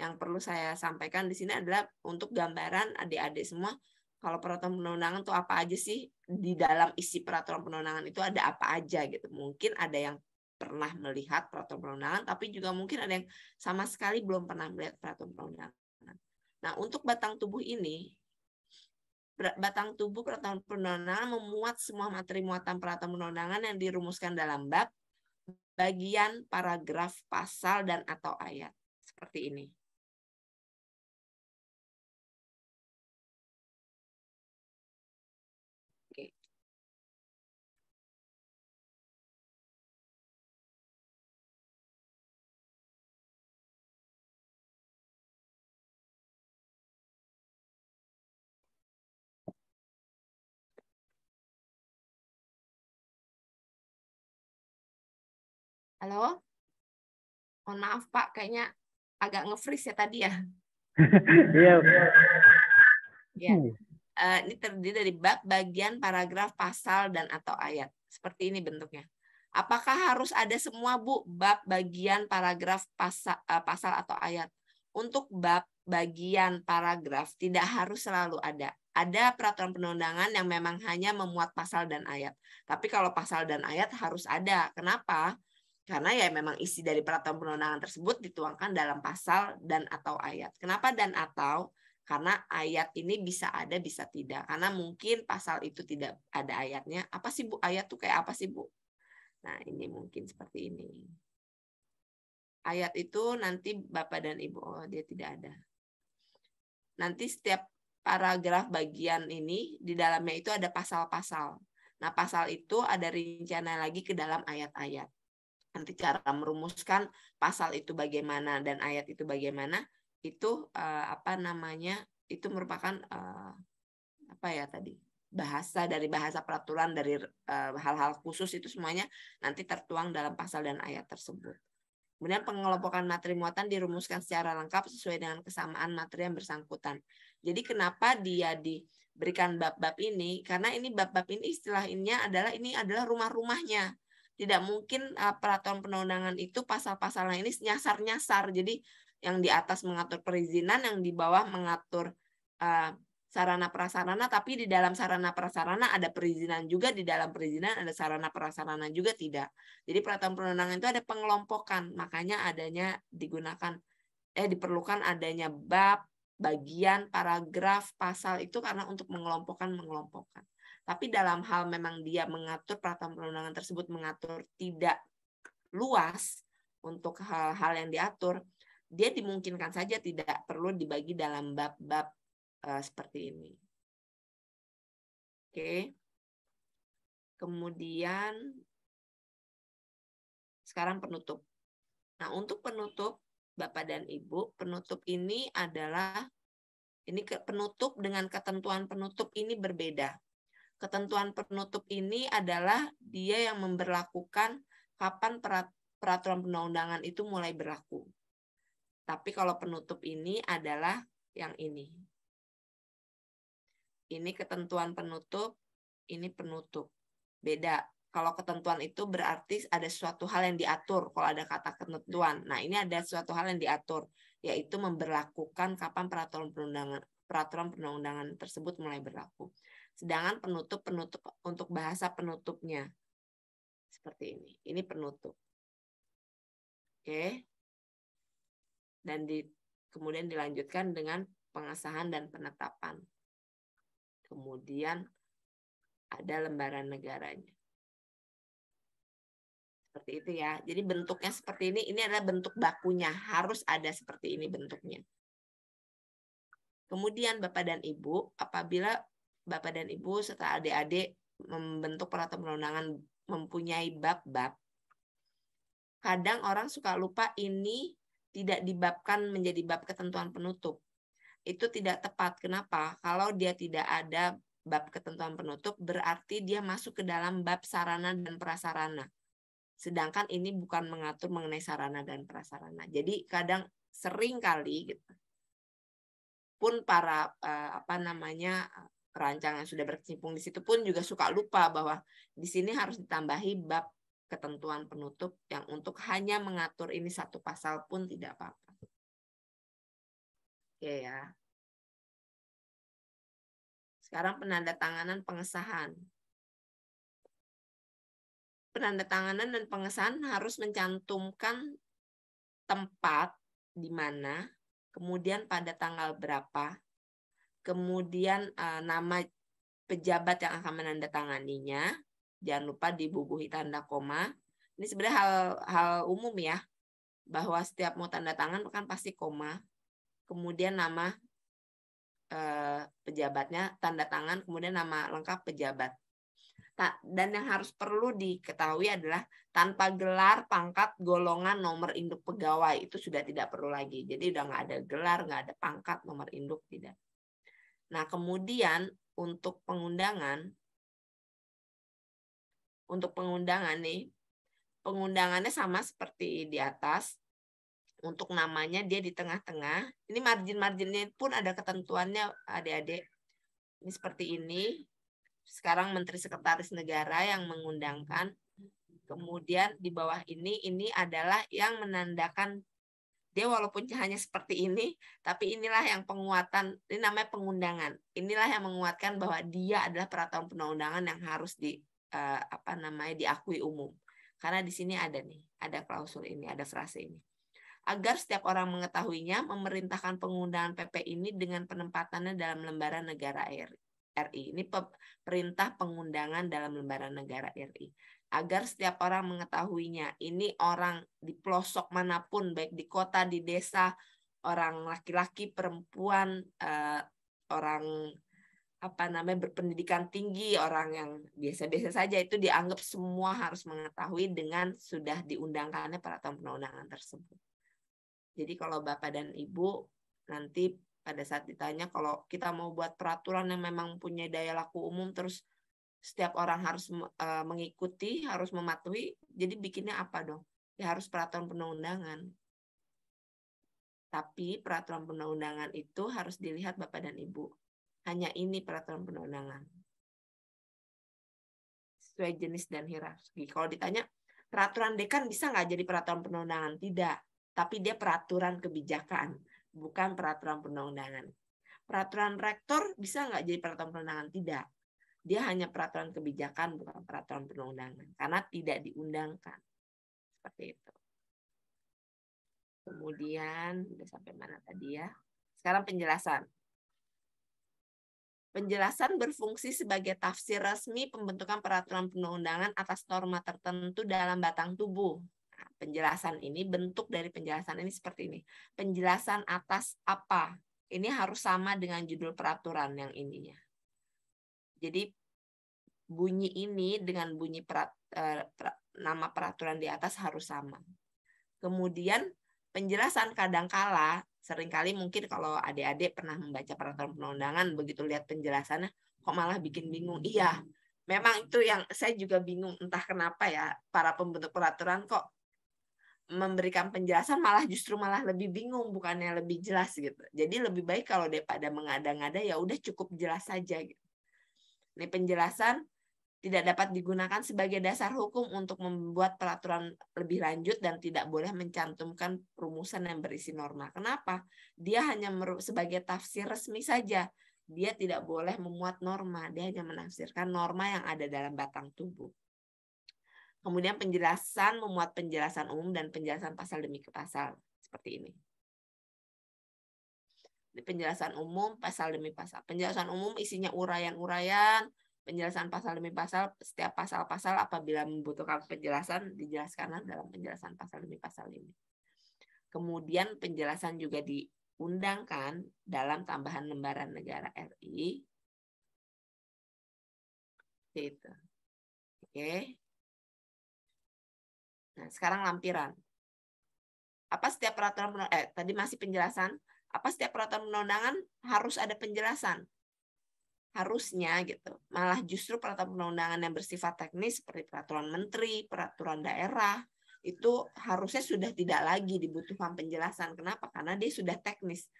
Yang perlu saya sampaikan di sini adalah untuk gambaran adik-adik semua kalau peraturan perundangan tuh apa aja sih di dalam isi peraturan perundangan itu ada apa aja gitu. Mungkin ada yang pernah melihat peraturan perundangan, tapi juga mungkin ada yang sama sekali belum pernah melihat peraturan perundangan. Nah, untuk batang tubuh ini, batang tubuh peraturan perundangan memuat semua materi muatan peraturan perundangan yang dirumuskan dalam bab, bagian, paragraf, pasal, dan atau ayat. Seperti ini. Halo? Mohon maaf Pak, kayaknya agak nge-freeze ya tadi ya. Iya. ya. Uh, ini terdiri dari bab, bagian, paragraf, pasal, dan atau ayat. Seperti ini bentuknya. Apakah harus ada semua, Bu? Bab, bagian, paragraf, pasal, uh, eh, pasal atau ayat. Untuk bab, bagian, paragraf tidak harus selalu ada. Ada peraturan penundangan yang memang hanya memuat pasal dan ayat. Tapi kalau pasal dan ayat harus ada. Kenapa? karena ya memang isi dari peraturan perundangan tersebut dituangkan dalam pasal dan atau ayat. Kenapa dan atau? Karena ayat ini bisa ada bisa tidak. Karena mungkin pasal itu tidak ada ayatnya. Apa sih Bu? Ayat tuh kayak apa sih Bu? Nah, ini mungkin seperti ini. Ayat itu nanti Bapak dan Ibu oh dia tidak ada. Nanti setiap paragraf bagian ini di dalamnya itu ada pasal-pasal. Nah, pasal itu ada rencana lagi ke dalam ayat-ayat nanti cara merumuskan pasal itu bagaimana dan ayat itu bagaimana itu uh, apa namanya itu merupakan uh, apa ya tadi bahasa dari bahasa peraturan dari eh, hal-hal uh, khusus itu semuanya nanti tertuang dalam pasal dan ayat tersebut. Kemudian pengelompokan materi muatan dirumuskan secara lengkap sesuai dengan kesamaan materi yang bersangkutan. Jadi kenapa dia diberikan bab-bab ini? Karena ini bab-bab ini istilahnya adalah ini adalah rumah-rumahnya tidak mungkin uh, peraturan perundangan itu pasal-pasalnya ini nyasar-nyasar. Jadi yang di atas mengatur perizinan, yang di bawah mengatur uh, eh, sarana prasarana, tapi di dalam sarana prasarana ada perizinan juga, di dalam perizinan ada sarana prasarana juga tidak. Jadi peraturan perundangan itu ada pengelompokan, makanya adanya digunakan eh diperlukan adanya bab, bagian, paragraf, pasal itu karena untuk mengelompokkan mengelompokkan. Tapi dalam hal memang dia mengatur peraturan perundangan tersebut mengatur tidak luas untuk hal-hal yang diatur, dia dimungkinkan saja tidak perlu dibagi dalam bab-bab uh, seperti ini. Oke. Okay. Kemudian sekarang penutup. Nah, untuk penutup Bapak dan Ibu, penutup ini adalah ini penutup dengan ketentuan penutup ini berbeda ketentuan penutup ini adalah dia yang memberlakukan kapan peraturan perundang-undangan itu mulai berlaku. Tapi kalau penutup ini adalah yang ini. Ini ketentuan penutup, ini penutup. Beda. Kalau ketentuan itu berarti ada suatu hal yang diatur. Kalau ada kata ketentuan. Nah, ini ada suatu hal yang diatur, yaitu memberlakukan kapan peraturan perundangan peraturan perundangan tersebut mulai berlaku. Sedangkan penutup-penutup untuk bahasa penutupnya. Seperti ini. Ini penutup. Oke. Dan di, kemudian dilanjutkan dengan pengesahan dan penetapan. Kemudian ada lembaran negaranya. Seperti itu ya. Jadi bentuknya seperti ini. Ini adalah bentuk bakunya. Harus ada seperti ini bentuknya. Kemudian Bapak dan Ibu, apabila Bapak dan Ibu serta adik-adik membentuk peraturan perundangan mempunyai bab-bab. Kadang orang suka lupa ini tidak dibabkan menjadi bab ketentuan penutup. Itu tidak tepat. Kenapa? Kalau dia tidak ada bab ketentuan penutup, berarti dia masuk ke dalam bab sarana dan prasarana. Sedangkan ini bukan mengatur mengenai sarana dan prasarana. Jadi kadang sering kali gitu, pun para eh, apa namanya perancang yang sudah berkecimpung di situ pun juga suka lupa bahwa di sini harus ditambahi bab ketentuan penutup yang untuk hanya mengatur ini satu pasal pun tidak apa-apa. Oke ya. Sekarang penandatanganan pengesahan. Penandatanganan dan pengesahan harus mencantumkan tempat di mana, kemudian pada tanggal berapa, kemudian uh, nama pejabat yang akan menandatanganinya, jangan lupa dibubuhi tanda koma. Ini sebenarnya hal hal umum ya, bahwa setiap mau tanda tangan kan pasti koma, kemudian nama uh, pejabatnya, tanda tangan, kemudian nama lengkap pejabat. Dan yang harus perlu diketahui adalah tanpa gelar, pangkat, golongan, nomor induk pegawai itu sudah tidak perlu lagi. Jadi udah nggak ada gelar, nggak ada pangkat, nomor induk tidak. Nah, kemudian untuk pengundangan, untuk pengundangan nih, pengundangannya sama seperti di atas. Untuk namanya dia di tengah-tengah. Ini margin-marginnya pun ada ketentuannya adik-adik. Ini seperti ini. Sekarang Menteri Sekretaris Negara yang mengundangkan. Kemudian di bawah ini, ini adalah yang menandakan dia walaupun hanya seperti ini, tapi inilah yang penguatan, ini namanya pengundangan. Inilah yang menguatkan bahwa dia adalah peraturan penundangan yang harus di uh, apa namanya diakui umum. Karena di sini ada nih, ada klausul ini, ada frase ini. Agar setiap orang mengetahuinya, memerintahkan pengundangan PP ini dengan penempatannya dalam lembaran negara RI. Ini perintah pengundangan dalam lembaran negara RI agar setiap orang mengetahuinya. Ini orang di pelosok manapun, baik di kota, di desa, orang laki-laki, perempuan, eh, orang apa namanya berpendidikan tinggi, orang yang biasa-biasa saja itu dianggap semua harus mengetahui dengan sudah diundangkannya peraturan undangan tersebut. Jadi kalau Bapak dan Ibu nanti pada saat ditanya kalau kita mau buat peraturan yang memang punya daya laku umum terus setiap orang harus uh, mengikuti, harus mematuhi. Jadi bikinnya apa dong? Ya harus peraturan perundang Tapi peraturan perundang itu harus dilihat Bapak dan Ibu. Hanya ini peraturan perundang-undangan. Sesuai jenis dan hierarki. Kalau ditanya, peraturan dekan bisa nggak jadi peraturan perundang Tidak. Tapi dia peraturan kebijakan, bukan peraturan perundang Peraturan rektor bisa nggak jadi peraturan perundang Tidak dia hanya peraturan kebijakan, bukan peraturan perundangan, karena tidak diundangkan. Seperti itu. Kemudian, udah sampai mana tadi ya? Sekarang penjelasan. Penjelasan berfungsi sebagai tafsir resmi pembentukan peraturan perundangan atas norma tertentu dalam batang tubuh. Nah, penjelasan ini bentuk dari penjelasan ini seperti ini. Penjelasan atas apa? Ini harus sama dengan judul peraturan yang ininya. Jadi bunyi ini dengan bunyi perat, eh, per, nama peraturan di atas harus sama. Kemudian penjelasan kadangkala seringkali mungkin kalau adik-adik pernah membaca peraturan perundangan begitu lihat penjelasannya kok malah bikin bingung. Iya, memang itu yang saya juga bingung entah kenapa ya para pembentuk peraturan kok memberikan penjelasan malah justru malah lebih bingung bukannya lebih jelas gitu. Jadi lebih baik kalau daripada mengada-ngada ya udah cukup jelas saja gitu. Ini penjelasan tidak dapat digunakan sebagai dasar hukum untuk membuat peraturan lebih lanjut dan tidak boleh mencantumkan rumusan yang berisi norma. Kenapa? Dia hanya sebagai tafsir resmi saja. Dia tidak boleh memuat norma, dia hanya menafsirkan norma yang ada dalam batang tubuh. Kemudian penjelasan memuat penjelasan umum dan penjelasan pasal demi pasal seperti ini. Ini penjelasan umum pasal demi pasal. Penjelasan umum isinya urayan-urayan penjelasan pasal demi pasal setiap pasal-pasal apabila membutuhkan penjelasan dijelaskanlah dalam penjelasan pasal demi pasal ini. Kemudian penjelasan juga diundangkan dalam tambahan lembaran negara RI. Itu. Oke. Nah, sekarang lampiran. Apa setiap peraturan eh tadi masih penjelasan? Apa setiap peraturan undangan harus ada penjelasan? harusnya gitu malah justru peraturan perundangan yang bersifat teknis seperti peraturan menteri peraturan daerah itu harusnya sudah tidak lagi dibutuhkan penjelasan kenapa karena dia sudah teknis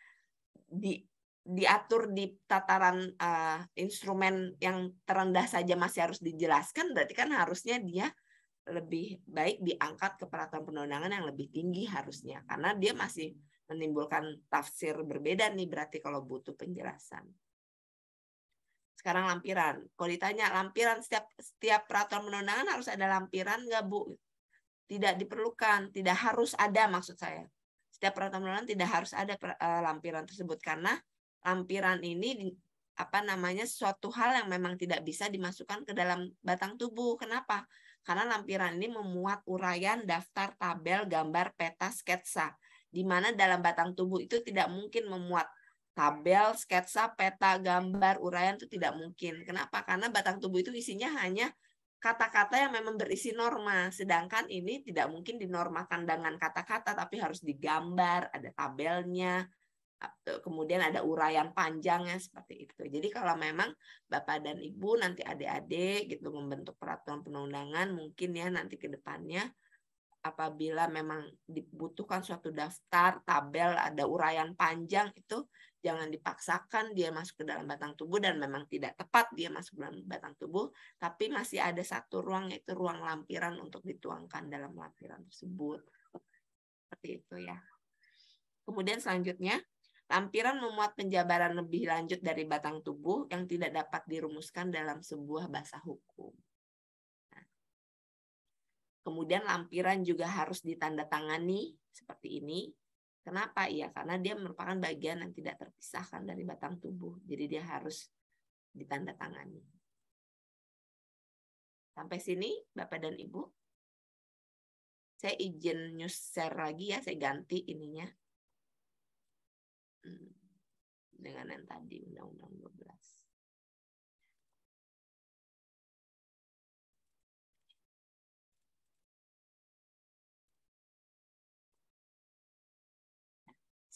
di diatur di tataran uh, instrumen yang terendah saja masih harus dijelaskan berarti kan harusnya dia lebih baik diangkat ke peraturan perundangan yang lebih tinggi harusnya karena dia masih menimbulkan tafsir berbeda nih berarti kalau butuh penjelasan sekarang lampiran. Kalau ditanya lampiran setiap setiap peraturan perundangan harus ada lampiran nggak bu? Tidak diperlukan, tidak harus ada maksud saya. Setiap peraturan perundangan tidak harus ada eh, lampiran tersebut karena lampiran ini apa namanya suatu hal yang memang tidak bisa dimasukkan ke dalam batang tubuh. Kenapa? Karena lampiran ini memuat uraian, daftar, tabel, gambar, peta, sketsa, di mana dalam batang tubuh itu tidak mungkin memuat tabel, sketsa, peta, gambar, uraian itu tidak mungkin. Kenapa? Karena batang tubuh itu isinya hanya kata-kata yang memang berisi norma. Sedangkan ini tidak mungkin dinormakan dengan kata-kata, tapi harus digambar, ada tabelnya, kemudian ada uraian panjangnya seperti itu. Jadi kalau memang Bapak dan Ibu nanti adik-adik gitu membentuk peraturan penundangan, mungkin ya nanti ke depannya apabila memang dibutuhkan suatu daftar, tabel, ada uraian panjang itu jangan dipaksakan dia masuk ke dalam batang tubuh dan memang tidak tepat dia masuk ke dalam batang tubuh, tapi masih ada satu ruang yaitu ruang lampiran untuk dituangkan dalam lampiran tersebut. Seperti itu ya. Kemudian selanjutnya, lampiran memuat penjabaran lebih lanjut dari batang tubuh yang tidak dapat dirumuskan dalam sebuah bahasa hukum. Nah. Kemudian lampiran juga harus ditandatangani seperti ini Kenapa? iya? karena dia merupakan bagian yang tidak terpisahkan dari batang tubuh. Jadi dia harus ditandatangani. Sampai sini Bapak dan Ibu. Saya izin news share lagi ya, saya ganti ininya. Hmm, dengan yang tadi Undang-Undang 12.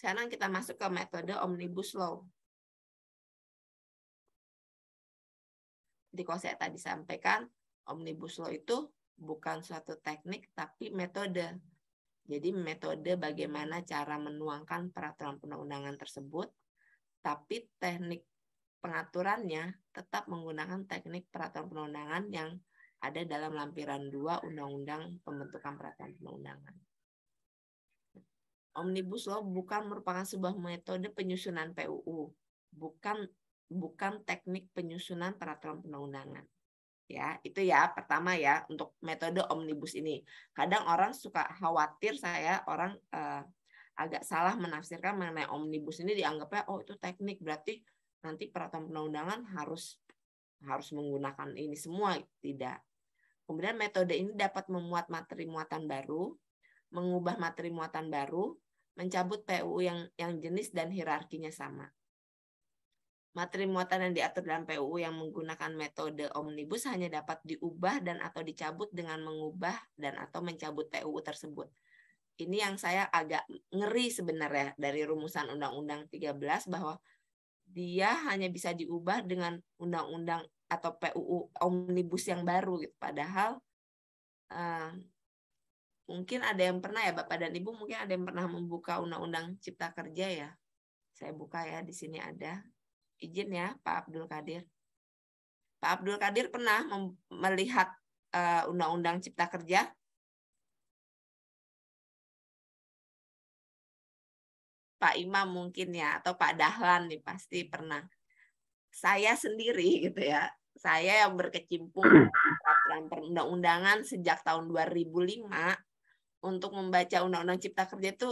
Sekarang kita masuk ke metode omnibus law. di konsep saya tadi sampaikan, omnibus law itu bukan suatu teknik, tapi metode. Jadi metode bagaimana cara menuangkan peraturan perundang tersebut, tapi teknik pengaturannya tetap menggunakan teknik peraturan perundangan yang ada dalam lampiran dua Undang-Undang Pembentukan Peraturan Perundangan. Omnibus Law bukan merupakan sebuah metode penyusunan PUU, bukan bukan teknik penyusunan peraturan perundangan. Ya, itu ya pertama ya untuk metode omnibus ini. Kadang orang suka khawatir saya orang eh, agak salah menafsirkan mengenai omnibus ini dianggapnya oh itu teknik berarti nanti peraturan perundangan harus harus menggunakan ini semua tidak. Kemudian metode ini dapat memuat materi muatan baru, mengubah materi muatan baru, mencabut PUU yang yang jenis dan hierarkinya sama. Materi muatan yang diatur dalam PUU yang menggunakan metode omnibus hanya dapat diubah dan atau dicabut dengan mengubah dan atau mencabut PUU tersebut. Ini yang saya agak ngeri sebenarnya dari rumusan Undang-Undang 13 bahwa dia hanya bisa diubah dengan undang-undang atau PUU omnibus yang baru gitu. Padahal eh, Mungkin ada yang pernah ya Bapak dan Ibu, mungkin ada yang pernah membuka Undang-Undang Cipta Kerja ya. Saya buka ya, di sini ada. Izin ya Pak Abdul Kadir. Pak Abdul Kadir pernah melihat undang eh, Undang-Undang Cipta Kerja? Pak Imam mungkin ya, atau Pak Dahlan nih pasti pernah. Saya sendiri gitu ya, saya yang berkecimpung peraturan perundang-undangan sejak tahun 2005 untuk membaca undang-undang cipta kerja itu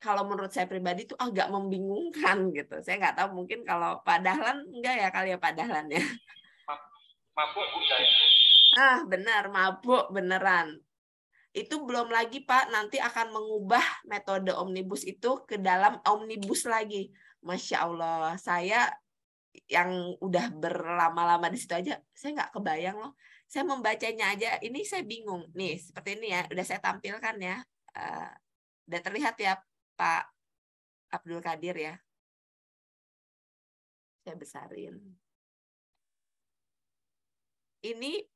kalau menurut saya pribadi itu agak membingungkan gitu. Saya nggak tahu mungkin kalau Pak Dahlan enggak ya kali ya Pak Dahlan ya. Mabuk budaya. Ah benar mabuk beneran. Itu belum lagi Pak nanti akan mengubah metode omnibus itu ke dalam omnibus lagi. Masya Allah saya yang udah berlama-lama di situ aja saya nggak kebayang loh saya membacanya aja ini saya bingung nih seperti ini ya udah saya tampilkan ya uh, eh, udah terlihat ya Pak Abdul Kadir ya saya besarin ini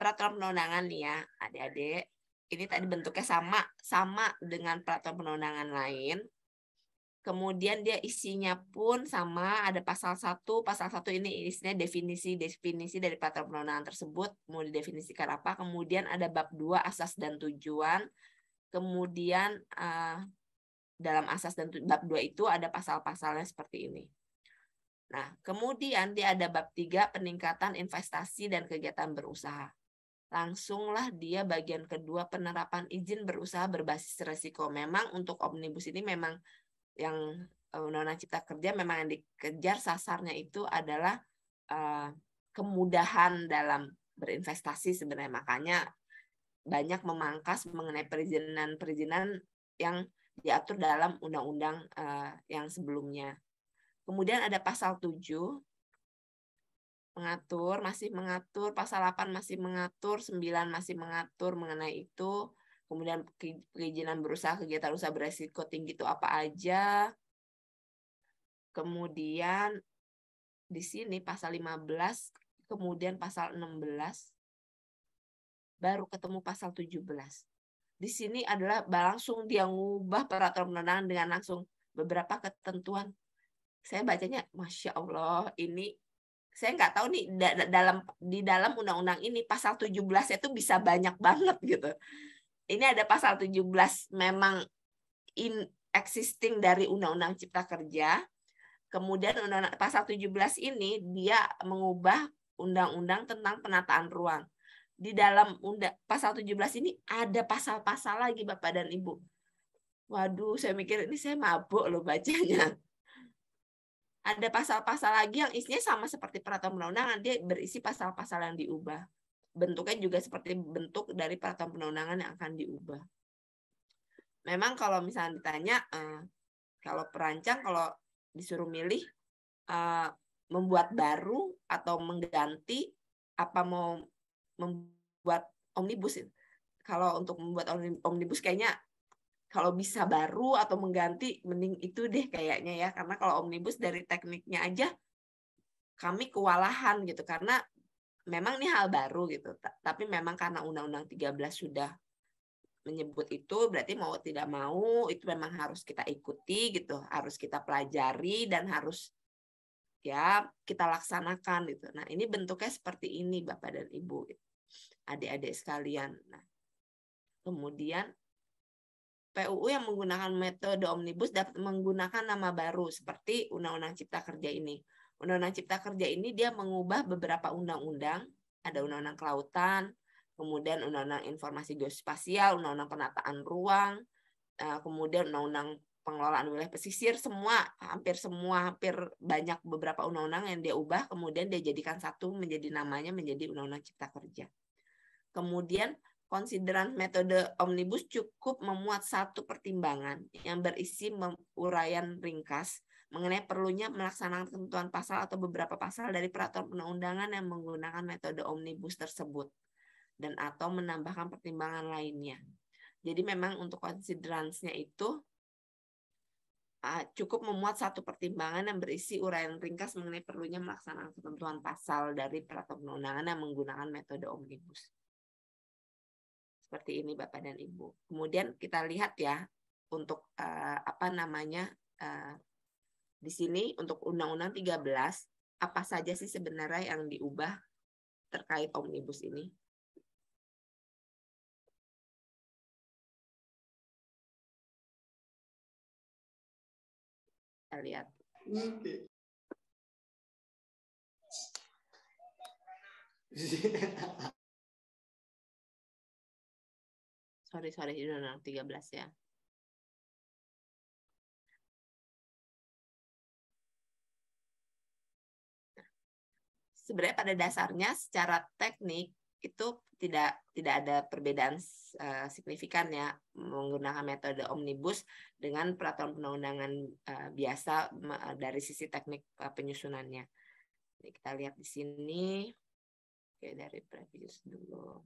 peraturan penundangan nih ya adik-adik ini tadi bentuknya sama sama dengan peraturan penundangan lain kemudian dia isinya pun sama ada pasal satu pasal satu ini isinya definisi definisi dari peraturan perundangan tersebut mau didefinisikan apa kemudian ada bab dua asas dan tujuan kemudian uh, dalam asas dan bab dua itu ada pasal-pasalnya seperti ini nah kemudian dia ada bab tiga peningkatan investasi dan kegiatan berusaha langsunglah dia bagian kedua penerapan izin berusaha berbasis resiko memang untuk omnibus ini memang yang undang-undang eh, cipta kerja memang yang dikejar sasarnya itu adalah eh, kemudahan dalam berinvestasi sebenarnya makanya banyak memangkas mengenai perizinan-perizinan yang diatur dalam undang-undang eh, yang sebelumnya. Kemudian ada pasal 7 mengatur, masih mengatur, pasal 8 masih mengatur, 9 masih mengatur mengenai itu, kemudian perizinan berusaha kegiatan usaha beresiko tinggi itu apa aja kemudian di sini pasal 15 kemudian pasal 16 baru ketemu pasal 17 di sini adalah langsung dia ngubah peraturan perundangan dengan langsung beberapa ketentuan saya bacanya masya allah ini saya nggak tahu nih dalam di dalam undang-undang ini pasal 17 itu bisa banyak banget gitu ini ada pasal 17 memang in existing dari Undang-Undang Cipta Kerja. Kemudian Undang-Undang pasal 17 ini dia mengubah Undang-Undang tentang penataan ruang. Di dalam undang, pasal 17 ini ada pasal-pasal lagi Bapak dan Ibu. Waduh, saya mikir ini saya mabuk loh bacanya. Ada pasal-pasal lagi yang isinya sama seperti peraturan undang-undangan, dia berisi pasal-pasal yang diubah bentuknya juga seperti bentuk dari peraturan perundangan yang akan diubah. Memang kalau misalnya ditanya, uh, kalau perancang kalau disuruh milih uh, membuat baru atau mengganti apa mau membuat omnibus kalau untuk membuat omnibus kayaknya kalau bisa baru atau mengganti mending itu deh kayaknya ya karena kalau omnibus dari tekniknya aja kami kewalahan gitu karena memang ini hal baru gitu tapi memang karena undang-undang 13 sudah menyebut itu berarti mau tidak mau itu memang harus kita ikuti gitu harus kita pelajari dan harus ya kita laksanakan gitu nah ini bentuknya seperti ini bapak dan ibu adik-adik sekalian nah kemudian PUU yang menggunakan metode omnibus dapat menggunakan nama baru seperti Undang-Undang Cipta Kerja ini. Undang-Undang Cipta Kerja ini dia mengubah beberapa undang-undang, ada Undang-Undang Kelautan, kemudian Undang-Undang Informasi Geospasial, Undang-Undang Penataan Ruang, eh, kemudian Undang-Undang Pengelolaan Wilayah Pesisir, semua, hampir semua, hampir banyak beberapa undang-undang yang dia ubah, kemudian dia jadikan satu menjadi namanya menjadi Undang-Undang Cipta Kerja. Kemudian konsideran metode omnibus cukup memuat satu pertimbangan yang berisi uraian ringkas mengenai perlunya melaksanakan ketentuan pasal atau beberapa pasal dari peraturan perundangan yang menggunakan metode omnibus tersebut dan atau menambahkan pertimbangan lainnya. Jadi memang untuk konsideransinya itu cukup memuat satu pertimbangan yang berisi uraian ringkas mengenai perlunya melaksanakan ketentuan pasal dari peraturan perundangan yang menggunakan metode omnibus. Seperti ini Bapak dan Ibu. Kemudian kita lihat ya untuk uh, apa namanya uh, di sini untuk Undang-Undang 13 apa saja sih sebenarnya yang diubah terkait omnibus ini? Kita lihat. Sorry, sorry, Undang-Undang 13 ya. sebenarnya pada dasarnya secara teknik itu tidak tidak ada perbedaan uh, signifikan ya menggunakan metode omnibus dengan peraturan perundang uh, eh, biasa eh, dari sisi teknik uh, penyusunannya. Jadi kita lihat di sini. Oke, dari previous dulu.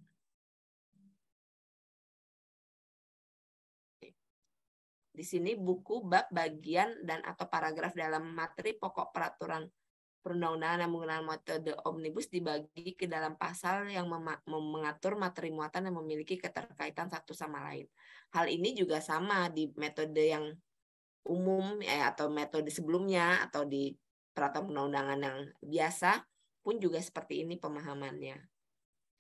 Di sini buku bab bagian dan atau paragraf dalam materi pokok peraturan perundang-undangan yang menggunakan metode omnibus dibagi ke dalam pasal yang mengatur materi muatan yang memiliki keterkaitan satu sama lain. Hal ini juga sama di metode yang umum eh, atau metode sebelumnya atau di peraturan perundang undangan yang biasa pun juga seperti ini pemahamannya.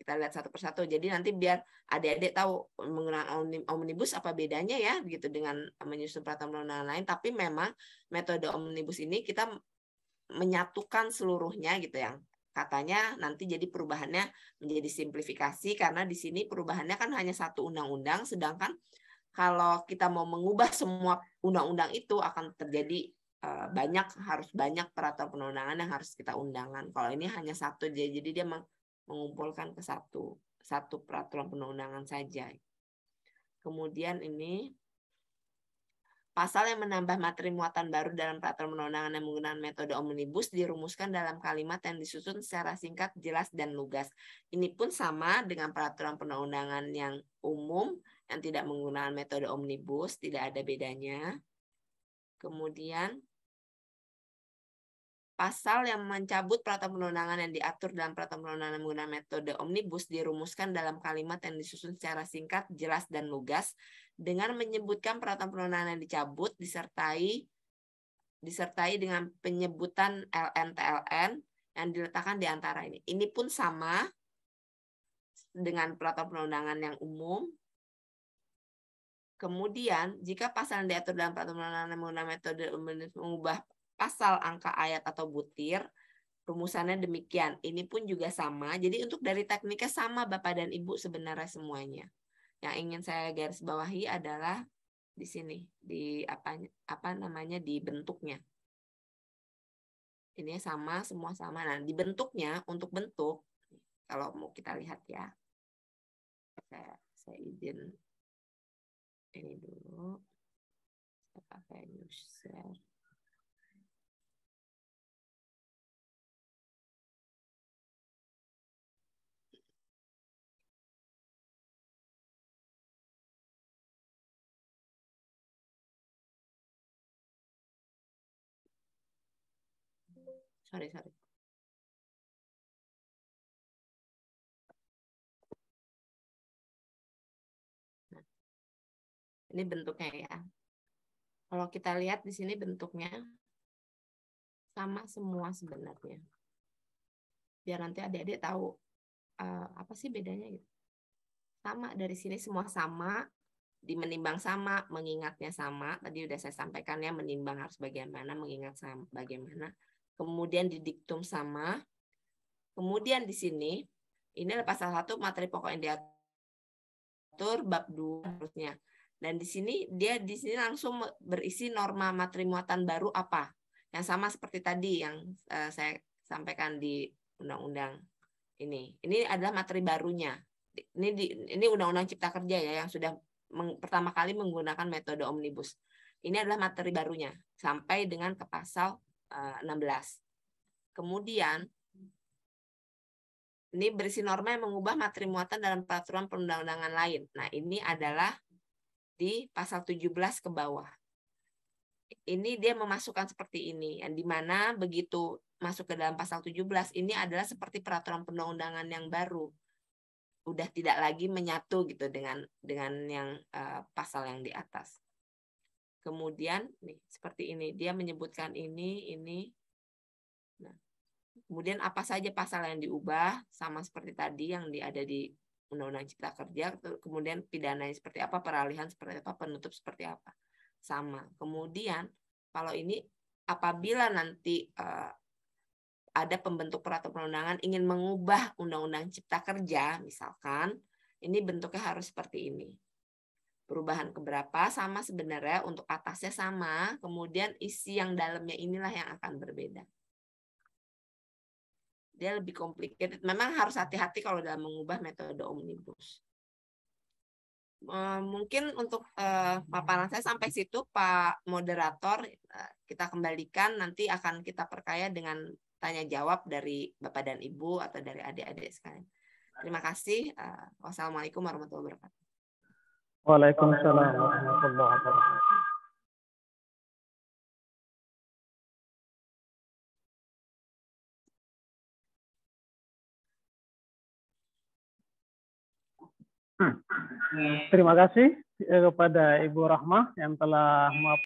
Kita lihat satu persatu. Jadi nanti biar adik-adik tahu menggunakan omnibus apa bedanya ya gitu dengan menyusun peraturan perundang undangan lain. Tapi memang metode omnibus ini kita menyatukan seluruhnya gitu yang katanya nanti jadi perubahannya menjadi simplifikasi karena di sini perubahannya kan hanya satu undang-undang sedangkan kalau kita mau mengubah semua undang-undang itu akan terjadi eh, banyak harus banyak peraturan perundangan yang harus kita undangkan Kalau ini hanya satu jadi dia mengumpulkan ke satu satu peraturan perundangan saja. Kemudian ini Pasal yang menambah materi muatan baru dalam peraturan perundangan yang menggunakan metode omnibus dirumuskan dalam kalimat yang disusun secara singkat, jelas, dan lugas. Ini pun sama dengan peraturan perundangan yang umum yang tidak menggunakan metode omnibus, tidak ada bedanya. Kemudian pasal yang mencabut peraturan perundangan yang diatur dalam peraturan perundangan menggunakan metode omnibus dirumuskan dalam kalimat yang disusun secara singkat, jelas, dan lugas dengan menyebutkan peraturan perundangan yang dicabut disertai disertai dengan penyebutan LN-TLN yang diletakkan di antara ini. Ini pun sama dengan peraturan perundangan yang umum. Kemudian, jika pasal yang diatur dalam peraturan perundangan menggunakan metode mengubah pasal angka ayat atau butir, rumusannya demikian. Ini pun juga sama. Jadi untuk dari tekniknya sama Bapak dan Ibu sebenarnya semuanya. Yang ingin saya garis bawahi adalah di sini, di apa apa namanya di bentuknya. Ini sama, semua sama. Nah, di bentuknya untuk bentuk kalau mau kita lihat ya. Saya saya izin ini dulu. Saya pakai share sorry sorry nah, ini bentuknya ya kalau kita lihat di sini bentuknya sama semua sebenarnya biar nanti adik-adik tahu uh, apa sih bedanya gitu sama dari sini semua sama di menimbang sama mengingatnya sama tadi udah saya sampaikan ya menimbang harus bagaimana mengingat sama bagaimana kemudian didiktum sama. Kemudian di sini, ini adalah pasal satu materi pokok yang diatur bab 2 harusnya. Dan di sini dia di sini langsung berisi norma materi muatan baru apa? Yang sama seperti tadi yang uh, saya sampaikan di undang-undang ini. Ini adalah materi barunya. Ini di, ini undang-undang cipta kerja ya yang sudah meng, pertama kali menggunakan metode omnibus. Ini adalah materi barunya sampai dengan ke pasal 16. Eh, Kemudian ini berisi norma yang mengubah materi muatan dalam peraturan perundang-undangan lain. Nah, ini adalah di pasal 17 ke bawah. Ini dia memasukkan seperti ini, yang dimana begitu masuk ke dalam pasal 17, ini adalah seperti peraturan perundang-undangan yang baru. Udah tidak lagi menyatu gitu dengan dengan yang uh, pasal yang di atas. Kemudian nih seperti ini, dia menyebutkan ini, ini. Nah, kemudian apa saja pasal yang diubah sama seperti tadi yang di, ada di Undang-Undang Cipta Kerja, kemudian pidananya seperti apa, peralihan seperti apa, penutup seperti apa. Sama. Kemudian kalau ini apabila nanti uh, ada pembentuk peraturan perundangan ingin mengubah Undang-Undang Cipta Kerja misalkan, ini bentuknya harus seperti ini perubahan keberapa sama sebenarnya untuk atasnya sama, kemudian isi yang dalamnya inilah yang akan berbeda. Dia lebih complicated. Memang harus hati-hati kalau dalam mengubah metode omnibus. Eh, mungkin untuk eh, paparan saya sampai situ, Pak Moderator, eh, kita kembalikan nanti akan kita perkaya dengan tanya jawab dari Bapak dan Ibu atau dari adik-adik sekalian. Terima kasih. Wassalamualaikum warahmatullahi wabarakatuh. Waalaikumsalam warahmatullahi wabarakatuh. Hmm. Terima kasih eh, kepada Ibu Rahmah yang telah